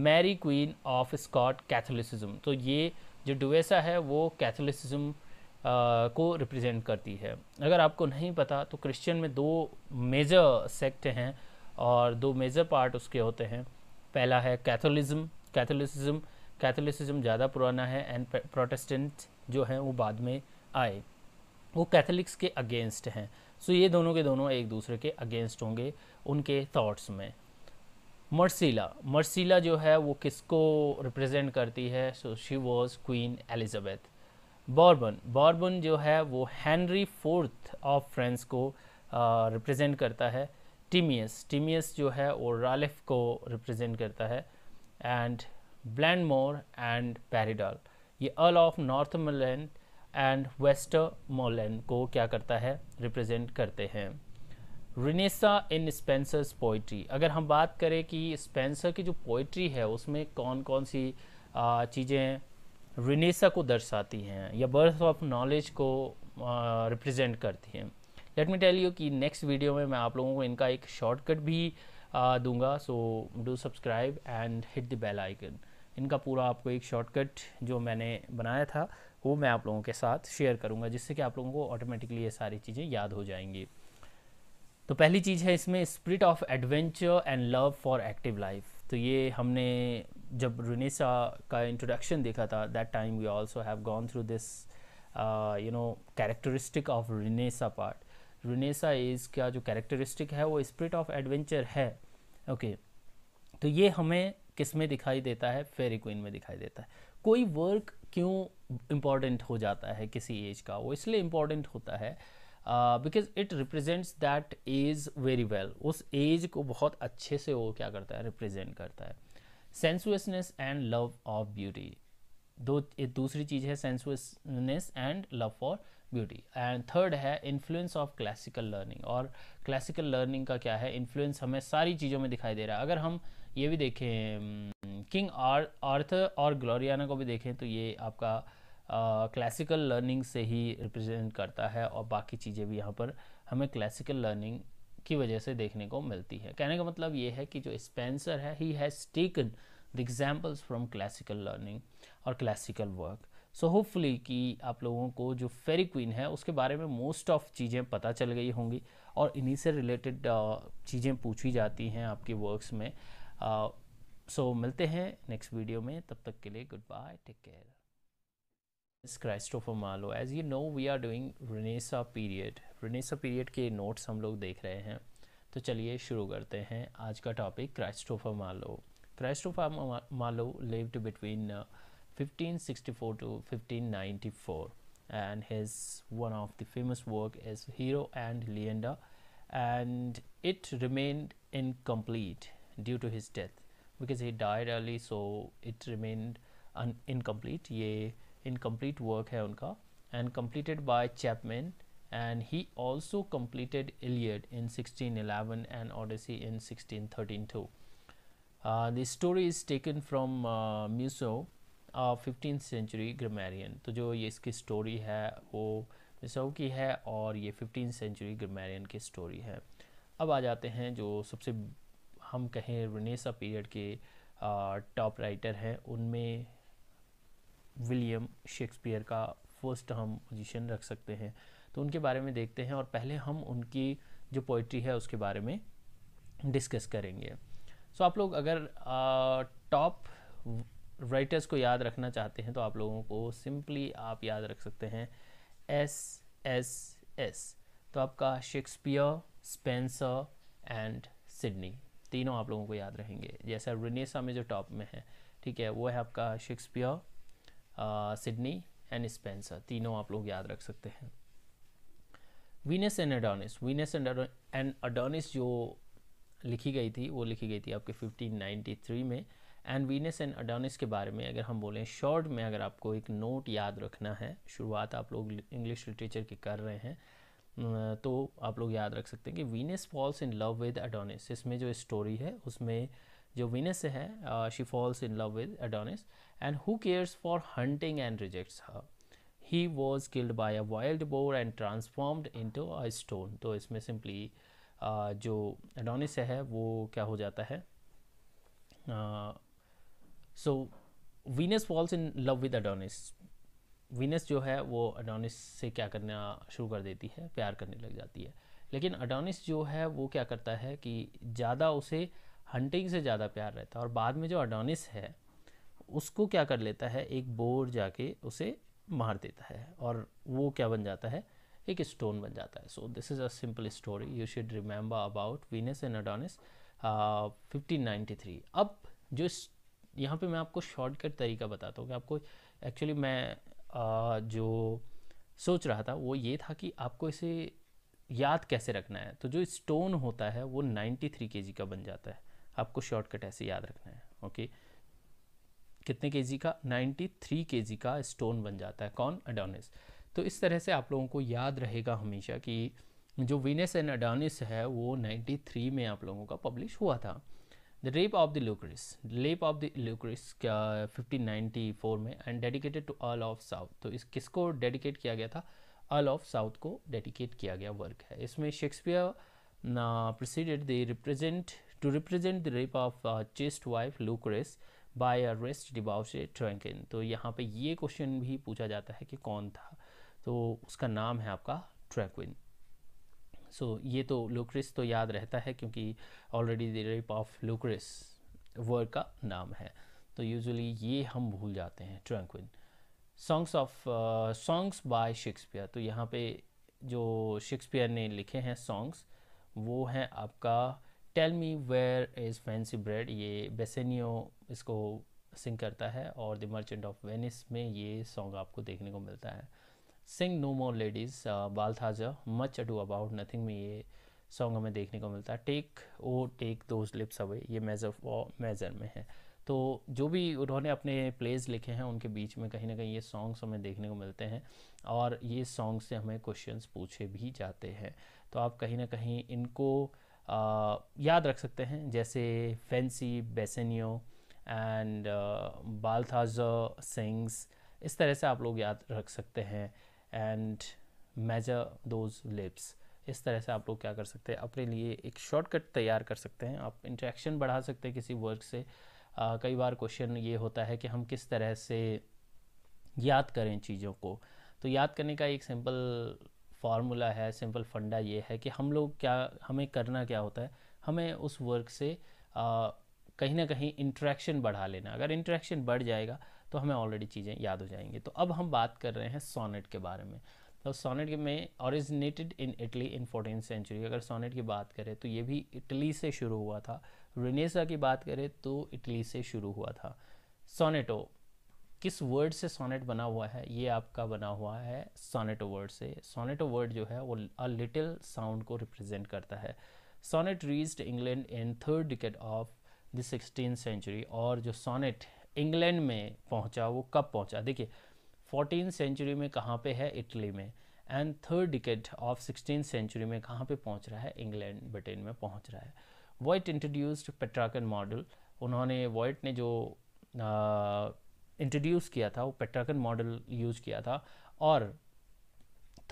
Mary Queen of Scot Catholicism तो ये जो डुएसा है वो कैथोलिसिज्म को रिप्रेजेंट करती है अगर आपको नहीं पता तो क्रिश्चियन में दो मेजर सेक्ट हैं और दो मेजर पार्ट उसके होते हैं पहला है कैथोलिज्म कैथोलिसिज्म कैथोलिसिज्म ज़्यादा पुराना है एंड प्रोटेस्टेंट जो हैं वो बाद में आए वो कैथलिक्स के अगेंस्ट हैं सो ये दोनों के दोनों एक दूसरे के अगेंस्ट होंगे उनके थॉट्स में मर्सीला मर्सीला जो है वो किसको रिप्रेजेंट करती है so she was queen Elizabeth Bourbon Bourbon जो है वो हैंनरी फोर्थ ऑफ फ्रेंस को रिप्रेजेंट करता है टीमियस टीमियस जो है वो रालिफ को रिप्रेजेंट करता है एंड ब्लैंडमोर एंड पैरिडॉल ये earl of Northumberland and Westmoreland को क्या करता है रिप्रेजेंट करते हैं रिनेसा इन स्पेंसर्स पोइट्री अगर हम बात करें कि स्पेंसर की जो पोइट्री है उसमें कौन कौन सी चीज़ें रिनेसा को दर्शाती हैं या बर्थ ऑफ नॉलेज को रिप्रेजेंट करती हैं लेट मी टेल यू कि नेक्स्ट वीडियो में मैं आप लोगों को इनका एक शॉर्टकट भी uh, दूंगा so do subscribe and hit the bell icon इनका पूरा आपको एक शॉर्टकट जो मैंने बनाया था वो मैं आप लोगों के साथ शेयर करूँगा जिससे कि आप लोगों को ऑटोमेटिकली ये सारी चीज़ें याद हो जाएंगी तो पहली चीज़ है इसमें spirit of adventure and love for active life तो ये हमने जब रुनेसा का इंट्रोडक्शन देखा था that time we also have gone through this you know characteristic of Renaissance part Renaissance is का जो कैरेक्टरिस्टिक है वो स्प्रिट ऑफ एडवेंचर है ओके तो ये हमें किस में दिखाई देता है फेरी क्वीन में दिखाई देता है कोई वर्क क्यों इम्पॉर्टेंट हो जाता है किसी एज का वो इसलिए इम्पॉर्टेंट होता है because it represents that age very well उस एज को बहुत अच्छे से वो क्या करता है रिप्रेजेंट करता है sensuousness and love of beauty दो दूसरी चीज़ है sensuousness and love for beauty and third है इन्फ्लुएंस ऑफ क्लासिकल लर्निंग और क्लासिकल लर्निंग का क्या है इन्फ्लुएंस हमें सारी चीज़ों में दिखाई दे रहा है अगर हम ये भी देखें किंग हम्म, आर्थ और ग्लोरियाना को भी देखें तो ये आपका क्लासिकल uh, लर्निंग से ही रिप्रेजेंट करता है और बाकी चीज़ें भी यहाँ पर हमें क्लासिकल लर्निंग की वजह से देखने को मिलती है कहने का मतलब ये है कि जो स्पेंसर है he has taken the examples from classical learning और क्लासिकल वर्क सो होपफुली कि आप लोगों को जो फेरी क्वीन है उसके बारे में मोस्ट ऑफ चीज़ें पता चल गई होंगी और इन्हीं से रिलेटेड uh, चीज़ें पूछी जाती हैं आपके वर्क्स में सो uh, so, मिलते हैं नेक्स्ट वीडियो में तब तक के लिए goodbye take care is Christopher Marlowe. As you know, we are doing Renaissance period Renaissance period के नोट्स हम लोग देख रहे हैं तो चलिए शुरू करते हैं आज का topic क्राइस्टोफर Marlowe Christopher Marlowe lived between 1564 sixty 1594 and his one of the famous work is Hero and Leander and it remain incomplete due to his death because he died so it remained incomplete ये incomplete work है उनका and completed by Chapman and he also completed Iliad in sixteen eleven and Odyssey in sixteen thirteen to this story is taken from Musaeus fifteen century grammarian तो जो ये इसकी story है वो मिसो की है और ये फिफ्टीन सेंचुरी ग्रमेरियन की स्टोरी है अब आ जाते हैं जो सबसे हम कहें रनेसा पीरियड के टॉप uh, राइटर हैं उनमें विलियम शेक्सपियर का फर्स्ट हम पोजीशन रख सकते हैं तो उनके बारे में देखते हैं और पहले हम उनकी जो पोइट्री है उसके बारे में डिस्कस करेंगे सो so, आप लोग अगर टॉप राइटर्स को याद रखना चाहते हैं तो आप लोगों को सिंपली आप याद रख सकते हैं एस एस एस तो आपका शेक्सपियर स्पेंसर एंड सिडनी तीनों आप लोगों को याद रहेंगे जैसा रिनेसा में जो टॉप में है ठीक है वो है आपका शेक्सपियर सिडनी एंड स्पेंसर तीनों आप लोग याद रख सकते हैं Venus and Adonis Venus and and Adonis जो लिखी गई थी वो लिखी गई थी आपके 1593 में एंड वीनस एंड अडोनिस के बारे में अगर हम बोलें शॉर्ट में अगर आपको एक नोट याद रखना है शुरुआत आप लोग इंग्लिश लिटरेचर की कर रहे हैं तो आप लोग याद रख सकते हैं कि Venus falls in love with Adonis इसमें जो स्टोरी है उसमें जो विनस है she falls in love with Adonis and who cares for hunting and rejects her he was killed by a wild boar and transformed to a stone तो इसमें simply uh, जो Adonis है वो क्या हो जाता है so Venus falls in love with Adonis Venus जो है वो अडोनिस से क्या करना शुरू कर देती है प्यार करने लग जाती है लेकिन अडोनिस जो है वो क्या करता है कि ज़्यादा उसे हंटिंग से ज़्यादा प्यार रहता है और बाद में जो अडोनिस है उसको क्या कर लेता है एक बोर जाके उसे मार देता है और वो क्या बन जाता है एक स्टोन बन जाता है so this is a simple story you should remember about Venus and Adonis fifteen ninety three अब जो यहाँ पे मैं आपको शॉर्टकट तरीका बताता हूँ कि आपको एक्चुअली मैं आ, uh, जो सोच रहा था वो ये था कि आपको इसे याद कैसे रखना है तो जो स्टोन होता है वो 93 थ्री का बन जाता है आपको शॉर्टकट ऐसे याद रखना है ओके कितने के का 93 के का स्टोन बन जाता है कौन अडोनिस तो इस तरह से आप लोगों को याद रहेगा हमेशा कि जो वीनस एंड अडोनिस है वो 93 में आप लोगों का पब्लिश हुआ था the rape of the Lucrece rape of the Lucrece क्या फिफ्टीन फोर में and dedicated to earl of South तो इस किसको डेडिकेट किया गया था अल ऑफ साउथ को डेडिकेट किया गया वर्क है इसमें Shakespeare preceded the represent to represent the rape of uh, chaste wife Lucrece by a rest debauched Trankin तो यहाँ पे ये क्वेश्चन भी पूछा जाता है कि कौन था तो उसका नाम है आपका ट्रैक्विन सो so, ये तो लुक्रिस तो याद रहता है क्योंकि already the rape of Lucrece word का नाम है तो यूजुअली ये हम भूल जाते हैं Tarquin songs of songs by Shakespeare तो यहाँ पे जो शेक्सपियर ने लिखे हैं सॉन्ग्स वो हैं आपका tell me where is fancy bred ये बेसनियो इसको सिंग करता है और द मर्चेंट ऑफ वेनिस में ये सॉन्ग आपको देखने को मिलता है सिंग नो मोर लेडीज़ बाल थाजा मच अडू अबाउट नथिंग में ये सॉन्ग हमें देखने को मिलता है take O take those lips away ये मेजर मेजर में है तो जो भी उन्होंने अपने प्लेज लिखे हैं उनके बीच में कहीं ना कहीं ये सॉन्ग्स हमें देखने को मिलते हैं और ये सॉन्ग से हमें क्वेश्चंस पूछे भी जाते हैं तो आप कहीं ना कहीं इनको याद रख सकते हैं जैसे fancy Bassanio and Balthazar sings इस तरह से आप लोग याद रख सकते हैं एंड मेजर दोज लिप्स इस तरह से आप लोग क्या कर सकते हैं अपने लिए एक शॉर्टकट तैयार कर सकते हैं आप इंट्रैक्शन बढ़ा सकते हैं किसी वर्क से आ, कई बार क्वेश्चन ये होता है कि हम किस तरह से याद करें चीज़ों को तो याद करने का एक सिंपल फार्मूला है सिंपल फंडा ये है कि हम लोग क्या हमें करना क्या होता है हमें उस वर्क से कहीं ना कहीं इंट्रैक्शन बढ़ा लेना अगर इंट्रैक्शन बढ़ जाएगा तो हमें ऑलरेडी चीज़ें याद हो जाएंगी तो अब हम बात कर रहे हैं सोनेट के बारे में तो सोनेट में originated in Italy in fourteen century अगर सोनेट की बात करें तो ये भी इटली से शुरू हुआ था रिनेसा की बात करें तो इटली से शुरू हुआ था सोनेटो किस वर्ड से सोनेट बना हुआ है ये आपका बना हुआ है सोनेटो वर्ड से सोनेटो वर्ड जो है वो अ लिटिल साउंड को रिप्रेजेंट करता है sonnet reached England in third decade of the sixteen century और जो सोनेट इंग्लैंड में पहुंचा वो कब पहुंचा देखिए फोर्टीन सेंचुरी में कहाँ पे है इटली में and third decade of sixteen century में कहाँ पे पहुंच रहा है इंग्लैंड ब्रिटेन में पहुंच रहा है वाइट इंट्रोड्यूस्ड पेट्राकन मॉडल उन्होंने वाइट ने जो आ, इंट्रोड्यूस किया था वो पेट्राकन मॉडल यूज किया था और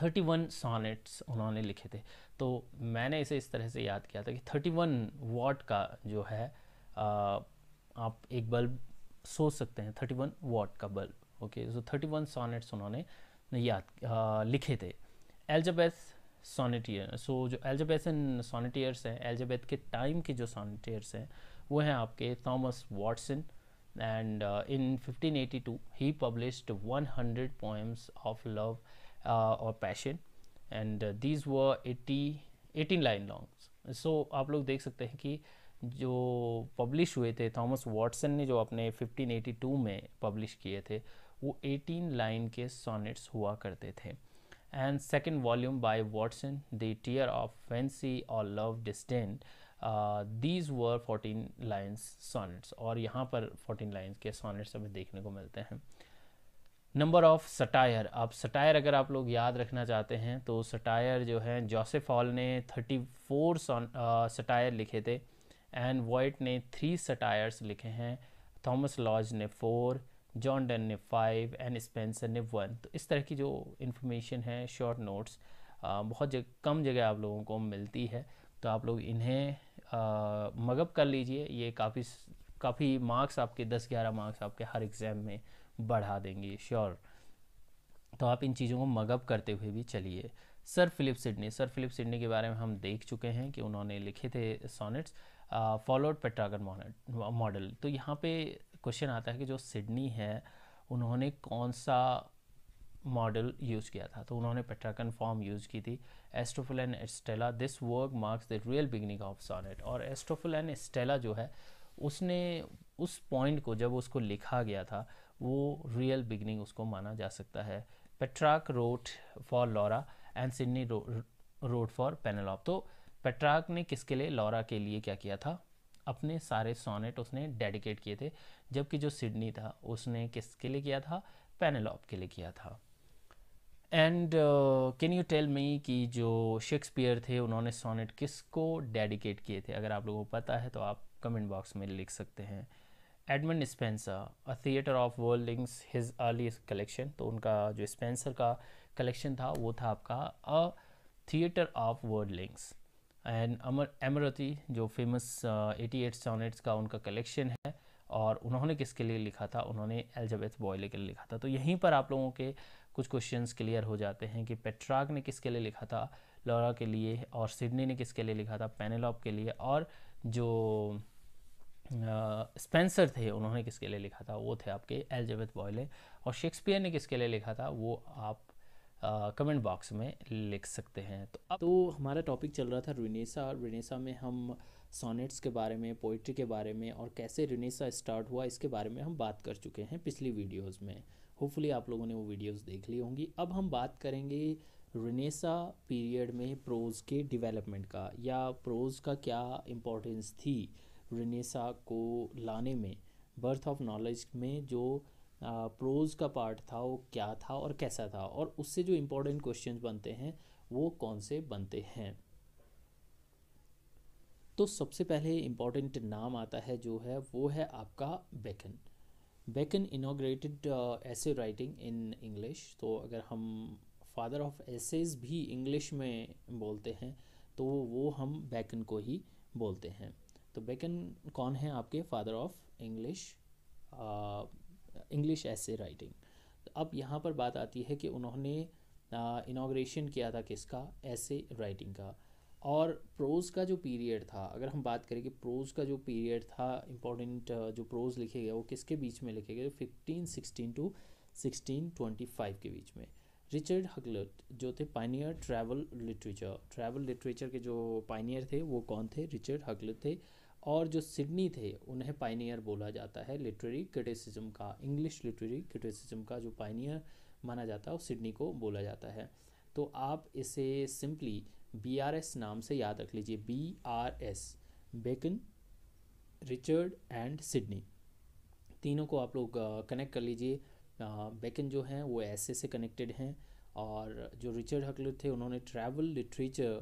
31 सॉनेट्स उन्होंने लिखे थे तो मैंने इसे इस तरह से याद किया था कि 31 वॉट का जो है आ, आप एक बल्ब सोच सकते हैं 31 वॉट का बल्ब ओके सो 31 सॉनेट्स उन्होंने याद आ, लिखे थे एल्जबेथ सोनेटियर सो जो एल्जबेथ एंड सोनेटियर्स हैं एल्जबेथ के टाइम के जो सोनेटियर्स हैं वो हैं आपके Thomas Watson and uh, in 1582 he published 100 poems of love uh, or passion and uh, these were 80 18 line long so आप लोग देख सकते हैं कि जो पब्लिश हुए थे थॉमस वॉटसन ने जो अपने 1582 में पब्लिश किए थे वो 18 लाइन के सोनेट्स हुआ करते थे and second volume by Watson the tear of fancy और love distained these were fourteen lines sonnets और यहाँ पर फोर्टीन लाइन्स के सॉनेट्स हमें देखने को मिलते हैं नंबर ऑफ सटायर अब सटायर अगर आप लोग याद रखना चाहते हैं तो सटायर जो है जोसेफ हॉल ने थर्टी फोर सटायर लिखे थे एंड वाइट ने थ्री सटायर्स लिखे हैं थॉमस लॉज ने फोर जॉन डन ने फाइव एंड स्पेंसर ने वन तो इस तरह की जो इन्फॉर्मेशन है शॉर्ट नोट्स बहुत जग, कम जगह आप लोगों को मिलती है तो आप लोग इन्हें मगअप कर लीजिए ये काफ़ी काफ़ी मार्क्स आपके दस ग्यारह मार्क्स आपके हर एग्ज़ाम में बढ़ा देंगे श्योर तो आप इन चीज़ों को मगअप करते हुए भी चलिए Sir Philip Sidney sir Philip Sidney के बारे में हम देख चुके हैं कि उन्होंने लिखे थे सोनेट्स फॉलोड पेट्रागन मॉडल तो यहाँ पे क्वेश्चन आता है कि जो सिडनी है उन्होंने कौन सा मॉडल यूज़ किया था तो उन्होंने पेट्राकन फॉर्म यूज़ की थी Astrophel and Stella this work marks the real beginning of sonnet और एस्ट्रोफिल एंड एस्टेला जो है उसने उस पॉइंट को जब उसको लिखा गया था वो रियल बिगनिंग उसको माना जा सकता है Petrarch wrote for Laura and Sidney wrote for Penelope तो पेट्राक ने किसके लिए लॉरा के लिए क्या किया था अपने सारे सोनेट उसने डेडिकेट किए थे जबकि जो सिडनी था उसने किसके लिए किया था पेनेलॉप के लिए किया था and can you tell me कि जो शेक्सपियर थे उन्होंने सोनेट किसको डेडिकेट किए थे अगर आप लोगों को पता है तो आप कमेंट बॉक्स में लिख सकते हैं Edmund Spenser a theatre of world his early collection तो उनका जो स्पेंसर का कलेक्शन था वो था आपका a theatre of world and अमर अमरती जो फेमस एटी एट सोनेट्स का उनका कलेक्शन है और उन्होंने किसके लिए लिखा था उन्होंने एलजबेथ बॉयले के लिए लिखा था तो यहीं पर आप लोगों के कुछ क्वेश्चंस क्लियर हो जाते हैं कि पेट्राग ने किसके लिए लिखा था लॉरा के लिए और सिडनी ने किसके लिए लिखा था पेनेलॉप के लिए और जो स्पेंसर थे उन्होंने किसके लिए लिखा था वो थे आपके एलिजाबेथ बॉयले और शेक्सपियर ने किसके लिए लिखा था वो आप कमेंट uh, बॉक्स में लिख सकते हैं तो अब तो हमारा टॉपिक चल रहा था रिनेसा और रिनेसा में हम सोनेट्स के बारे में पोइट्री के बारे में और कैसे रिनेसा स्टार्ट हुआ इसके बारे में हम बात कर चुके हैं पिछली वीडियोज़ में होपफुली आप लोगों ने वो वीडियोस देख ली होंगी अब हम बात करेंगे रिनेसा पीरियड में प्रोज़ के डेवलपमेंट का या प्रोज़ का क्या इम्पोर्टेंस थी रिनेसा को लाने में बर्थ ऑफ नॉलेज में जो प्रोज़ का पार्ट था वो क्या था और कैसा था और उससे जो इम्पोर्टेंट क्वेश्चन बनते हैं वो कौन से बनते हैं तो सबसे पहले इम्पॉर्टेंट नाम आता है जो है वो है आपका Bacon Bacon inaugurated essay writing in English तो अगर हम फादर ऑफ एसेज भी इंग्लिश में बोलते हैं तो वो हम बेकन को ही बोलते हैं तो बेकन कौन है आपके father of English English essay writing अब यहाँ पर बात आती है कि उन्होंने इनाग्रेशन uh, किया था किसका ऐसे राइटिंग का और प्रोज़ का जो पीरियड था अगर हम बात करें कि प्रोज़ का जो पीरियड था इम्पोर्टेंट जो प्रोज़ लिखे गए वो किसके बीच में लिखे गए fifteen sixteen to sixteen twenty five के बीच में रिचर्ड हगलट जो थे pioneer travel literature travel literature के जो पाइनियर थे वो कौन थे रिचर्ड हगलट थे और जो सिडनी थे उन्हें पाइनियर बोला जाता है लिटरेरी क्रिटिसिज्म का इंग्लिश लिटरेरी क्रिटिसिज्म का जो पाइनियर माना जाता है वो सिडनी को बोला जाता है तो आप इसे सिंपली बी आर एस नाम से याद रख लीजिए B R S Bacon Richard and Sidney तीनों को आप लोग कनेक्ट कर लीजिए बेकन जो हैं वो ऐसे से कनेक्टेड हैं और जो रिचर्ड हकलर थे उन्होंने ट्रैवल लिटरेचर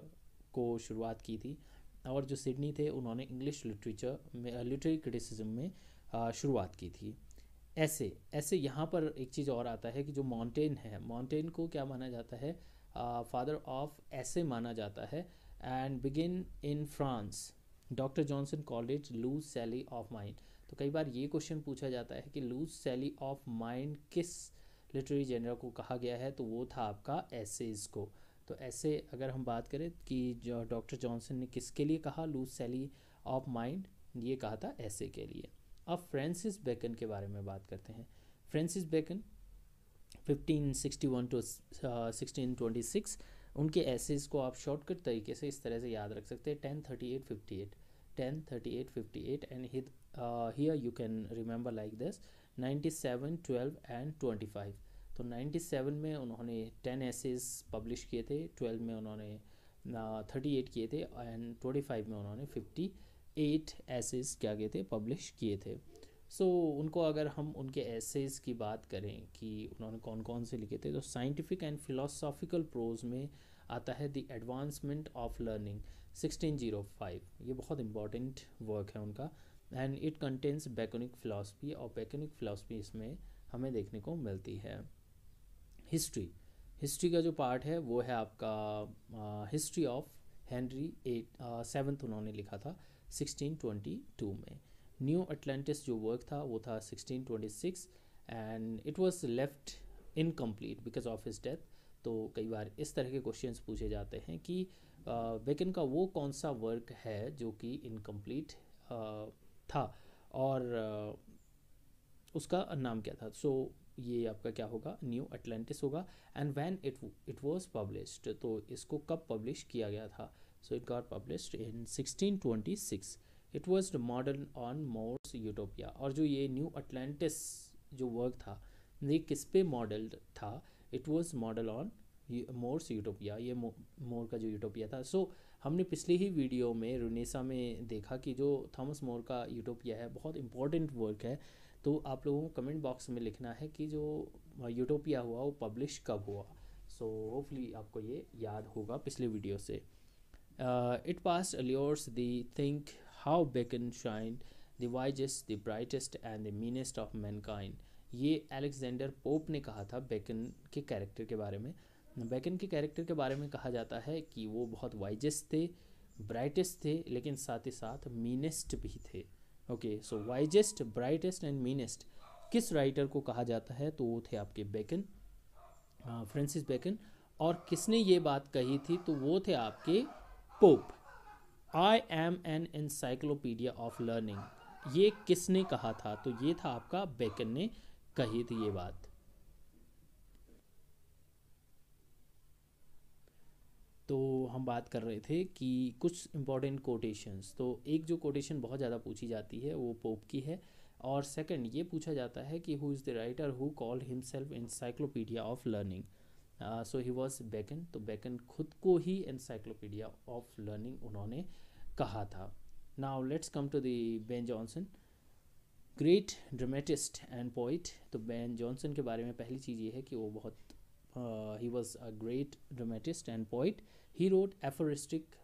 को शुरुआत की थी और जो सिडनी थे उन्होंने इंग्लिश लिटरेचर में लिटरेरी क्रिटिसिज्म में शुरुआत की थी ऐसे ऐसे यहाँ पर एक चीज़ और आता है कि जो माउंटेन है माउंटेन को क्या माना जाता है फादर ऑफ ऐसे माना जाता है and begin in France doctor Johnson calls loose sally of mind तो कई बार ये क्वेश्चन पूछा जाता है कि लूज सैली ऑफ माइंड किस लिटरेरी जेनर को कहा गया है तो वो था आपका एसेज को तो ऐसे अगर हम बात करें कि जो डॉक्टर जॉनसन ने किसके लिए कहा लूज सैली ऑफ माइंड ये कहा था ऐसे के लिए अब फ्रेंसिस बेकन के बारे में बात करते हैं फ्रेंसिस बेकन 1561 टू uh, 1626 उनके एसेस को आप शॉर्टकट तरीके से इस तरह से याद रख सकते हैं ten thirty eight fifty eight ten thirty eight fifty eight and here you can remember like this ninety seven twelve and twenty five तो नाइन्टी सेवन में उन्होंने टेन एसेस पब्लिश किए थे ट्वेल्व में उन्होंने थर्टी uh, एट किए थे and twenty five में उन्होंने फिफ्टी एट एसेस क्या किए थे पब्लिश किए थे सो so, उनको अगर हम उनके एसेज की बात करें कि उन्होंने कौन कौन से लिखे थे तो साइंटिफिक एंड फिलोसॉफिकल प्रोज में आता है द एडवांसमेंट ऑफ लर्निंग 1605 ये बहुत इंपॉर्टेंट वर्क है उनका and it contains Baconic philosophy और बैकोनिक फ़िलासफ़ी इसमें हमें देखने को मिलती है हिस्ट्री हिस्ट्री का जो पार्ट है वो है आपका history of Henry eight seventh उन्होंने लिखा था 1622 में न्यू अटलांटिस जो वर्क था वो था 1626 and it was left incomplete because of his death तो कई बार इस तरह के क्वेश्चंस पूछे जाते हैं कि बेकन का वो कौन सा वर्क है जो कि इनकम्प्लीट था और उसका नाम क्या था सो so, ये आपका क्या होगा न्यू अटलांटिस होगा and when it it was published तो इसको कब पब्लिश किया गया था so it got published in 1626 it was model on More's Utopia और जो ये न्यू अटलांटिस जो वर्क था ये किस पे मॉडल्ड था it was model on More's Utopia ये मोर का जो यूटोपिया था सो so, हमने पिछले ही वीडियो में रुनेसा में देखा कि जो थॉमस मोर का यूटोपिया है बहुत इंपॉर्टेंट वर्क है तो आप लोगों को कमेंट बॉक्स में लिखना है कि जो यूटोपिया हुआ वो पब्लिश कब हुआ सो so, होपफुली आपको ये याद होगा पिछले वीडियो से if parts allure thee think how Bacon shined, the wisest, brightest and the meanest of man mankind ये अलेक्जेंडर पोप ने कहा था बेकन के कैरेक्टर के बारे में बेकन के कैरेक्टर के बारे में कहा जाता है कि वो बहुत वाइजेस्ट थे ब्राइटेस्ट थे लेकिन साथ ही साथ मीनेस्ट भी थे okay so wisest brightest and meanest किस राइटर को कहा जाता है तो वो थे आपके बेकन फ्रेंसिस बेकन और किसने ये बात कही थी तो वो थे आपके Pope I am an encyclopedia of learning ये किसने कहा था तो ये था आपका बेकन ने कही थी ये बात तो हम बात कर रहे थे कि कुछ इम्पॉर्टेंट कोटेशंस तो एक जो कोटेशन बहुत ज़्यादा पूछी जाती है वो पोप की है और सेकंड ये पूछा जाता है कि who is the writer who call himself encyclopedia of learning so he was Bacon तो बैकन खुद को ही इंसाइक्लोपीडिया ऑफ लर्निंग उन्होंने कहा था now let's come to the Ben Jonson great dramatist and poet तो बेन जॉनसन के बारे में पहली चीज़ ये है कि वो बहुत ही was a great dramatist and poet he wrote aphoristic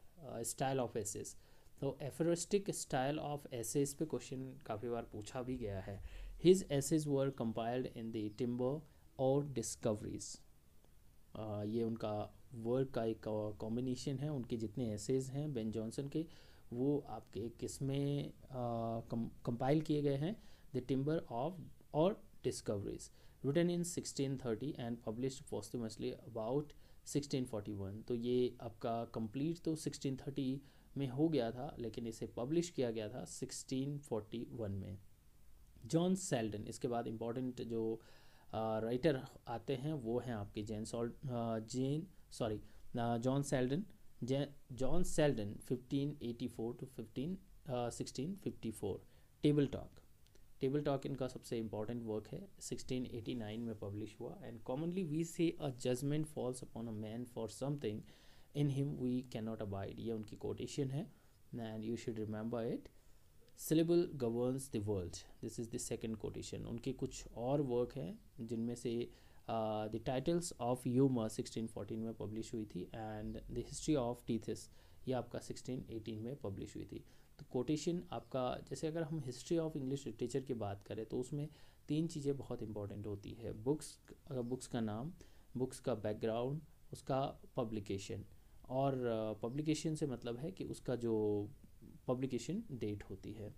style of essays तो एफोरिस्टिक स्टाइल ऑफ एसेस पे क्वेश्चन काफ़ी बार पूछा भी गया है his essays were compiled in the timber और डिस्कवरीज ये उनका वर्क का एक कॉम्बिनेशन uh, है उनके जितने एसेज हैं बेन जॉनसन के वो आपके किसमें कंपाइल uh, किए गए हैं द टिम्बर ऑफ और discoveries written in 1630 and publish posthumously about 1641 तो ये आपका कंप्लीट तो 1630 में हो गया था लेकिन इसे पब्लिश किया गया था 1641 में जॉन सेल्डन इसके बाद इम्पॉर्टेंट जो राइटर uh, आते हैं वो हैं आपके जेन सॉल्ट जेन sorry uh, John Selden Je John Selden 1584 to 15 uh, 1654 table talk table talk इनका सबसे इम्पॉर्टेंट वर्क है 1689 में पब्लिश हुआ and commonly we say a judgement falls upon a man for something in him we can not abide ये उनकी quotation है and you should remember it syllable governs the world this is the second quotation उनके कुछ और work हैं जिनमें से the titles of sixteen fourteen में पब्लिश हुई थी and the history of tithes ये आपका सिक्सटीन एटीन में पब्लिश हुई थी तो कोटेशन आपका जैसे अगर हम हिस्ट्री ऑफ इंग्लिश लिटरेचर की बात करें तो उसमें तीन चीज़ें बहुत इंपॉर्टेंट होती है बुक्स अगर बुक्स का नाम बुक्स का बैकग्राउंड उसका पब्लिकेशन और पब्लिकेशन uh, से मतलब है कि उसका जो पब्लिकेशन डेट होती है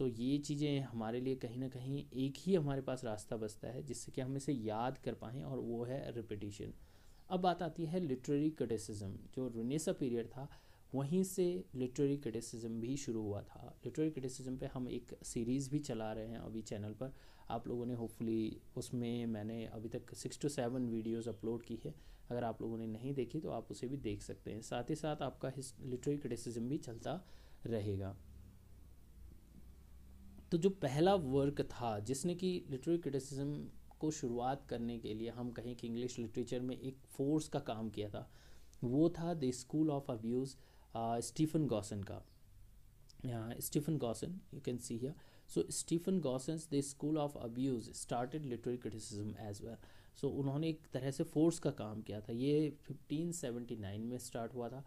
सो ये चीज़ें हमारे लिए कहीं ना कहीं एक ही हमारे पास रास्ता बसता है जिससे कि हम इसे याद कर पाएँ और वो है रिपीटिशन अब बात आती है लिटरेरी क्रिटिसिज्म जो रुनेसा पीरियड था वहीं से लिटरेरी क्रिटिसिज्म भी शुरू हुआ था लिटरेरी क्रिटिसिज्म पे हम एक सीरीज़ भी चला रहे हैं अभी चैनल पर आप लोगों ने होपफुली उसमें मैंने अभी तक six to seven videos upload की है अगर आप लोगों ने नहीं देखी तो आप उसे भी देख सकते हैं साथ ही साथ आपका लिटरेरी क्रिटिसिज्म भी चलता रहेगा तो जो पहला वर्क था जिसने कि लिटरेरी क्रिटिसिज्म को शुरुआत करने के लिए हम कहें कि इंग्लिश लिटरेचर में एक फोर्स का काम किया था वो था the school of abuse Stephen Gosson का Stephen Gosson you can see here so Stephen Gosson the school of abuse started literary criticism as well so उन्होंने एक तरह से फोर्स का काम किया था ये 1579 में स्टार्ट हुआ था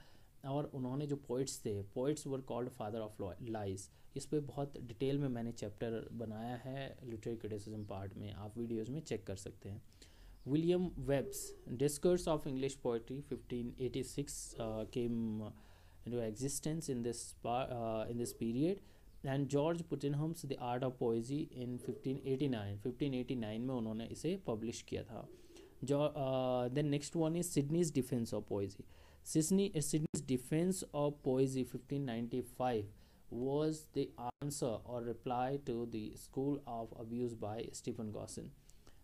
और उन्होंने जो पोइट्स थे poets were called father of lies इस पर बहुत डिटेल में मैंने चैप्टर बनाया है लिटरेरी क्रिटिसिज्म पार्ट में आप वीडियोस में चेक कर सकते हैं William Webbe's discourse of English poetry 1586 came into existence in this in this period and George George Puttenham's The Art of Poesy in 1589 1589 में उन्होंने इसे पब्लिश किया था जो then next one is Sidney's defence of poesy Uh, Sydney's defense of Poesy 1595 was the answer or reply to the school of abuse by Stephen Gosson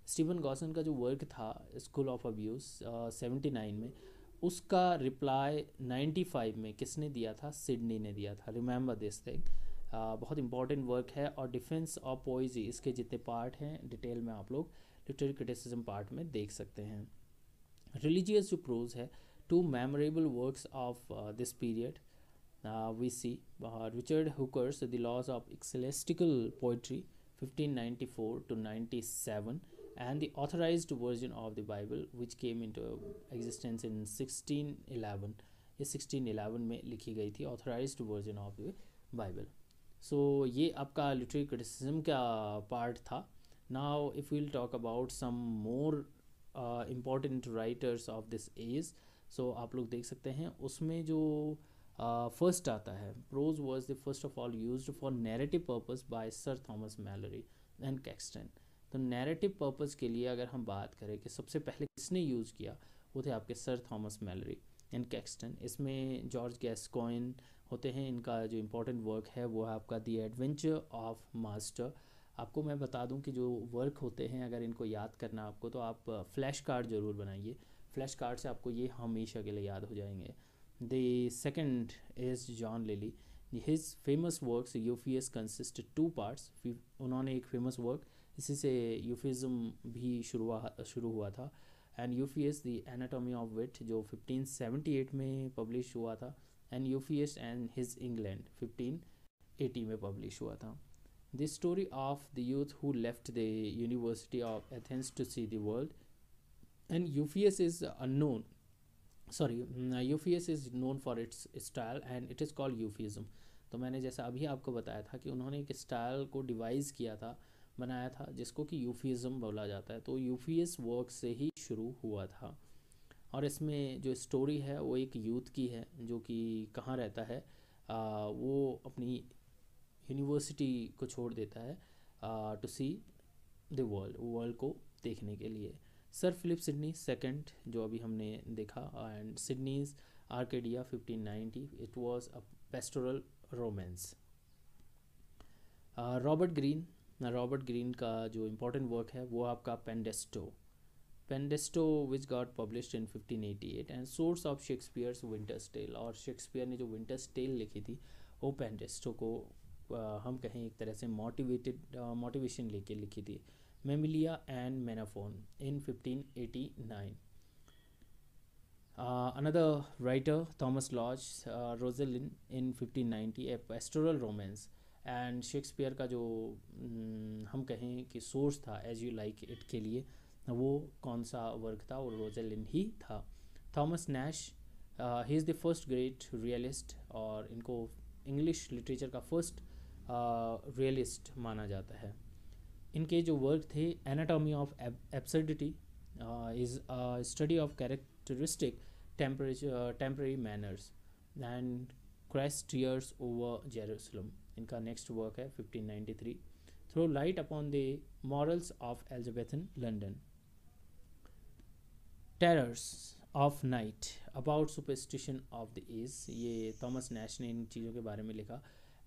Stephen Gosson का जो work था school of abuse seventy nine में उसका reply ninety five में किसने दिया था Sydney ने दिया था रिमेंबर दिस थिंग बहुत इंपॉर्टेंट वर्क है और डिफेंस ऑफ पोइजी इसके जितने पार्ट हैं डिटेल में आप लोग लिटरेरी क्रिटिसिजम पार्ट में देख सकते हैं रिलीजियस जो प्रोज है two memorable works of uh, this period uh, we see uh, Richard Hooker's The Laws of Ecclesiastical Poetry 1594 to 97 and the authorized version of the bible which came into existence in 1611 ये 1611 में लिखी गई थी authorized version of the bible so ये आपका literary criticism का part था now if we'll talk about some more important writers of this age so so, आप लोग देख सकते हैं उसमें जो फर्स्ट uh, आता है prose was the first of all use for narrative purpose by Sir Thomas Malory and Caxton तो नैरेटिव पर्पज़ के लिए अगर हम बात करें कि सबसे पहले किसने यूज़ किया वो थे आपके Sir Thomas Malory and Caxton इसमें जॉर्ज गैसकॉइन होते हैं इनका जो इम्पोर्टेंट वर्क है वो है आपका दी एडवेंचर ऑफ मास्टर आपको मैं बता दूं कि जो वर्क होते हैं अगर इनको याद करना आपको तो आप फ्लैश कार्ड ज़रूर बनाइए फ्लैश कार्ड से आपको ये हमेशा के लिए याद हो जाएंगे the second is John Lyly his famous works Euphues consist two parts उन्होंने एक फेमस वर्क इसी से यूफिज़म भी शुरुआ शुरू हुआ था and Euphues the anatomy of wit जो 1578 में पब्लिश हुआ था and Euphues and his England 1580 में पब्लिश हुआ था the story of the youth who left the university of Athens to see the world and UFS is unknown sorry UFS is known for its style and it is called Euphuism तो मैंने जैसा अभी आपको बताया था कि उन्होंने एक स्टाइल को डिवाइस किया था बनाया था जिसको कि यूफीज़म बोला जाता है तो यूफीएस वर्क से ही शुरू हुआ था और इसमें जो स्टोरी है वो एक यूथ की है जो कि कहाँ रहता है आ, वो अपनी यूनिवर्सिटी को छोड़ देता है to see the world world को देखने के लिए सर फिलिप सिडनी सेकंड जो अभी हमने देखा and Sidney's Arcadia 1590 it was a pastoral romance Robert Greene Robert Greene का जो इम्पोर्टेंट वर्क है वो आपका Pandosto Pandosto which got publish in 1588 and source of Shakespeare's Winter's Tale और शेक्सपियर ने जो विंटर्स टेल लिखी थी वो पेंडेस्टो को आ, uh, हम कहें एक तरह से मोटिवेटेड मोटिवेशन uh, लेके लिखी थी Mammalia and Menaphon in 1589. Another writer writer, Lodge Lodge, in uh, Rosalind in 1590, a pastoral romance and Shakespeare का जो mm, हम कहें कि सोर्स था एज यू लाइक इट के लिए वो कौन सा वर्क था और रोजेलिन ही था Thomas Nashe he is the first great realist और इनको इंग्लिश लिटरेचर का फर्स्ट रियलिस्ट uh, माना जाता है इनके जो वर्क थे anatomy of absurdity is study of characteristic temporary manners and क्रैश टीयर्स ओवर जेरूसलम इनका नेक्स्ट वर्क है 1593 throw light upon the morals of Elizabethan London terrors of night about superstition of the age ये Thomas Nashe ने इन चीज़ों के बारे में लिखा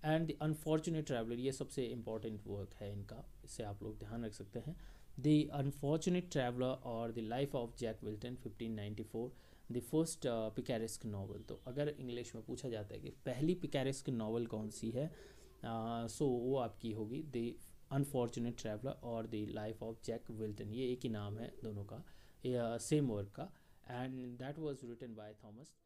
एंड द अनफॉर्चुनेट ट्रैवलर ये सबसे इम्पॉर्टेंट वर्क है इनका इससे आप लोग ध्यान रख सकते हैं द अनफॉर्चुनेट ट्रैवलर और the life of Jack Wilton 1594 the first picaresque novel तो अगर इंग्लिश में पूछा जाता है कि पहली पिकारिस्क नावल कौन सी है सो uh, so वो आपकी होगी द अनफॉर्चुनेट ट्रैवलर और the life of Jack Wilton ये एक ही नाम है दोनों का सेम वर्क का and that was written by Thomas